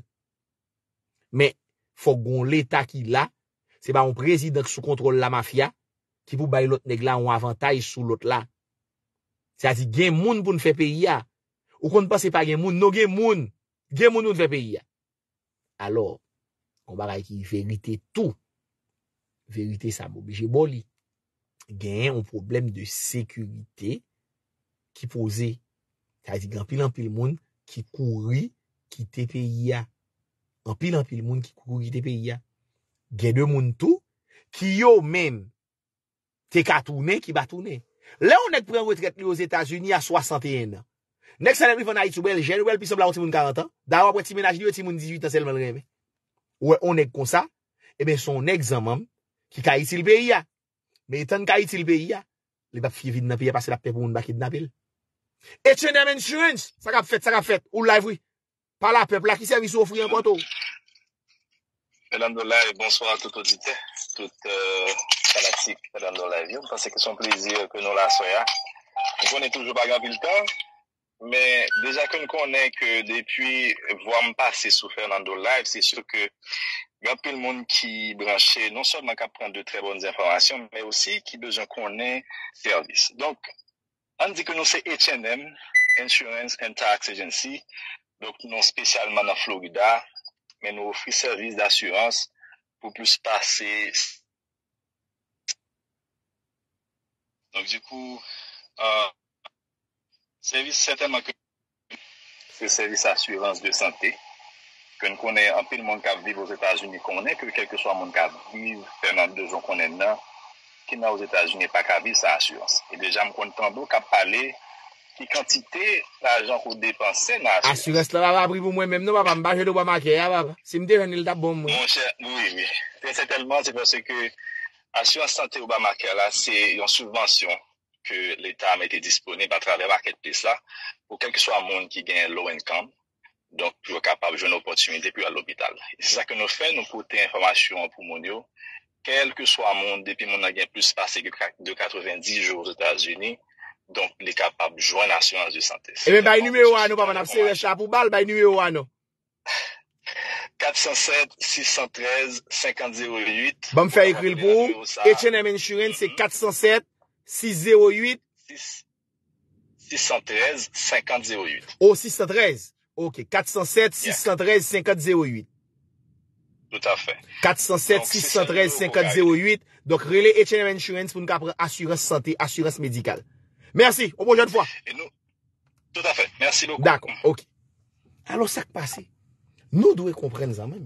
[SPEAKER 1] Me, fok goun l'eta ki la, se ba yon prezident sou kontrol la mafya ki pou bay lot neg la yon avantaj sou lot la. Se a zi gen moun pou nfe peyi ya. Ou kon pas se pa gen moun, nou gen moun. Gen moun nou nfe peyi ya. Alors, kon bagay ki verite tout Verite sa mou. Beje boli. Gen yon problem de sekurite ki pose. Kasi gen pilan pil moun ki kouri ki tepe ya. Gen pilan pil moun ki kouri ki tepe ya. Gen de moun tou ki yo men teka toune ki batoune. Le ou nek preen wetret li yo Zetasuni a 61 nan. Nek sanem li fana iti belgen ou el pisob la ou ti moun 40 an. Da ou apre ti menaj li ou ti moun 18 an selman rebe. Ou e ou nek kon sa. Ebe eh son ek zanmanm Ki ka itil beyi ya. Metan ka itil beyi ya. Li bap fi vidna peyi ya. Pase la pepoun bakidna peyi. E chen amen chen. Saka pfet, saka pfet. Ou la vwi. Pala pep la. Ki se avi soufri anpanto.
[SPEAKER 4] Fernando Lai, bonsoir a tout audite. Tout euh, fanatik Fernando Lai. Viw, pase ke son plezir ke nou la soya. Ou konen toujou bagan vilta. Men deja kon konen ke depi vwa mpase sou Fernando Lai. Se sou ke... Il y a peu de monde qui branché, non seulement qui prendre de très bonnes informations, mais aussi qui besoin qu'on ait service. Donc, on dit que nous c'est H&M, Insurance and Tax Agency, donc non spécialement en Florida, mais nous offrons service d'assurance pour plus passer. Donc du coup, euh, service certainement que le service assurance de santé. ke nou konè anpil moun ka vive ou Etat-Unis konè, ke kek ke so an moun ka vive, fè nan dejon konè nan, ki nan ou Etat-Unis pa ka vive sa asyans. E deja m kon tando kap pale, ki kantite la ajan kou depanse nan asyans. Asyans
[SPEAKER 1] la va apri pou mwen mèm nou, wap an baje de Obamake, si m dejanil da bon moun. Moun chè,
[SPEAKER 4] moui, moui. Tè sè telman, se pwese ke asyans sante Obamake la, se yon soubansyon ke l'Etat mète disponè batra le market place la, pou kek ke so an moun ki gen low income, Donk pou yo kapab joun opotunite pou al lopital. Se sa ke nou fe nou pote informasyon pou moun yo, kelke so a moun depi moun a gen plus pase de 90 jou aux Etats-Unis, donk li kapab joun asyonans de sante.
[SPEAKER 1] E men bay nou e wano, baban apse wech apou bal, bay nou e wano?
[SPEAKER 4] 407-613-5008 Bam fe ekri l
[SPEAKER 1] pou, etjen emens churen se 407-608-613-5008 Ou 613? Ok, 407-613-5808. Tout à fait. 407-613-5808. Donc, relais H&M Insurance pou nou ka apren assurans santé, assurans médical. Merci, on bonjote fwa. Tout à fait, merci loukou. D'akon, ok. Alors, sak pasi. Nou dwe kompren zaman.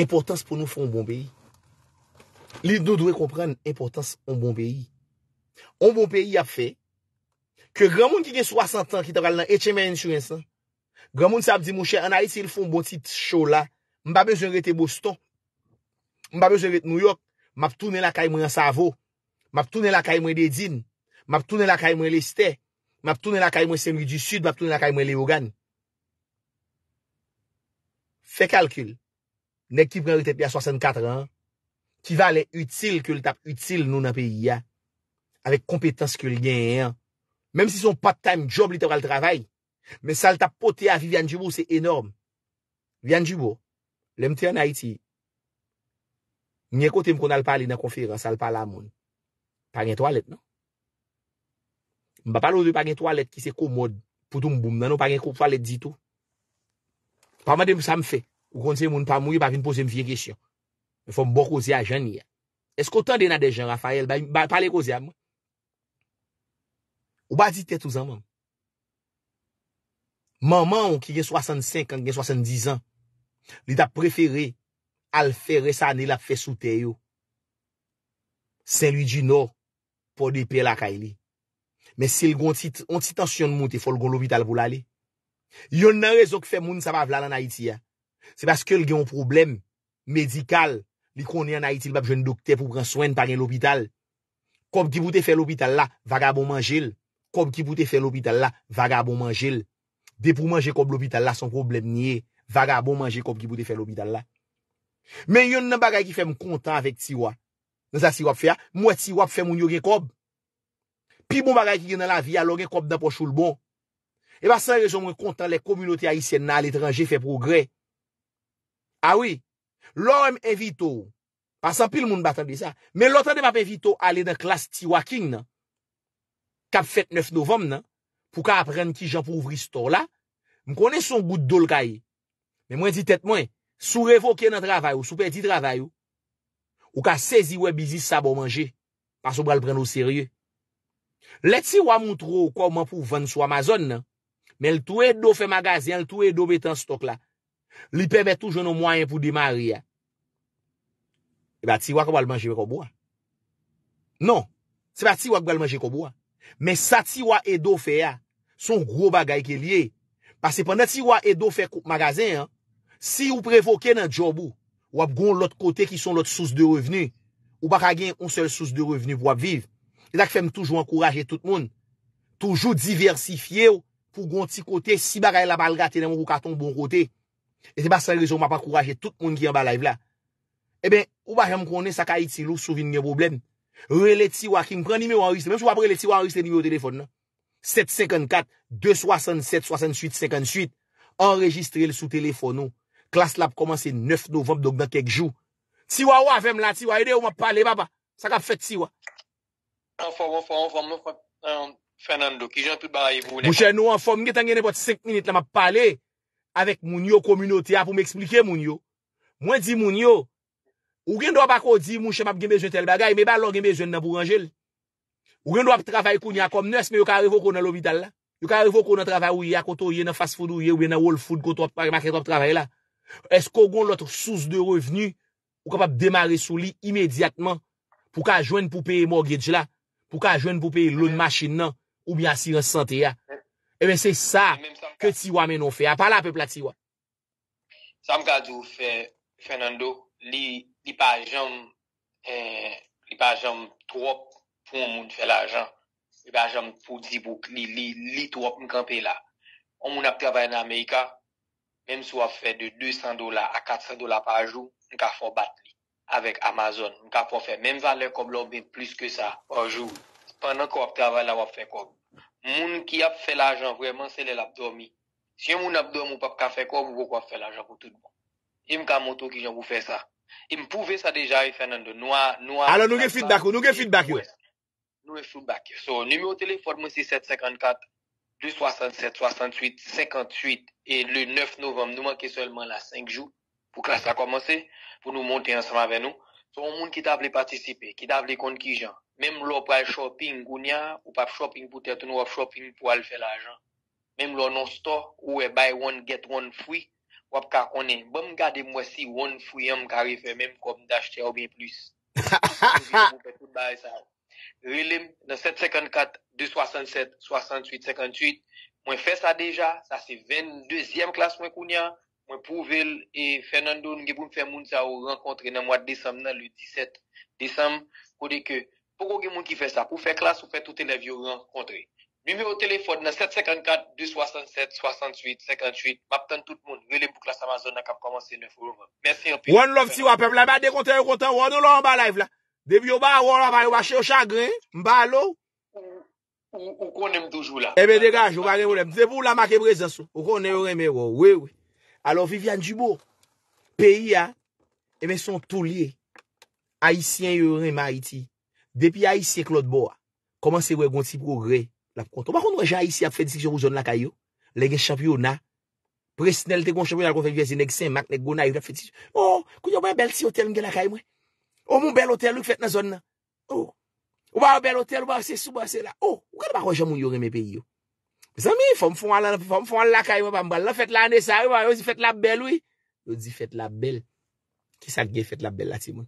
[SPEAKER 1] Importans pou nou foun bon peyi. Li nou dwe kompren importans un bon peyi. Un bon peyi ap fe, ke gran moun ki gen 60 ans ki te val nan H&M Insurance an, Gwa moun sa ap di mouche, anay se il foun bon tit show la, mba bezon rete Boston, mba bezon rete New York, mba ptounen la kay mwen Savo, mba ptounen la kay mwen Dedin, mba ptounen la kay mwen Leste, mba ptounen la kay mwen Semvi du Sud, mba ptounen la kay mwen Leogan. Fè kalkyl, nek ki pran rete pi a 64 an, ki valen util ke l tap util nou nan pi ya, avek kompetans ke l gen an, menm si son pat time job li te pral travay. Men sal tapote avi Vianjibo se enorm. Vianjibo, lemte an Haiti. Nye kote m kon alpali nan konferans salpala moun. Panyen toalet non? M ba palo de panyen toalet ki se komod. Poutou m boum nan ou panyen koup toalet ditou. Paman dem sa m fe. Ou kon se moun pa mouye bapin pose m vie gesyon. Me fom bo koze a jan ni ya. Esko tan dena de jan Rafael? Ba pale koze a moun? Ou ba zite touzan moun? Maman ou ki gen 65 an, gen 70 an, li ta preferi al ferre sa ane la fe soute yo. Sen li di nou, pou depe la kaile. Men se li gon ti tansyon moun te fol gon l'hobital pou la li. Yon nan rezon ki fe moun sa pa vlan an Haiti ya. Se baske li gen yon problem medikal, li konen an Haiti li pap jen dokte pou pran swen pa gen l'hobital. Kob ki poute fe l'hobital la, vaga bon manjil. Kob ki poute fe l'hobital la, vaga bon manjil. De pou manje kob l'hobital la son problem niye Vaga a bon manje kob ki boute fe l'hobital la Men yon nan bagay ki fem kontan avèk tiwa Nan sa tiwa pfe ya Mwen tiwa pfe moun yo gen kob Pi bon bagay ki gen nan la via Lò gen kob nan pochoul bon E ba san rezon mwen kontan le komunote a isen na L'etranje fe progre Awi Lò m evito Pasan pil moun batan de sa Men lotan de m ap evito ale nan klas tiwa king nan Kap fet 9 novom nan pou ka apren ki jan pou ouvri sto la, m konen son gout do l ka ye. Men mwen di tet mwen, sou revokye nan travay ou, sou pe di travay ou, ou ka sezi we bizis sa bo manje, pa sou bral pren do serye. Le ti wa moutro koman pou ven sou Amazon nan, men l tou e do fe magazyan, l tou e do betan stok la, li pebe tou jenon mwanyen pou dimari ya. E ba ti wa kwa bal manje we kobwa. Non, se ba ti wa kwa bal manje kobwa, men sa ti wa e do fe ya, Son gro bagay ke liye. Pase pwè nan ti wak edo fè koup magazin, si ou prevoke nan diobou, wap goun lout kote ki son lout souse de revenu, ou bak a gen yon sel souse de revenu pou wap viv. E dak fèm toujou ankouraje tout moun. Toujou diversifiye ou pou goun ti kote si bagay bon la balgate nan moun kou katon bon kote. E se bas sa rezon wap ankouraje tout moun ki yon balay vla. E ben, ou bak jèm konen sakay iti lou souvin gen bo blen. Rè lè ti wak, mpren nime wang riste. Mèm sou wap rè lè ti wang riste nime wotelefon nan. 7.54, 2.67, 68, 58. Enregistre l sou telefon nou. Klas lap komanse 9 novem, dog dan kek jou. Ti waw wafem la, ti waw, ide ou wap pale baba. Sak ap fet ti waw.
[SPEAKER 5] An fom, an fom, an fom, an fom. Euh, Fernando, ki jan tout barayi voule. Mouche
[SPEAKER 1] nou an fom, mwen tan gen epote 5 minute la wap pale. Awek moun yo komunote a pou m eksplike moun yo. Mwen di moun yo. Ou gen do apakou di mouche map gen bezwen tel bagay. Mwen balon gen bezwen nan Bourangel. Ou gen do ap travay koun ya kom nes, men yo ka revou kon an l'hobital la? Yo ka revou kon an travay ou ye akoto, ye nan fast food ou ye ou ye nan whole food koto ap maketop travay la? Eskou gon lotre sous de revenu ou kapap demare sou li imediatman pou ka jwen pou peye mortgage la? Pou ka jwen pou peye loun machin nan ou mi asir an sante ya? E men se sa ke tiwa menon fe. A pala ap pepla tiwa.
[SPEAKER 5] Sam gadjou fè Fernando, li pa jom li pa jom touwop pou moun fè l'ajan, moun fè l'ajan pou zibouk li, li tou wap mwen kampe la, moun ap travay nan Amerika, mèm sou wap fè de 200 dola a 400 dola pa a jou, mwen ka fò bat li, avèk Amazon, mwen ka fò fè, mèm valè kòm lòbè plus ke sa, pa a jou, pèndan kòm ap travay la wap fè kòm, moun ki ap fè l'ajan, vwèman se lèl ap dormi, si moun ap dormi wap fè kòm, moun pou fè l'ajan pou tout bon, mwen ka mouton ki jòm pou fè sa, mwen pou fè Nou e sou bak. So, nume ou tele, fote mwen si 7.54, 2.67, 2.68, 2.58, e le 9 novem, nou manke solman la 5 jou, pou klas a komanse, pou nou monte ansama ve nou. So, moun ki ta vle patisipe, ki ta vle kon ki jan. Mem lò pou al shopping, goun ya, ou pap shopping, pou tete nou al shopping, pou al fe la jan. Mem lò non store, ou e buy one, get one free, wap ka konen. Bèm gade mwen si, one free yon kare fe, mèm kom dajte obye plus. Mwen mwen mwen mwen mwen mwen mwen Relim nan 754-267-68-58 Mwen fè sa deja Sa se 22èm klas mwen koun ya Mwen pouvel E Fernando nge boum fè moun sa ou renkontre Nan mwad desam nan le 17 Desam kode ke Poko gen moun ki fè sa pou fè klas ou fè tout elevi ou renkontre Numero telefon nan 754-267-68-58 Maptan tout moun Relim pou klas Amazon Nakap koman se 9
[SPEAKER 1] One love ti wapèp La mè a dekontè yon kontè One love an ba live la Devi yo ba a wo la pa yo bache yo chagren, mba lo.
[SPEAKER 5] Ou konen mdoujou la.
[SPEAKER 1] Eme degaj, ou konen mdoujou la. Devi yo la mak e brezansou, ou konen yo reme yo, we we. Alo Vivian Djibo, peyi ya, eme son tou liye. Aisyen yo reme a iti. Depi Aisyen klot bo a, komanse yo e gonti progre la pkonto. Bakon nou e jay Aisyen ap fedisik jowou zon lakay yo, lege chapyon na. Presnel te kon chapyon al kon fedisik, nek sen mak, nek gona yon ap fedisik. Oh, koun yo mwen bel ti otel mge lakay mwen. Oh, oh. Ou moun bel otel ou fèt nan zon nan? Ou? Oh, ou ba ou bel otel ou ba ou se sou ba se la? Ou? Ou gade ba kwa jan moun yore me peyi yo? Pizan mi, fòm fòm an lakay mò pa mbal la fèt la anè sa, ou ba yo zi fèt la bel ou i? Yo zi fèt la bel. Ki sa gè fèt la bel la ti moun?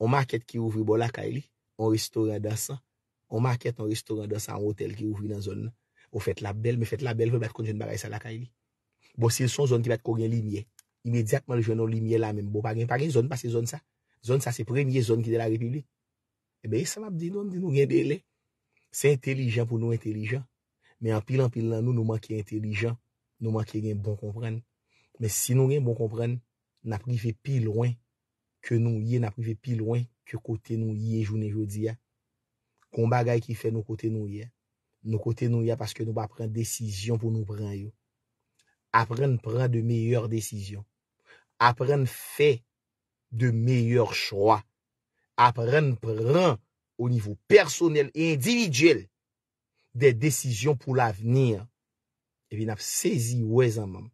[SPEAKER 1] On market ki ouvri bo lakay li, on restaurant dansa, on market on restaurant dansa, an otel ki ouvri nan zon nan, ou fèt la bel, mè fèt la bel, mè fèt kon jen baray sa lakay li. Bo se yon son zon ki bat kon gen limye, imediat Zon sa se premye zon ki de la republik. Ebe, eh e sa map di non, di nou gen belen. Se intelijen pou nou intelijen. Men an pilan pilan nou nou man ki intelijen. Nou man ki gen bon kompren. Men si nou gen bon kompren, na prive pi loin ke nou ye, na prive pi loin ke kote nou ye, jounen jodi ya. Kon bagay ki fe nou kote nou ye. Nou kote nou ye paske nou ba pren desisyon pou nou pren yo. Apren pren de meyor desisyon. Apren fe de meyyeur chwa, ap ren pran, ou nivou personel, individyel, de desisyon pou l'avenir, evi nap sezi wè zanman.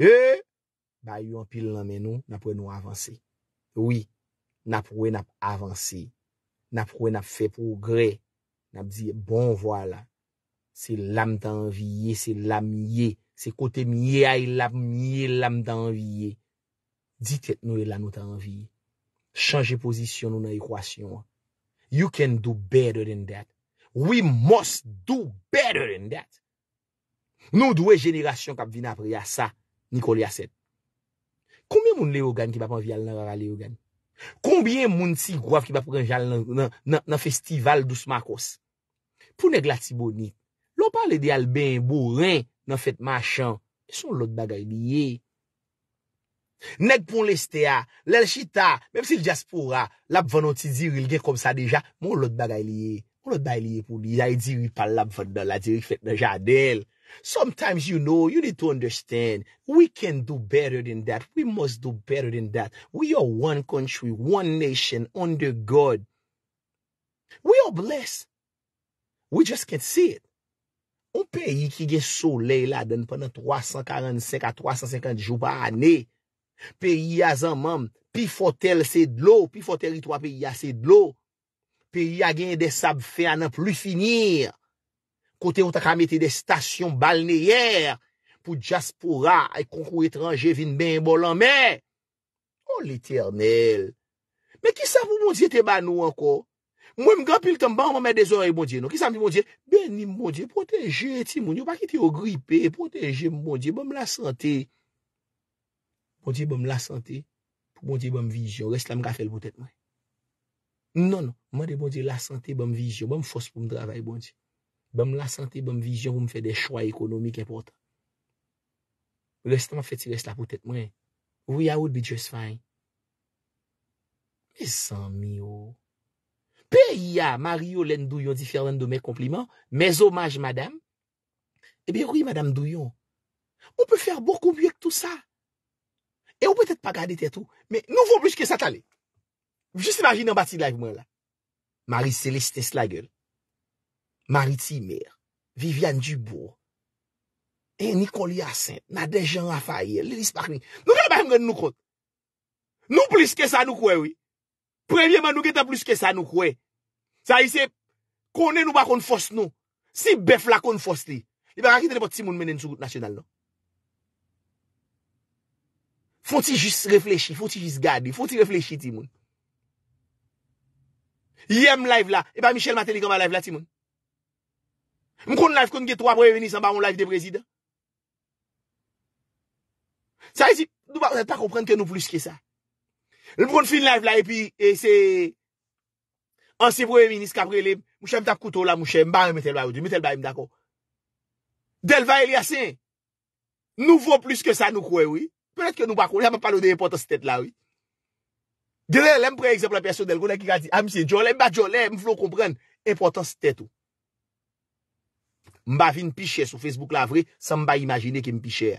[SPEAKER 1] E, bay yon pil nanmen nou, nap wè nou avanse. Oui, nap wè nap avanse, nap wè nap fè progrè, nap di, bon voilà, se lam danvye, se lamye, se kote mye ay lamye, lam danvye. Dit et nou le lanoutan anvi. Chanje pozisyon nou nan ekwasyon. You can do better than that. We must do better than that. Nou dwe jenerasyon kap vin apre ya sa, Nikoli Aset. Koumyen moun le ogan ki bap an vyal nan rara le ogan? Koumyen moun ti gwav ki bap an vyal nan festival dou smakos? Pou ne glati bo ni? Lop pale de al ben bo ren nan fet machan. E son lot bagay li yey. Nèk pou leste a, lèl chita, mèm si l jaspour a, lap vè non ti diril gen kom sa deja, moun lot bagay liye. Moun lot bagay liye pou liye, a yi diril pa lap vè nan, a diril fèt nan janel. Sometimes you know, you need to understand, we can do better than that, we must do better than that. We are one country, one nation, under God. We are blessed. We just can't see it. On peyi ki gen sole la den pwennan 345 a 350 jou pa anè. Pe y a zan mam, pi fotel se dlo, pi fotel itwa pe y a se dlo, pe y a gen de sab fe anan plu finir, kote ou ta ka mette de stasyon balneyer, pou diaspora e konkou etranje vin ben bolanmen, ol eternel. Me ki sa moun moun diye te ban nou anko? Mwen mga pil temba, mwen mwen mwen de zore moun diye nou, ki sa moun moun diye, ben moun diye, potenje ti moun, yo pa ki te ogripe, potenje moun diye, moun moun la sante, Bon diye bon la sante, bon diye bon vijon, res la m rafel pou tèt mwen. Non, non, mwen de bon diye la sante, bon vijon, bon fos pou m dravay, bon diye. Bon la sante, bon vijon, bon m fè de chwa ekonomik, epot. Res la m fè ti res la pou tèt mwen. Ou ya ou diye jes fayn. E san miyo. Pe ya, Mario lèn douyon di fèr lèn do mè kompliment, mè zomaj madame. E eh bè ou yi madame douyon. Ou pè fèr bòkou byèk tout sa. E ou pwetet pa gade te tou, me nou voun bliske sa tale. Just imagine yon bati live mwen la. Marie Celestes la gel. Marie Timer. Viviane Dubourg. E Nikolia Saint. Nade Jean Raphael. Lili Sparkling. Nou gen yon bati mwen nou kote. Nou bliske sa nou kwe wii. Previèman nou gen ta bliske sa nou kwe. Sa yise, kone nou bakon fos nou. Si bef lakon fos li. Li baka ki tene poti moun menen sou gout nasyonal nou. Fouti jis reflechi, fouti jis gade, fouti reflechi ti moun. Yem live la, e pa Michel Matelik an ba live la ti moun. Mkoun live kon gen 3 prevenis an ba moun live de prezid. Sa yi si, nou ba ou zè pa komprenke nou plus ki sa. Mkoun fin live la, e pi, e se, an se prevenis kapre li, mouche mta koutou la, mouche mba mwete l bayou, mwete l bayou mdako. Delva Eliassin, nou vò plus ke sa nou kwewi. Pe let ke nou pa konye, a mwen palo de impotant se tet la wè. Dè lè, lè mwen pre ekseple personel, konè ki kal di, a ah, mwen se djolè, mwen ba djolè, mwen vlo kompren, impotant se tet ou. Mwen ba vin pichè sou Facebook la vre, sa mwen ba imagine ke mwen pichè.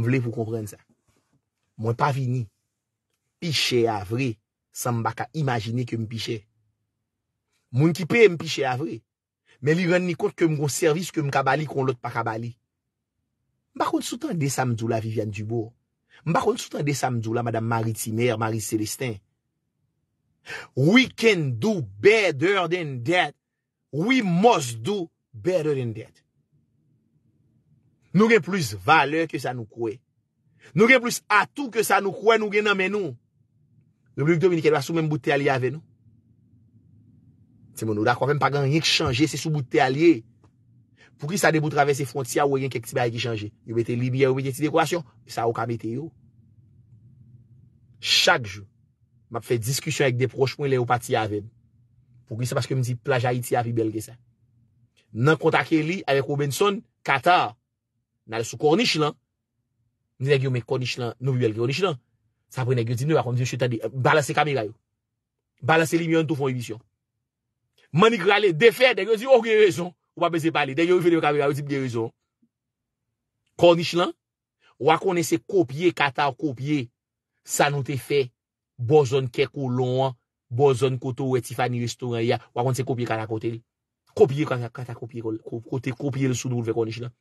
[SPEAKER 1] Mwen vle pou kompren sa. Mwen pa vini, pichè a vre, sa mwen ba ka imagine ke mwen pichè. Mwen kipe mwen pichè a vre, men li ren ni kont ke mwen gò servis, ke mwen kabali kon lòt pa kabali. Mba kon sou tan desam djou la Viviane Dubaud. Mba kon sou tan desam djou la Madame Marie Thimer, Marie Célestin. We can do better than that. We must do better than that. Nou gen plus valeur ke sa nou kwe. Nou gen plus atou ke sa nou kwe nou gen nan men nou. Le bleu Dominique Edouard sou men bouté alie ave nou. Se moun nou da kwa ven pa gen yik chanje se sou bouté alie. Pou ki sa debout travese frontiya woyen kek ti baye ki chanje? Yo bete libyan yo bete ti dekorasyon? Sa wakame te yo. Chak jou, map fe diskusyon ek deprochpon le yo pati ya ven. Pou ki sa paske mizi plaja iti ya bi belge se. Nan kontake li avek Obenson, kata, nan sou kornish lan, mizi negyo me kornish lan nou bi belge kornish lan, sa pre negyo di nou akon mizi mizi chou tade, balase kamigay yo. Balase li miyon tou fon evisyon. Mani krali defen degyo di wakame te rezon. Ou pa beze pali. Den yon yon fene yon kabe, yon tip de rezon. Konish lan, wakone se kopye kata ou kopye, sa nou te fe, bozon keko lon, bozon koto ou etifa ni restoran ya, wakone se kopye kata kote li. Kopye kata kopye, kopye le sou nou ve konish lan.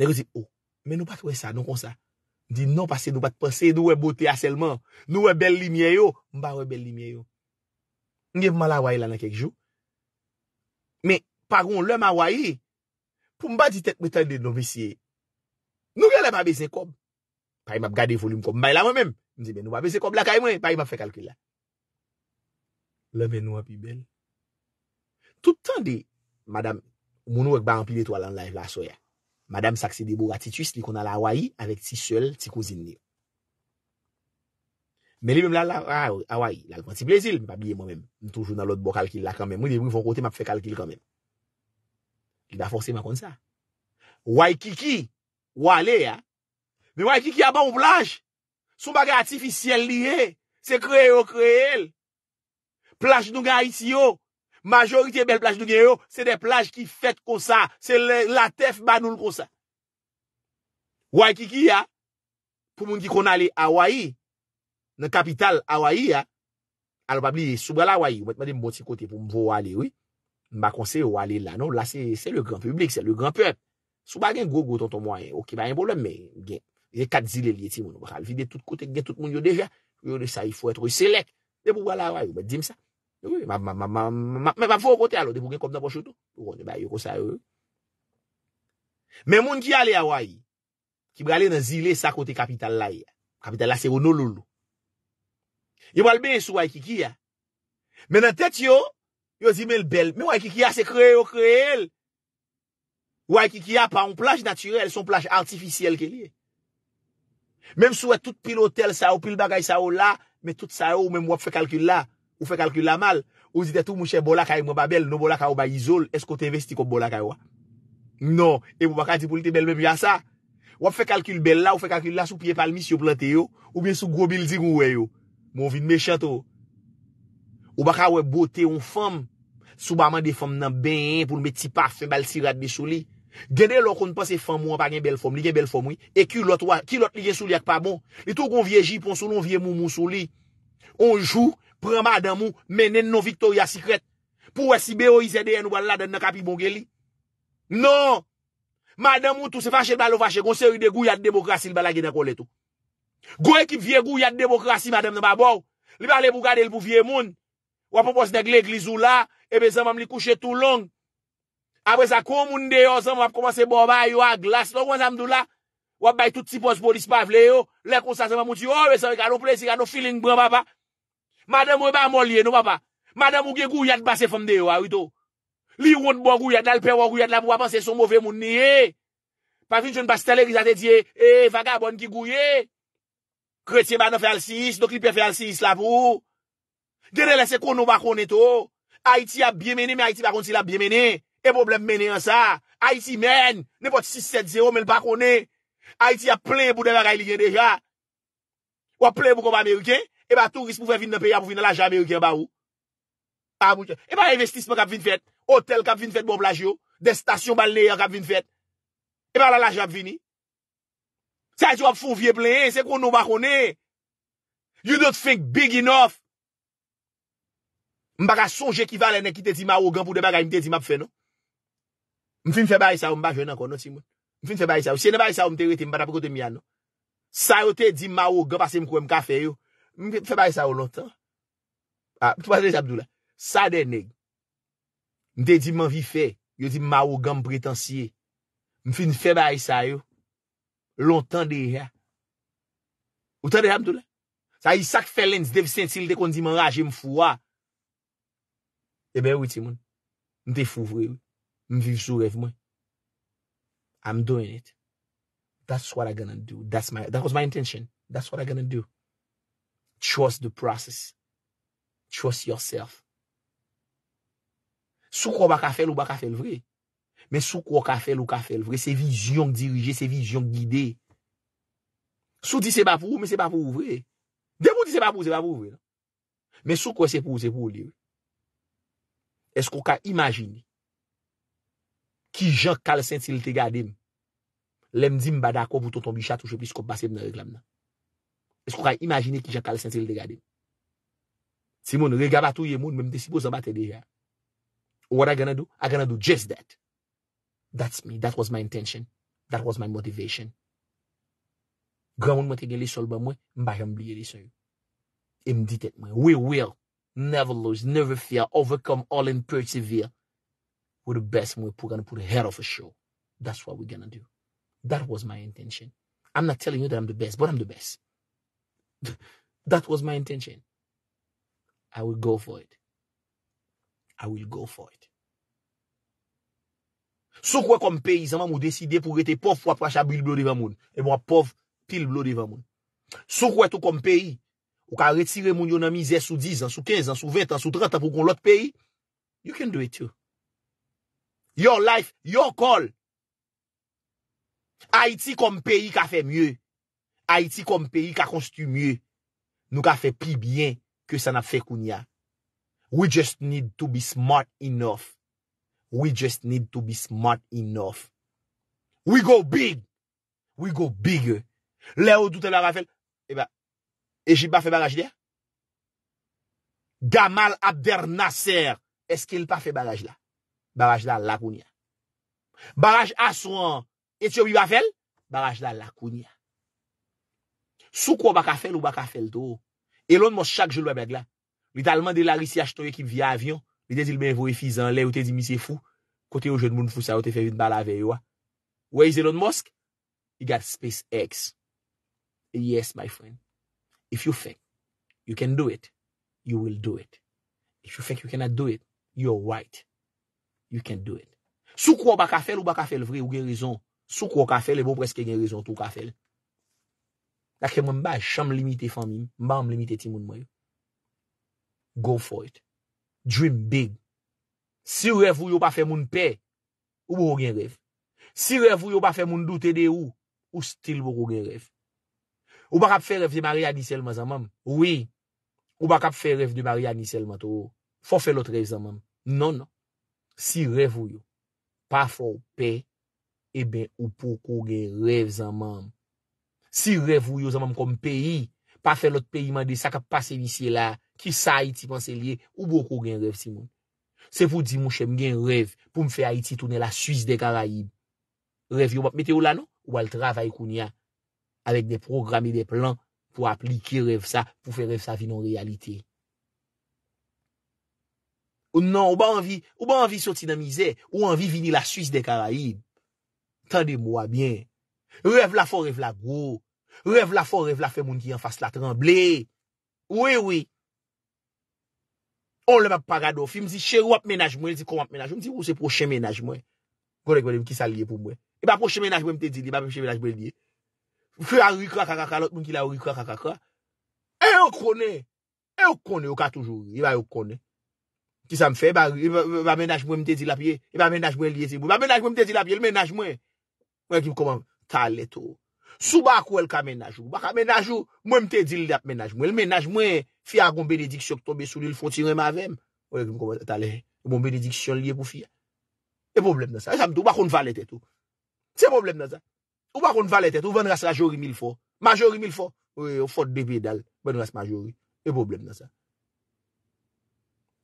[SPEAKER 1] Den yon se, ou, oh, men nou pat we sa, nou kon sa. Di non, nou pat se, nou pat pase, nou we bote aselman, nou we bel li miye yo, mba we bel li miye yo. Nge mwala waye la nan kek jou. Men, Paron, lè ma waye, pou mba di tek mwen tan de novissye. Nou gè lè ma bese kob. Pa yon mba gade volum kob mba yon la mwen men. Mse mwen mba bese kob la ka yon mwen, pa yon mba fè kalkil la. Lè mwen mwa pi bel. Toutan di, madame, moun wèk ba anpil eto alan live la soya. Madame Saksedebou gati twist li kon ala waye avèk ti sel ti kouzin li. Mwen li mwen lal la waye, lal kon ti blesil, mwen pa bie mwen men. Mwen toujoun alot bo kalkil la kanmen. Mwen mwen fokote mwen fè kalkil kanmen. Il va forceman kon sa. Waikiki, wale ya. Men waikiki ya ba ou plaj. Sou bagay atifisiyel liye. Se kreye yo kreye el. Plaj nou ga iti yo. Majorite bel plaj nou gen yo. Se de plaj ki fet kon sa. Se la tef banoun kon sa. Waikiki ya. Pou moun ki kon ale Hawaï. Nè kapital Hawaï ya. Al babli soube la Hawaï. Ou wet mwen de mboti kote pou mvo wale wè. Mba konse yo wale la. Non, la se le grand publik. Se le grand preb. Sou bagen go-go ton ton mwen. Ok, ba yon bolen. Men gen. Gen kat zile li eti moun. Mba khalif de tout kote. Gen tout moun yo deja. Yo de sa. Yon fo etre yon selek. De pou wala waye. Mba dim sa. Mba fo kote alo. De pou gen kom nan po choto. Mba yon kosay yo. Men moun ki ale ya waye. Ki wale nan zile sa kote kapital la ya. Kapital la se yo nou loulou. Yo wale ben sou waye ki ki ya. Men nan tet yo. Yo zi men l bel, men wè kikia se kreye yo kreye el. Wè kikia pa an plaj naturel, son plaj artificiel ke li. Menm sou wè tout pil hotel sa ou, pil bagay sa ou la, men tout sa ou, men wè pou fè kalkyl la, ou fè kalkyl la mal, ou zi te tou mouche bolak ay mwen ba bel, nou bolak ay ou ba izol, esko te investi kop bolak ay wè? Non, e mou baka di pou lite bel men pi a sa. Wè pou fè kalkyl bel la, ou fè kalkyl la sou piye palmis yo plante yo, ou bien sou gro building ou we yo. Mou vin me chato oh. yo. Ou baka wè bote yon fèm, soubaman de fèm nan ben yon pou mè ti pa fèm bal si rat bi sou li. Gende lò koun pasè fèm mou an pa gen bel fèm, li gen bel fèm wè, e ki lòt li gen sou li ak pa bon. Li tou kon vie jipon, sou lòn vie mou mou sou li. On jou, pren madam mou, menen nou victoria sikret, pou wè si beyo izè de yon wala dan nakapi bongeli. Non, madam mou tou se fache balo fache, konsè wè de gou yad demokrasi l bala gen akole tou. Gou ekip vie gou yad demokrasi madam nan babou, li balè pou gade l pou vie moun. Wap wap os deg le glizou la, ebe zan mam li kouche tou long. Abre zan kon moun de yo, zan wap komanse bo ba yo a glas. Moun wazan mdou la, wap bay tout si pos bo dispa vle yo. Lè konsan zan mam mouti yo, oh, wè zan wik anou ples, wik anou filin gba mba pa. Madame wè e ba molye nou mba pa. Madame wge gou yad basse fom de yo a wito. Li woun bo gou yad, dal per wak gou yad la pou wapan se son mou ve moun niye. Pak vin joun pastele ki zate diye, e, vaka bon ki gou ye. Kretye ba nan fè al sis, dok li pe fè al sis la pou. Gwene lese konon bakone to. Haiti ap bien mene, men Haiti bakon sil ap bien mene. E pou blem mene an sa. Haiti men, ne pot 6-7-0, men bakone. Haiti ap plen pou deme gwa ilige deja. Wap plen pou kom Amerike, e ba tout risk pou fe vin de peya pou vin de la ja Amerike ba ou. Ah, e ba investisme kap vin fet. Hotel kap vin fet bon plaj yo. De stasyon balne ya kap vin fet. E ba la la ja ap vini. Se a ti wap foun vie plen, se konon bakone. You don't think big enough Mba ka sonje ki valen e ki te di ma ou gan pou de bagay mte di map fe nou. Mfi mfe bayi sa ou mba jwen an kon nou si mwen. Mfi mfe bayi sa ou. Se ne bayi sa ou mte rete mba da pou kote mi an nou. Sa yo te di ma ou gan pasen mkwen mka fe yo. Mfi mfe bayi sa ou nou tan. A, ah, mti pasen de Abdulla. Sa de neg. Mte di man vi fe. Yo di ma ou gan mpretensiye. Mfi mfe bayi sa ou. Lontan de ya. Ou tan de Abdulla? Sa yi sak felen si dev sentil de kon di man raje mfoua. Ebe witi mwen, mte fouvre mwen, mvive sou rev mwen. I'm doing it. That's what I'm gonna do. That was my intention. That's what I'm gonna do. Trust the process. Trust yourself. Sou kwa baka fel ou baka fel vre? Men sou kwa ka fel ou ka fel vre? Se vizyon dirije, se vizyon gide. Sou di se pa pou, men se pa pou vre? Demou di se pa pou, se pa pou vre? Non? Men sou kwa se pou, se pou vre? Esko ka imajini ki jan kal senti li te gade im? Lem di mbada akwa vouton ton bichat ou jepis kon baseb nan reglam nan. Esko ka imajini ki jan kal senti li te gade im? Simon, re gaba tou ye moun, mwen mte sipo zaba te deja. What I gonna do? I gonna do just that. That's me. That was my intention. That was my motivation. Gwa mwen mwen te gen li solba mwen, mba jen mbliye li son yon. E mdi tet mwen. We will. never lose, never fear, overcome all and persevere. We're the best and we're going to put head of a show. That's what we're going to do. That was my intention. I'm not telling you that I'm the best, but I'm the best. that was my intention. I will go for it. I will go for it. Sou kwe kom peyi, seman mou deside pou rete pof wap wacha bil blo devan moun. E mwa pof pil blo devan moun. Sou kwe tou kom peyi, Ou ka retire moun yon amize sou 10 an, sou 15 an, sou 20 an, sou 30 an pou kon l'ot peyi. You can do it too. Your life, your call. Haiti kom peyi ka fe mye. Haiti kom peyi ka konstu mye. Nou ka fe pi byen ke sa na fe koun ya. We just need to be smart enough. We just need to be smart enough. We go big. We go bigger. Le ou doute la rafel. E eh ba. Ejid pa fe bagaj de? Gamal Abder Nasser Eske l pa fe bagaj la? Bagaj la lakounia Bagaj aswan Eti obi bafel? Bagaj la lakounia Soukou bakafel ou bakafel do? Elon Musk chak jol wabeg la Vi talman de la risi achto ye kip vi avyon Vi de zil ben vo e fizan le Ou te zi misi fou Kote yo jol moun fousa ou te fe vit balave yo Ou e zi Elon Musk? He got SpaceX Yes my friend If you think you can do it, you will do it. If you think you cannot do it, you are right. You can do it. Soukou wakafel ou wakafel vre ou gen rizon. Soukou wakafel e bon preske gen rizon tou wakafel. Dakè mwen ba chanm limite fan mi, mba mlimite ti moun mwen. Go for it. Dream big. Si rev ou yo pa fe moun pe, ou bo gen rev. Si rev ou yo pa fe moun doute de ou, ou stil bo gen rev. Ou bak ap fe rev de Maria Nisselman zanman? Oui, ou bak ap fe rev de Maria Nisselman tou? Fon fe lot rev zanman? Non, non, si rev ou yo, pa for pe, e ben ou pou kou gen rev zanman. Si rev ou yo zanman kom peyi, pa fe lot peyi mande sa ka pase nisye la, ki sa Haiti panse liye, ou pou kou gen rev zanman? Se pou di mou chem gen rev pou mfe Haiti toune la Suisse de Caraïbe, rev yo wap mete non? ou la nou, ou wal travay koun ya? avèk de programe de plan pou aplikir rev sa, pou fè rev sa vinon realite. Ou nan, ou ba anvi, ou ba anvi sotinamize, ou anvi vinil la Suisse de Karaib. Tande mwa mwen, rev la fo, rev la gro, rev la fo, rev la fe moun ki yon fase la tremble. Ou e ou e. Ou le ba parado, fi mzi chè wap menaj mwen, li kou wap menaj mwen, li mzi wou se proche menaj mwen. Konek mwen mwen ki salye pou mwen. E ba proche menaj mwen mte di, li ba proche menaj mwen liye. Fè a rikwa kakakakalot moun ki la rikwa kakakakalot. E yo kone. E yo kone yo ka toujou. Iba yo kone. Ki sa m fè. Iba menaj mwen mte di lapye. Iba menaj mwen liye te moun. Iba menaj mwen mte di lapye. El menaj mwen. Mwen ki m koman taletou. Sou bak wèl ka menajou. Bak ka menajou mwen mte di lap menaj mwen. El menaj mwen fè a goun benediksyon k tombe sou li l foti rem avèm. Mwen ki m koman taletou. Goun benediksyon liye pou fè. Se problem nan sa. E sa m tou Ou pa kon valet et, ou ven rase la jori mil fo. Majori mil fo. Ou e, ou fot bebedal, ven rase majori. E problem nan sa.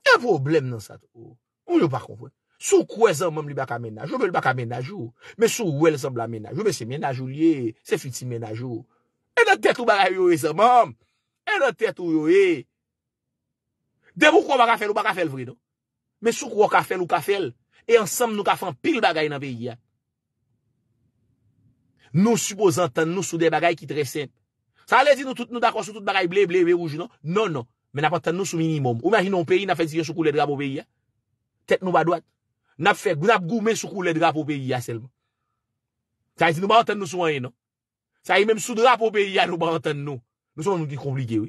[SPEAKER 1] E problem nan sa. Ou yo pa konpon. Sou kwe zan moun li baka menaj. Ou me li baka menaj ou. Me sou wèl zan bla menaj. Ou me se menaj ou liye. Se fiti menaj ou. E nan tet ou bagay yoye zan moun. E nan tet ou yoye. De mou kwa baka fel ou baka fel vri nou. Me sou kwa kafel ou kafel. E ansam nou kafan pil bagay nan peyi ya. Nou suppose enten nou sou de bagay ki tre sent. Sa ale zi nou takon sou tout bagay ble, ble, we, ouj non? Non, non. Men ap enten nou sou minimum. Ou men ajin nou mperi na fen non? si yon sou koule drap ou peri ya? Tet nou ba doat. Nap fe, nou nap gou men sou koule drap ou peri ya selman. Sa a yi si nou ba enten nou sou anye non? Sa a yi men sou drap ou peri ya nou ba enten nou. Nou son nou di komplike we.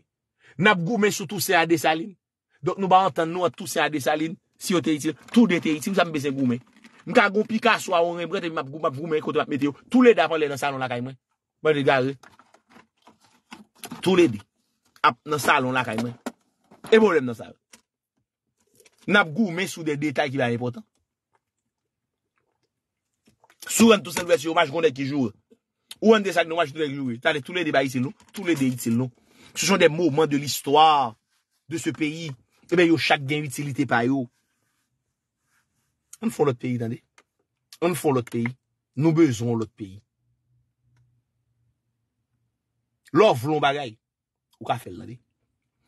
[SPEAKER 1] Nap gou men sou tout se a desaline. Dok nou ba enten nou a tout se a desaline si yo teritil. Tout de teritil sa mbe se gou men. Mka goun pika swa ou mwen brete mi map goun map goun men kote map mete yo. Tou lede apan lè nan salon lakay mwen. Mwen de gare. Tou lede. Ap nan salon lakay mwen. E bon lèm nan salon. Nap goun men sou de detay ki ba repotan. Sou an tou senwese yo maj goun de ki jowe. Ou an de sak nou maj goun de ki jowe. Tade tou lede ba itil nou. Tou lede itil nou. Sou chan de mou mwen de l'histoire. De se peyi. E eh ben yo chak gen utilite pa yo. On faut l'autre pays, attendez. On faut l'autre pays. Nous besoin l'autre pays. L'offre l'on bagaille. Ou qu'a fait l'année.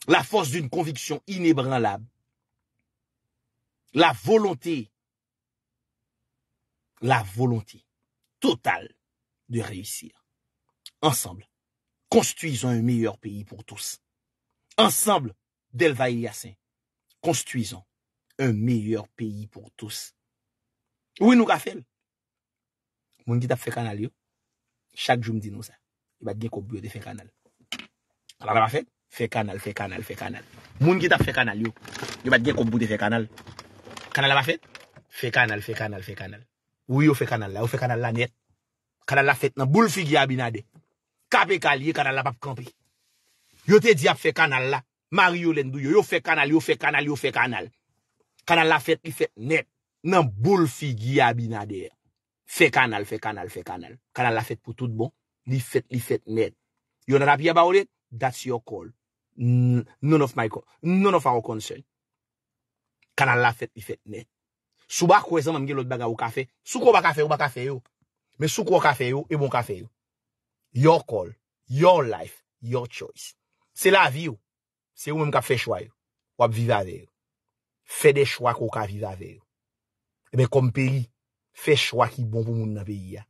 [SPEAKER 1] La force d'une conviction inébranlable. La volonté. La volonté totale de réussir. Ensemble, construisons un meilleur pays pour tous. Ensemble, Delva et Yassin, construisons un meilleur pays pour tous. Ouwen nou ka sen? Moun gita fekanal yo? Chak jume di nou sa, yo bat gen kobb Yo de fekanal. Kanal la vafet? Fekanal, fekanal, fekanal. Moun gita fekanal yo? Yo bat gen kobb Yo de fekanal. Kanal la vafet? Fekanal, fekanal, fekanal. Ou yon fekanal la, yon fekanal la net. Kanal la fet nan, bul figi abinade. Kapekalye kanal la papkanpi. Yote di ap fekanal la, Mario lendu yo, yo fekanal, yo fekanal, yo fekanal. Kanal la fet, ki fet net. nan boul fi giya binadeye. Fè kanal, fè kanal, fè kanal. Kanal la fèt pou tout bon. Li fèt, li fèt net. You na rapi about it? That's your call. None of my call. None of our concern. Kanal la fèt, li fèt net. Souba kwe zan mamge lout baga ou ka fè. Soukou ba ka fè, ou ba ka fè yo. Men soukou ka fè yo, e bon ka fè yo. Your call. Your life. Your choice. Se la vi yo. Se yo menm ka fè chwa yo. Wap viva deyo. Fè de chwa kwa ka viva deyo. Ebe kom peri, fe chwa ki bon pou moun na peyi ya.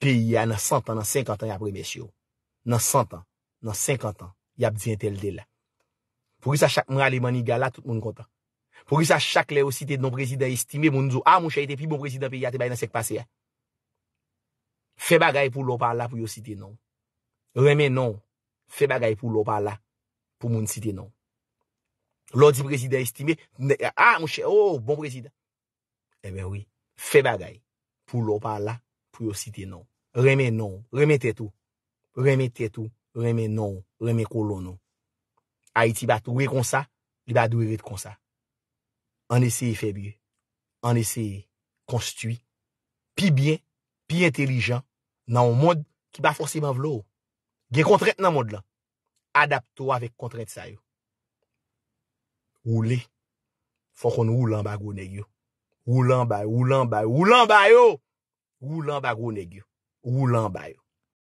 [SPEAKER 1] Peyi ya nan 100 an, nan 50 an yapre mesyo. Nan 100 an, nan 50 an, yap diyen tel de la. Pou kisa chak moun alemani gala, tout moun konta. Pou kisa chak le yo site non prezident estime, moun zou, a moun chayte pi bon prezident peyi ya te bay nan sek pase ya. Fe bagay pou lopala pou yo site non. Reme non, fe bagay pou lopala pou moun site non. Lodi prezident estime, a moun chayte, o, bon prezident. E ben wè, fè bagay pou lò pa la pou yo site non. Remè non, remè tè tou, remè tè tou, remè non, remè kolon non. Haiti batou wè konsa, li batou wè wè konsa. An eseye febyè, an eseye konstuit, pi bien, pi intelijan nan moun ki ba fòrsèban vlò. Gè kontrèt nan moun lan, adapto avèk kontrèt sayo. Wou lè, fò kon wou lan bago negyo. Woulan bayo, woulan bayo, woulan bayo! Oh! Woulan bayo, woulan bayo! Oh!